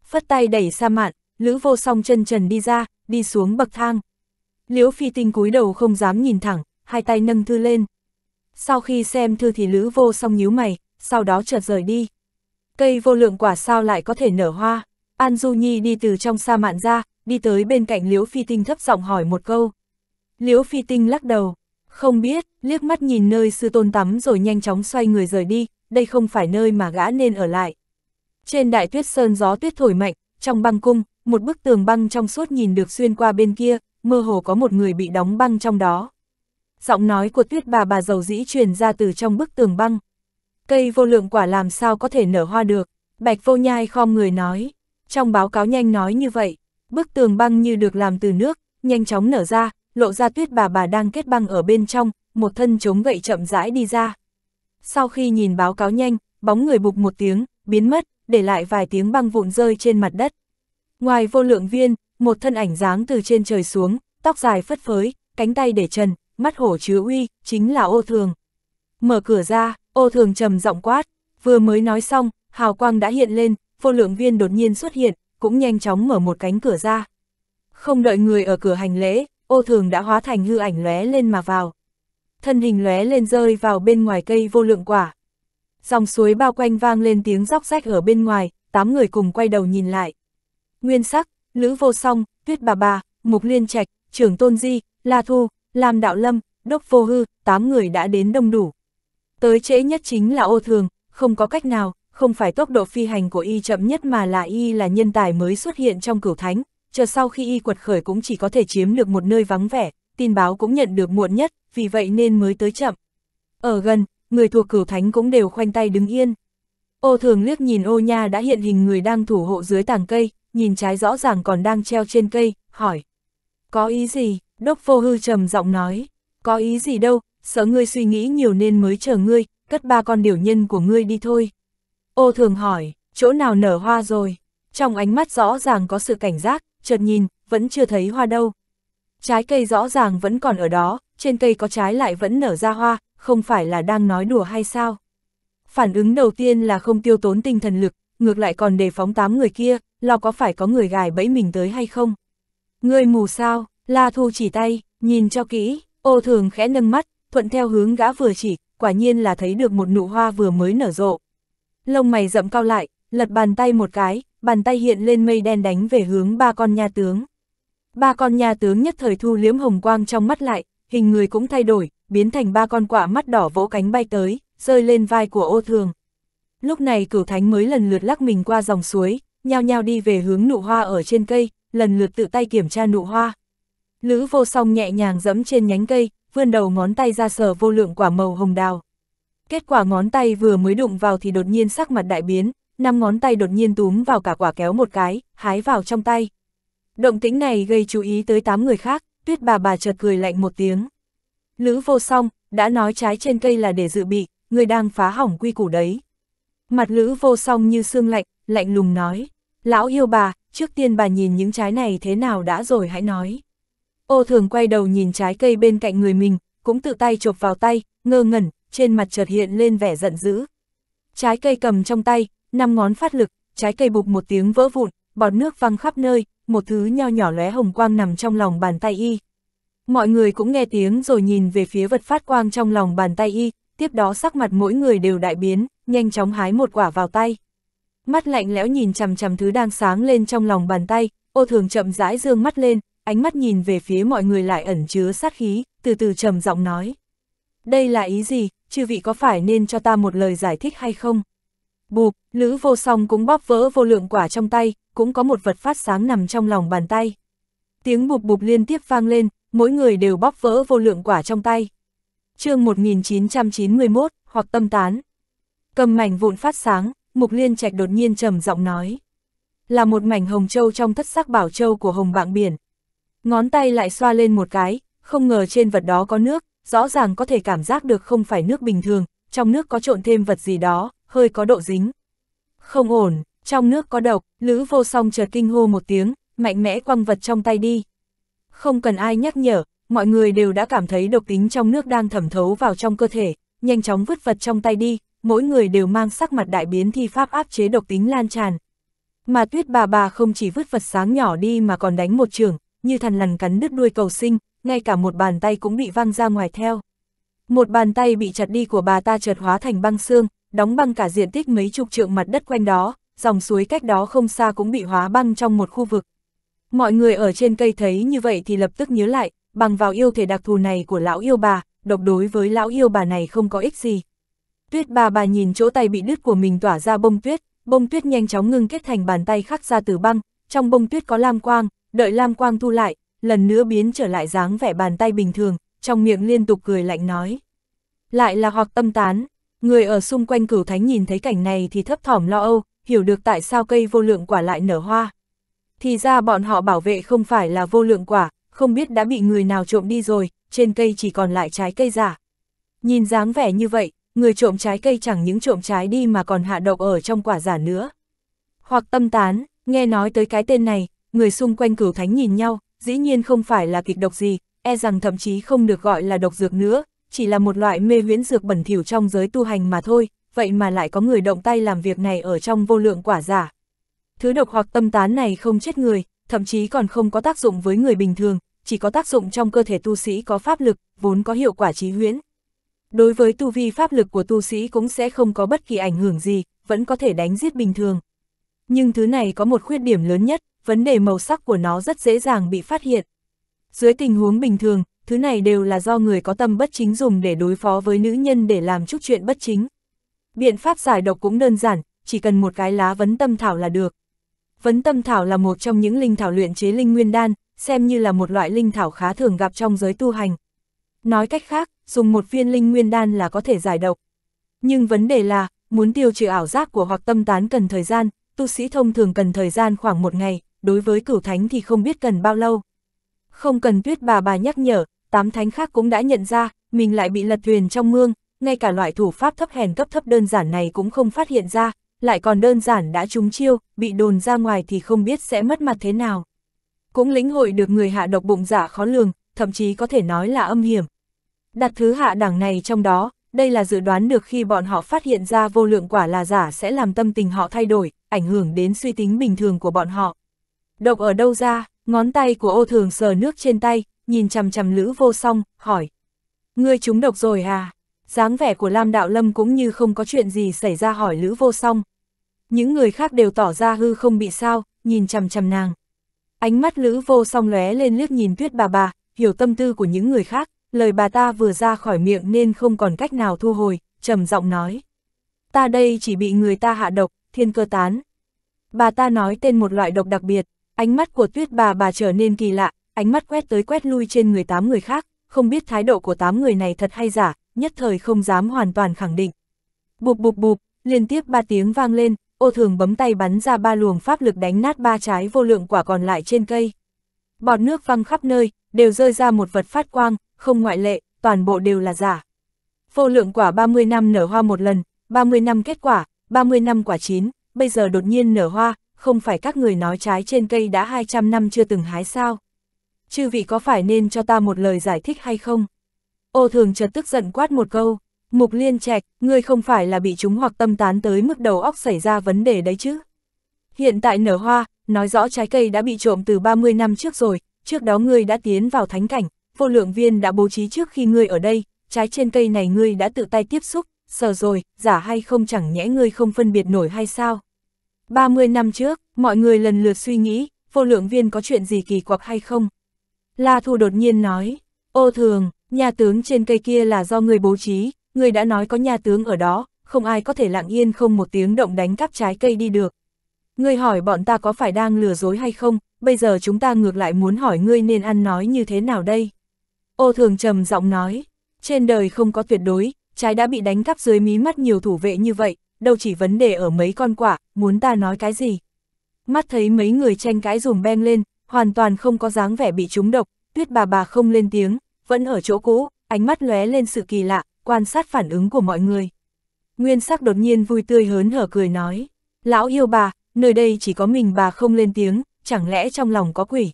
Phất tay đẩy xa mạn, Lữ vô song chân trần đi ra, đi xuống bậc thang. Liễu phi tinh cúi đầu không dám nhìn thẳng, hai tay nâng thư lên. Sau khi xem thư thì Lữ vô song nhíu mày, sau đó chợt rời đi. Cây vô lượng quả sao lại có thể nở hoa, An Du Nhi đi từ trong sa mạn ra, đi tới bên cạnh Liễu Phi Tinh thấp giọng hỏi một câu. Liễu Phi Tinh lắc đầu, không biết, liếc mắt nhìn nơi sư tôn tắm rồi nhanh chóng xoay người rời đi, đây không phải nơi mà gã nên ở lại. Trên đại tuyết sơn gió tuyết thổi mạnh, trong băng cung, một bức tường băng trong suốt nhìn được xuyên qua bên kia, mơ hồ có một người bị đóng băng trong đó. Giọng nói của tuyết bà bà giàu dĩ truyền ra từ trong bức tường băng. Cây vô lượng quả làm sao có thể nở hoa được, bạch vô nhai khom người nói. Trong báo cáo nhanh nói như vậy, bức tường băng như được làm từ nước, nhanh chóng nở ra, lộ ra tuyết bà bà đang kết băng ở bên trong, một thân chống gậy chậm rãi đi ra. Sau khi nhìn báo cáo nhanh, bóng người bục một tiếng, biến mất, để lại vài tiếng băng vụn rơi trên mặt đất. Ngoài vô lượng viên, một thân ảnh dáng từ trên trời xuống, tóc dài phất phới, cánh tay để trần, mắt hổ chứa uy, chính là ô thường. Mở cửa ra, ô thường trầm giọng quát, vừa mới nói xong, hào quang đã hiện lên, vô lượng viên đột nhiên xuất hiện, cũng nhanh chóng mở một cánh cửa ra. Không đợi người ở cửa hành lễ, ô thường đã hóa thành hư ảnh lóe lên mà vào. Thân hình lóe lên rơi vào bên ngoài cây vô lượng quả. Dòng suối bao quanh vang lên tiếng róc rách ở bên ngoài, tám người cùng quay đầu nhìn lại. Nguyên sắc, Lữ Vô Song, Tuyết Bà Bà, Mục Liên Trạch, Trưởng Tôn Di, La Thu, Lam Đạo Lâm, Đốc Vô Hư, tám người đã đến đông đủ. Tới trễ nhất chính là ô thường, không có cách nào, không phải tốc độ phi hành của y chậm nhất mà là y là nhân tài mới xuất hiện trong cửu thánh, chờ sau khi y quật khởi cũng chỉ có thể chiếm được một nơi vắng vẻ, tin báo cũng nhận được muộn nhất, vì vậy nên mới tới chậm. Ở gần, người thuộc cửu thánh cũng đều khoanh tay đứng yên. Ô thường liếc nhìn ô nha đã hiện hình người đang thủ hộ dưới tàng cây, nhìn trái rõ ràng còn đang treo trên cây, hỏi. Có ý gì? Đốc vô hư trầm giọng nói. Có ý gì đâu, sợ ngươi suy nghĩ nhiều nên mới chờ ngươi, cất ba con điều nhân của ngươi đi thôi. Ô thường hỏi, chỗ nào nở hoa rồi? Trong ánh mắt rõ ràng có sự cảnh giác, chợt nhìn, vẫn chưa thấy hoa đâu. Trái cây rõ ràng vẫn còn ở đó, trên cây có trái lại vẫn nở ra hoa, không phải là đang nói đùa hay sao? Phản ứng đầu tiên là không tiêu tốn tinh thần lực, ngược lại còn đề phóng tám người kia, lo có phải có người gài bẫy mình tới hay không? Người mù sao, La Thu chỉ tay, nhìn cho kỹ, ô thường khẽ nâng mắt, thuận theo hướng gã vừa chỉ, quả nhiên là thấy được một nụ hoa vừa mới nở rộ lông mày rậm cao lại, lật bàn tay một cái, bàn tay hiện lên mây đen đánh về hướng ba con nha tướng. Ba con nha tướng nhất thời thu liếm hồng quang trong mắt lại, hình người cũng thay đổi, biến thành ba con quả mắt đỏ vỗ cánh bay tới, rơi lên vai của ô thường. Lúc này cửu thánh mới lần lượt lắc mình qua dòng suối, nhao nhao đi về hướng nụ hoa ở trên cây, lần lượt tự tay kiểm tra nụ hoa. Lữ vô song nhẹ nhàng dẫm trên nhánh cây, vươn đầu ngón tay ra sờ vô lượng quả màu hồng đào. Kết quả ngón tay vừa mới đụng vào thì đột nhiên sắc mặt đại biến, năm ngón tay đột nhiên túm vào cả quả kéo một cái, hái vào trong tay. Động tĩnh này gây chú ý tới 8 người khác, tuyết bà bà chợt cười lạnh một tiếng. Lữ vô song, đã nói trái trên cây là để dự bị, người đang phá hỏng quy củ đấy. Mặt lữ vô song như xương lạnh, lạnh lùng nói. Lão yêu bà, trước tiên bà nhìn những trái này thế nào đã rồi hãy nói. Ô thường quay đầu nhìn trái cây bên cạnh người mình, cũng tự tay chộp vào tay, ngơ ngẩn, trên mặt chợt hiện lên vẻ giận dữ. Trái cây cầm trong tay, năm ngón phát lực, trái cây bụp một tiếng vỡ vụn, bọt nước văng khắp nơi, một thứ nho nhỏ lóe hồng quang nằm trong lòng bàn tay y. Mọi người cũng nghe tiếng rồi nhìn về phía vật phát quang trong lòng bàn tay y, tiếp đó sắc mặt mỗi người đều đại biến, nhanh chóng hái một quả vào tay. Mắt lạnh lẽo nhìn chằm chằm thứ đang sáng lên trong lòng bàn tay, ô thường chậm rãi dương mắt lên, ánh mắt nhìn về phía mọi người lại ẩn chứa sát khí, từ từ trầm giọng nói. Đây là ý gì, chư vị có phải nên cho ta một lời giải thích hay không? Bụp, Lữ vô song cũng bóp vỡ vô lượng quả trong tay, cũng có một vật phát sáng nằm trong lòng bàn tay. Tiếng bụp bụp liên tiếp vang lên, mỗi người đều bóp vỡ vô lượng quả trong tay. chương 1991, hoặc tâm tán. Cầm mảnh vụn phát sáng, Mục Liên Trạch đột nhiên trầm giọng nói. Là một mảnh hồng châu trong thất sắc bảo châu của hồng bạng biển. Ngón tay lại xoa lên một cái, không ngờ trên vật đó có nước, rõ ràng có thể cảm giác được không phải nước bình thường, trong nước có trộn thêm vật gì đó, hơi có độ dính. Không ổn, trong nước có độc, Lữ vô song chợt kinh hô một tiếng, mạnh mẽ quăng vật trong tay đi. Không cần ai nhắc nhở, mọi người đều đã cảm thấy độc tính trong nước đang thẩm thấu vào trong cơ thể, nhanh chóng vứt vật trong tay đi, mỗi người đều mang sắc mặt đại biến thi pháp áp chế độc tính lan tràn. Mà tuyết bà bà không chỉ vứt vật sáng nhỏ đi mà còn đánh một trường, như thằn lằn cắn đứt đuôi cầu sinh, ngay cả một bàn tay cũng bị văng ra ngoài theo. Một bàn tay bị chặt đi của bà ta chợt hóa thành băng xương, đóng băng cả diện tích mấy chục trượng mặt đất quanh đó, dòng suối cách đó không xa cũng bị hóa băng trong một khu vực. Mọi người ở trên cây thấy như vậy thì lập tức nhớ lại, bằng vào yêu thể đặc thù này của lão yêu bà, độc đối với lão yêu bà này không có ích gì. Tuyết bà bà nhìn chỗ tay bị đứt của mình tỏa ra bông tuyết, bông tuyết nhanh chóng ngưng kết thành bàn tay khắc ra từ băng, trong bông tuyết có lam quang, đợi lam quang thu lại, lần nữa biến trở lại dáng vẻ bàn tay bình thường, trong miệng liên tục cười lạnh nói. Lại là hoặc tâm tán, người ở xung quanh cửu thánh nhìn thấy cảnh này thì thấp thỏm lo âu, hiểu được tại sao cây vô lượng quả lại nở hoa. Thì ra bọn họ bảo vệ không phải là vô lượng quả, không biết đã bị người nào trộm đi rồi, trên cây chỉ còn lại trái cây giả. Nhìn dáng vẻ như vậy, người trộm trái cây chẳng những trộm trái đi mà còn hạ độc ở trong quả giả nữa. Hoặc tâm tán, nghe nói tới cái tên này, người xung quanh cửu thánh nhìn nhau, dĩ nhiên không phải là kịch độc gì, e rằng thậm chí không được gọi là độc dược nữa, chỉ là một loại mê huyễn dược bẩn thỉu trong giới tu hành mà thôi, vậy mà lại có người động tay làm việc này ở trong vô lượng quả giả. Thứ độc hoặc tâm tán này không chết người, thậm chí còn không có tác dụng với người bình thường, chỉ có tác dụng trong cơ thể tu sĩ có pháp lực, vốn có hiệu quả trí huyễn. Đối với tu vi pháp lực của tu sĩ cũng sẽ không có bất kỳ ảnh hưởng gì, vẫn có thể đánh giết bình thường. Nhưng thứ này có một khuyết điểm lớn nhất, vấn đề màu sắc của nó rất dễ dàng bị phát hiện. Dưới tình huống bình thường, thứ này đều là do người có tâm bất chính dùng để đối phó với nữ nhân để làm chút chuyện bất chính. Biện pháp giải độc cũng đơn giản, chỉ cần một cái lá vấn tâm thảo là được. Vấn tâm thảo là một trong những linh thảo luyện chế linh nguyên đan, xem như là một loại linh thảo khá thường gặp trong giới tu hành. Nói cách khác, dùng một viên linh nguyên đan là có thể giải độc. Nhưng vấn đề là, muốn tiêu trừ ảo giác của hoặc tâm tán cần thời gian, tu sĩ thông thường cần thời gian khoảng một ngày, đối với cửu thánh thì không biết cần bao lâu. Không cần tuyết bà bà nhắc nhở, tám thánh khác cũng đã nhận ra, mình lại bị lật thuyền trong mương, ngay cả loại thủ pháp thấp hèn cấp thấp đơn giản này cũng không phát hiện ra, lại còn đơn giản đã trúng chiêu, bị đồn ra ngoài thì không biết sẽ mất mặt thế nào. Cũng lĩnh hội được người hạ độc bụng giả dạ khó lường, thậm chí có thể nói là âm hiểm. Đặt thứ hạ đẳng này trong đó, đây là dự đoán được khi bọn họ phát hiện ra vô lượng quả là giả sẽ làm tâm tình họ thay đổi, ảnh hưởng đến suy tính bình thường của bọn họ. Độc ở đâu ra, ngón tay của ô thường sờ nước trên tay, nhìn chằm chằm lữ vô song, hỏi. Ngươi trúng độc rồi à? dáng vẻ của Lam Đạo Lâm cũng như không có chuyện gì xảy ra hỏi Lữ Vô Song. Những người khác đều tỏ ra hư không bị sao, nhìn chằm chằm nàng. Ánh mắt Lữ Vô Song lóe lên liếc nhìn Tuyết bà bà, hiểu tâm tư của những người khác, lời bà ta vừa ra khỏi miệng nên không còn cách nào thu hồi, trầm giọng nói: "Ta đây chỉ bị người ta hạ độc, thiên cơ tán." Bà ta nói tên một loại độc đặc biệt, Ánh mắt của tuyết bà bà trở nên kỳ lạ, ánh mắt quét tới quét lui trên người tám người khác, không biết thái độ của tám người này thật hay giả, nhất thời không dám hoàn toàn khẳng định. Bụp bụp bụp, liên tiếp ba tiếng vang lên, ô thường bấm tay bắn ra ba luồng pháp lực đánh nát ba trái vô lượng quả còn lại trên cây. Bọt nước văng khắp nơi, đều rơi ra một vật phát quang, không ngoại lệ, toàn bộ đều là giả. Vô lượng quả 30 năm nở hoa một lần, 30 năm kết quả, 30 năm quả chín, bây giờ đột nhiên nở hoa, không phải các người nói trái trên cây đã 200 năm chưa từng hái sao. Chư vị có phải nên cho ta một lời giải thích hay không? Ô thường chợt tức giận quát một câu, mục liên trạch, ngươi không phải là bị chúng hoặc tâm tán tới mức đầu óc xảy ra vấn đề đấy chứ. Hiện tại nở hoa, nói rõ trái cây đã bị trộm từ 30 năm trước rồi, trước đó ngươi đã tiến vào thánh cảnh, vô lượng viên đã bố trí trước khi ngươi ở đây, trái trên cây này ngươi đã tự tay tiếp xúc, sờ rồi, giả hay không chẳng nhẽ ngươi không phân biệt nổi hay sao? 30 năm trước, mọi người lần lượt suy nghĩ, vô lượng viên có chuyện gì kỳ quặc hay không? La Thu đột nhiên nói, ô thường, nhà tướng trên cây kia là do người bố trí, người đã nói có nhà tướng ở đó, không ai có thể lặng yên không một tiếng động đánh cắp trái cây đi được. Người hỏi bọn ta có phải đang lừa dối hay không, bây giờ chúng ta ngược lại muốn hỏi ngươi nên ăn nói như thế nào đây? Ô thường trầm giọng nói, trên đời không có tuyệt đối, trái đã bị đánh cắp dưới mí mắt nhiều thủ vệ như vậy, đâu chỉ vấn đề ở mấy con quả, muốn ta nói cái gì. Mắt thấy mấy người tranh cãi dùm beng lên, hoàn toàn không có dáng vẻ bị trúng độc, tuyết bà bà không lên tiếng, vẫn ở chỗ cũ, ánh mắt lóe lên sự kỳ lạ, quan sát phản ứng của mọi người. Nguyên sắc đột nhiên vui tươi hớn hở cười nói, lão yêu bà, nơi đây chỉ có mình bà không lên tiếng, chẳng lẽ trong lòng có quỷ.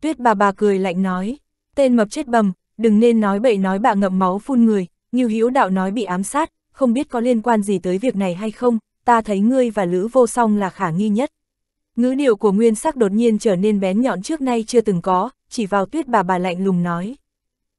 Tuyết bà bà cười lạnh nói, tên mập chết bầm, đừng nên nói bậy nói bà ngậm máu phun người, như hiếu đạo nói bị ám sát, không biết có liên quan gì tới việc này hay không, ta thấy ngươi và Lữ Vô Song là khả nghi nhất. Ngữ điệu của Nguyên Sắc đột nhiên trở nên bén nhọn trước nay chưa từng có, chỉ vào tuyết bà bà lạnh lùng nói.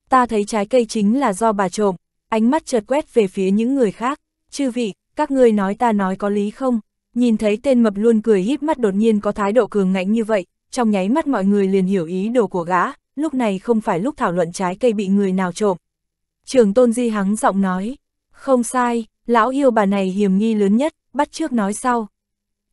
Ta thấy trái cây chính là do bà trộm, ánh mắt chợt quét về phía những người khác, chư vị, các ngươi nói ta nói có lý không? Nhìn thấy tên mập luôn cười híp mắt đột nhiên có thái độ cường ngạnh như vậy, trong nháy mắt mọi người liền hiểu ý đồ của gã, lúc này không phải lúc thảo luận trái cây bị người nào trộm. Trường Tôn Di hắng giọng nói, không sai, lão yêu bà này hiểm nghi lớn nhất, bắt trước nói sau.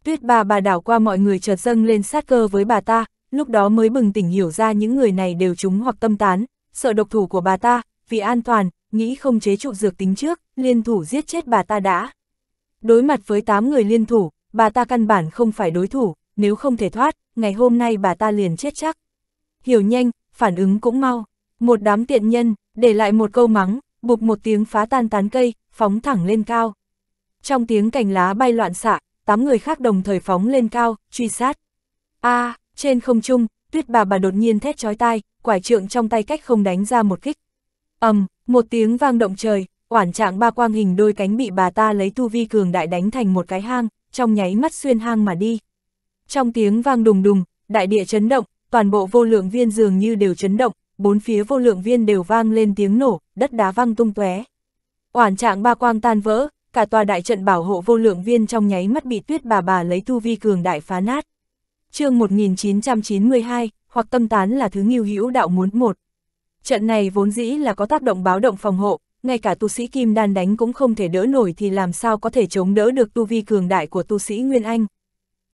Tuyết bà bà đảo qua mọi người chợt dâng lên sát cơ với bà ta, lúc đó mới bừng tỉnh hiểu ra những người này đều trúng hoặc tâm tán, sợ độc thủ của bà ta, vì an toàn, nghĩ không chế trụ dược tính trước, liên thủ giết chết bà ta đã. Đối mặt với 8 người liên thủ, bà ta căn bản không phải đối thủ, nếu không thể thoát, ngày hôm nay bà ta liền chết chắc. Hiểu nhanh, phản ứng cũng mau. Một đám tiện nhân, để lại một câu mắng, bụp một tiếng phá tan tán cây, phóng thẳng lên cao. Trong tiếng cành lá bay loạn xạ, tám người khác đồng thời phóng lên cao, truy sát. A, à, trên không trung, tuyết bà bà đột nhiên thét chói tai, quải trượng trong tay cách không đánh ra một kích. ầm, một tiếng vang động trời, oản trạng ba quang hình đôi cánh bị bà ta lấy tu vi cường đại đánh thành một cái hang, trong nháy mắt xuyên hang mà đi. Trong tiếng vang đùng đùng, đại địa chấn động, toàn bộ vô lượng viên dường như đều chấn động, bốn phía vô lượng viên đều vang lên tiếng nổ, đất đá văng tung tóe. Oản trạng ba quang tan vỡ, cả tòa đại trận bảo hộ vô lượng viên trong nháy mắt bị tuyết bà bà lấy tu vi cường đại phá nát. chương 1992, hoặc tâm tán là thứ nghiêu hữu đạo muốn một. Trận này vốn dĩ là có tác động báo động phòng hộ, ngay cả tu sĩ kim đan đánh cũng không thể đỡ nổi thì làm sao có thể chống đỡ được tu vi cường đại của tu sĩ Nguyên Anh.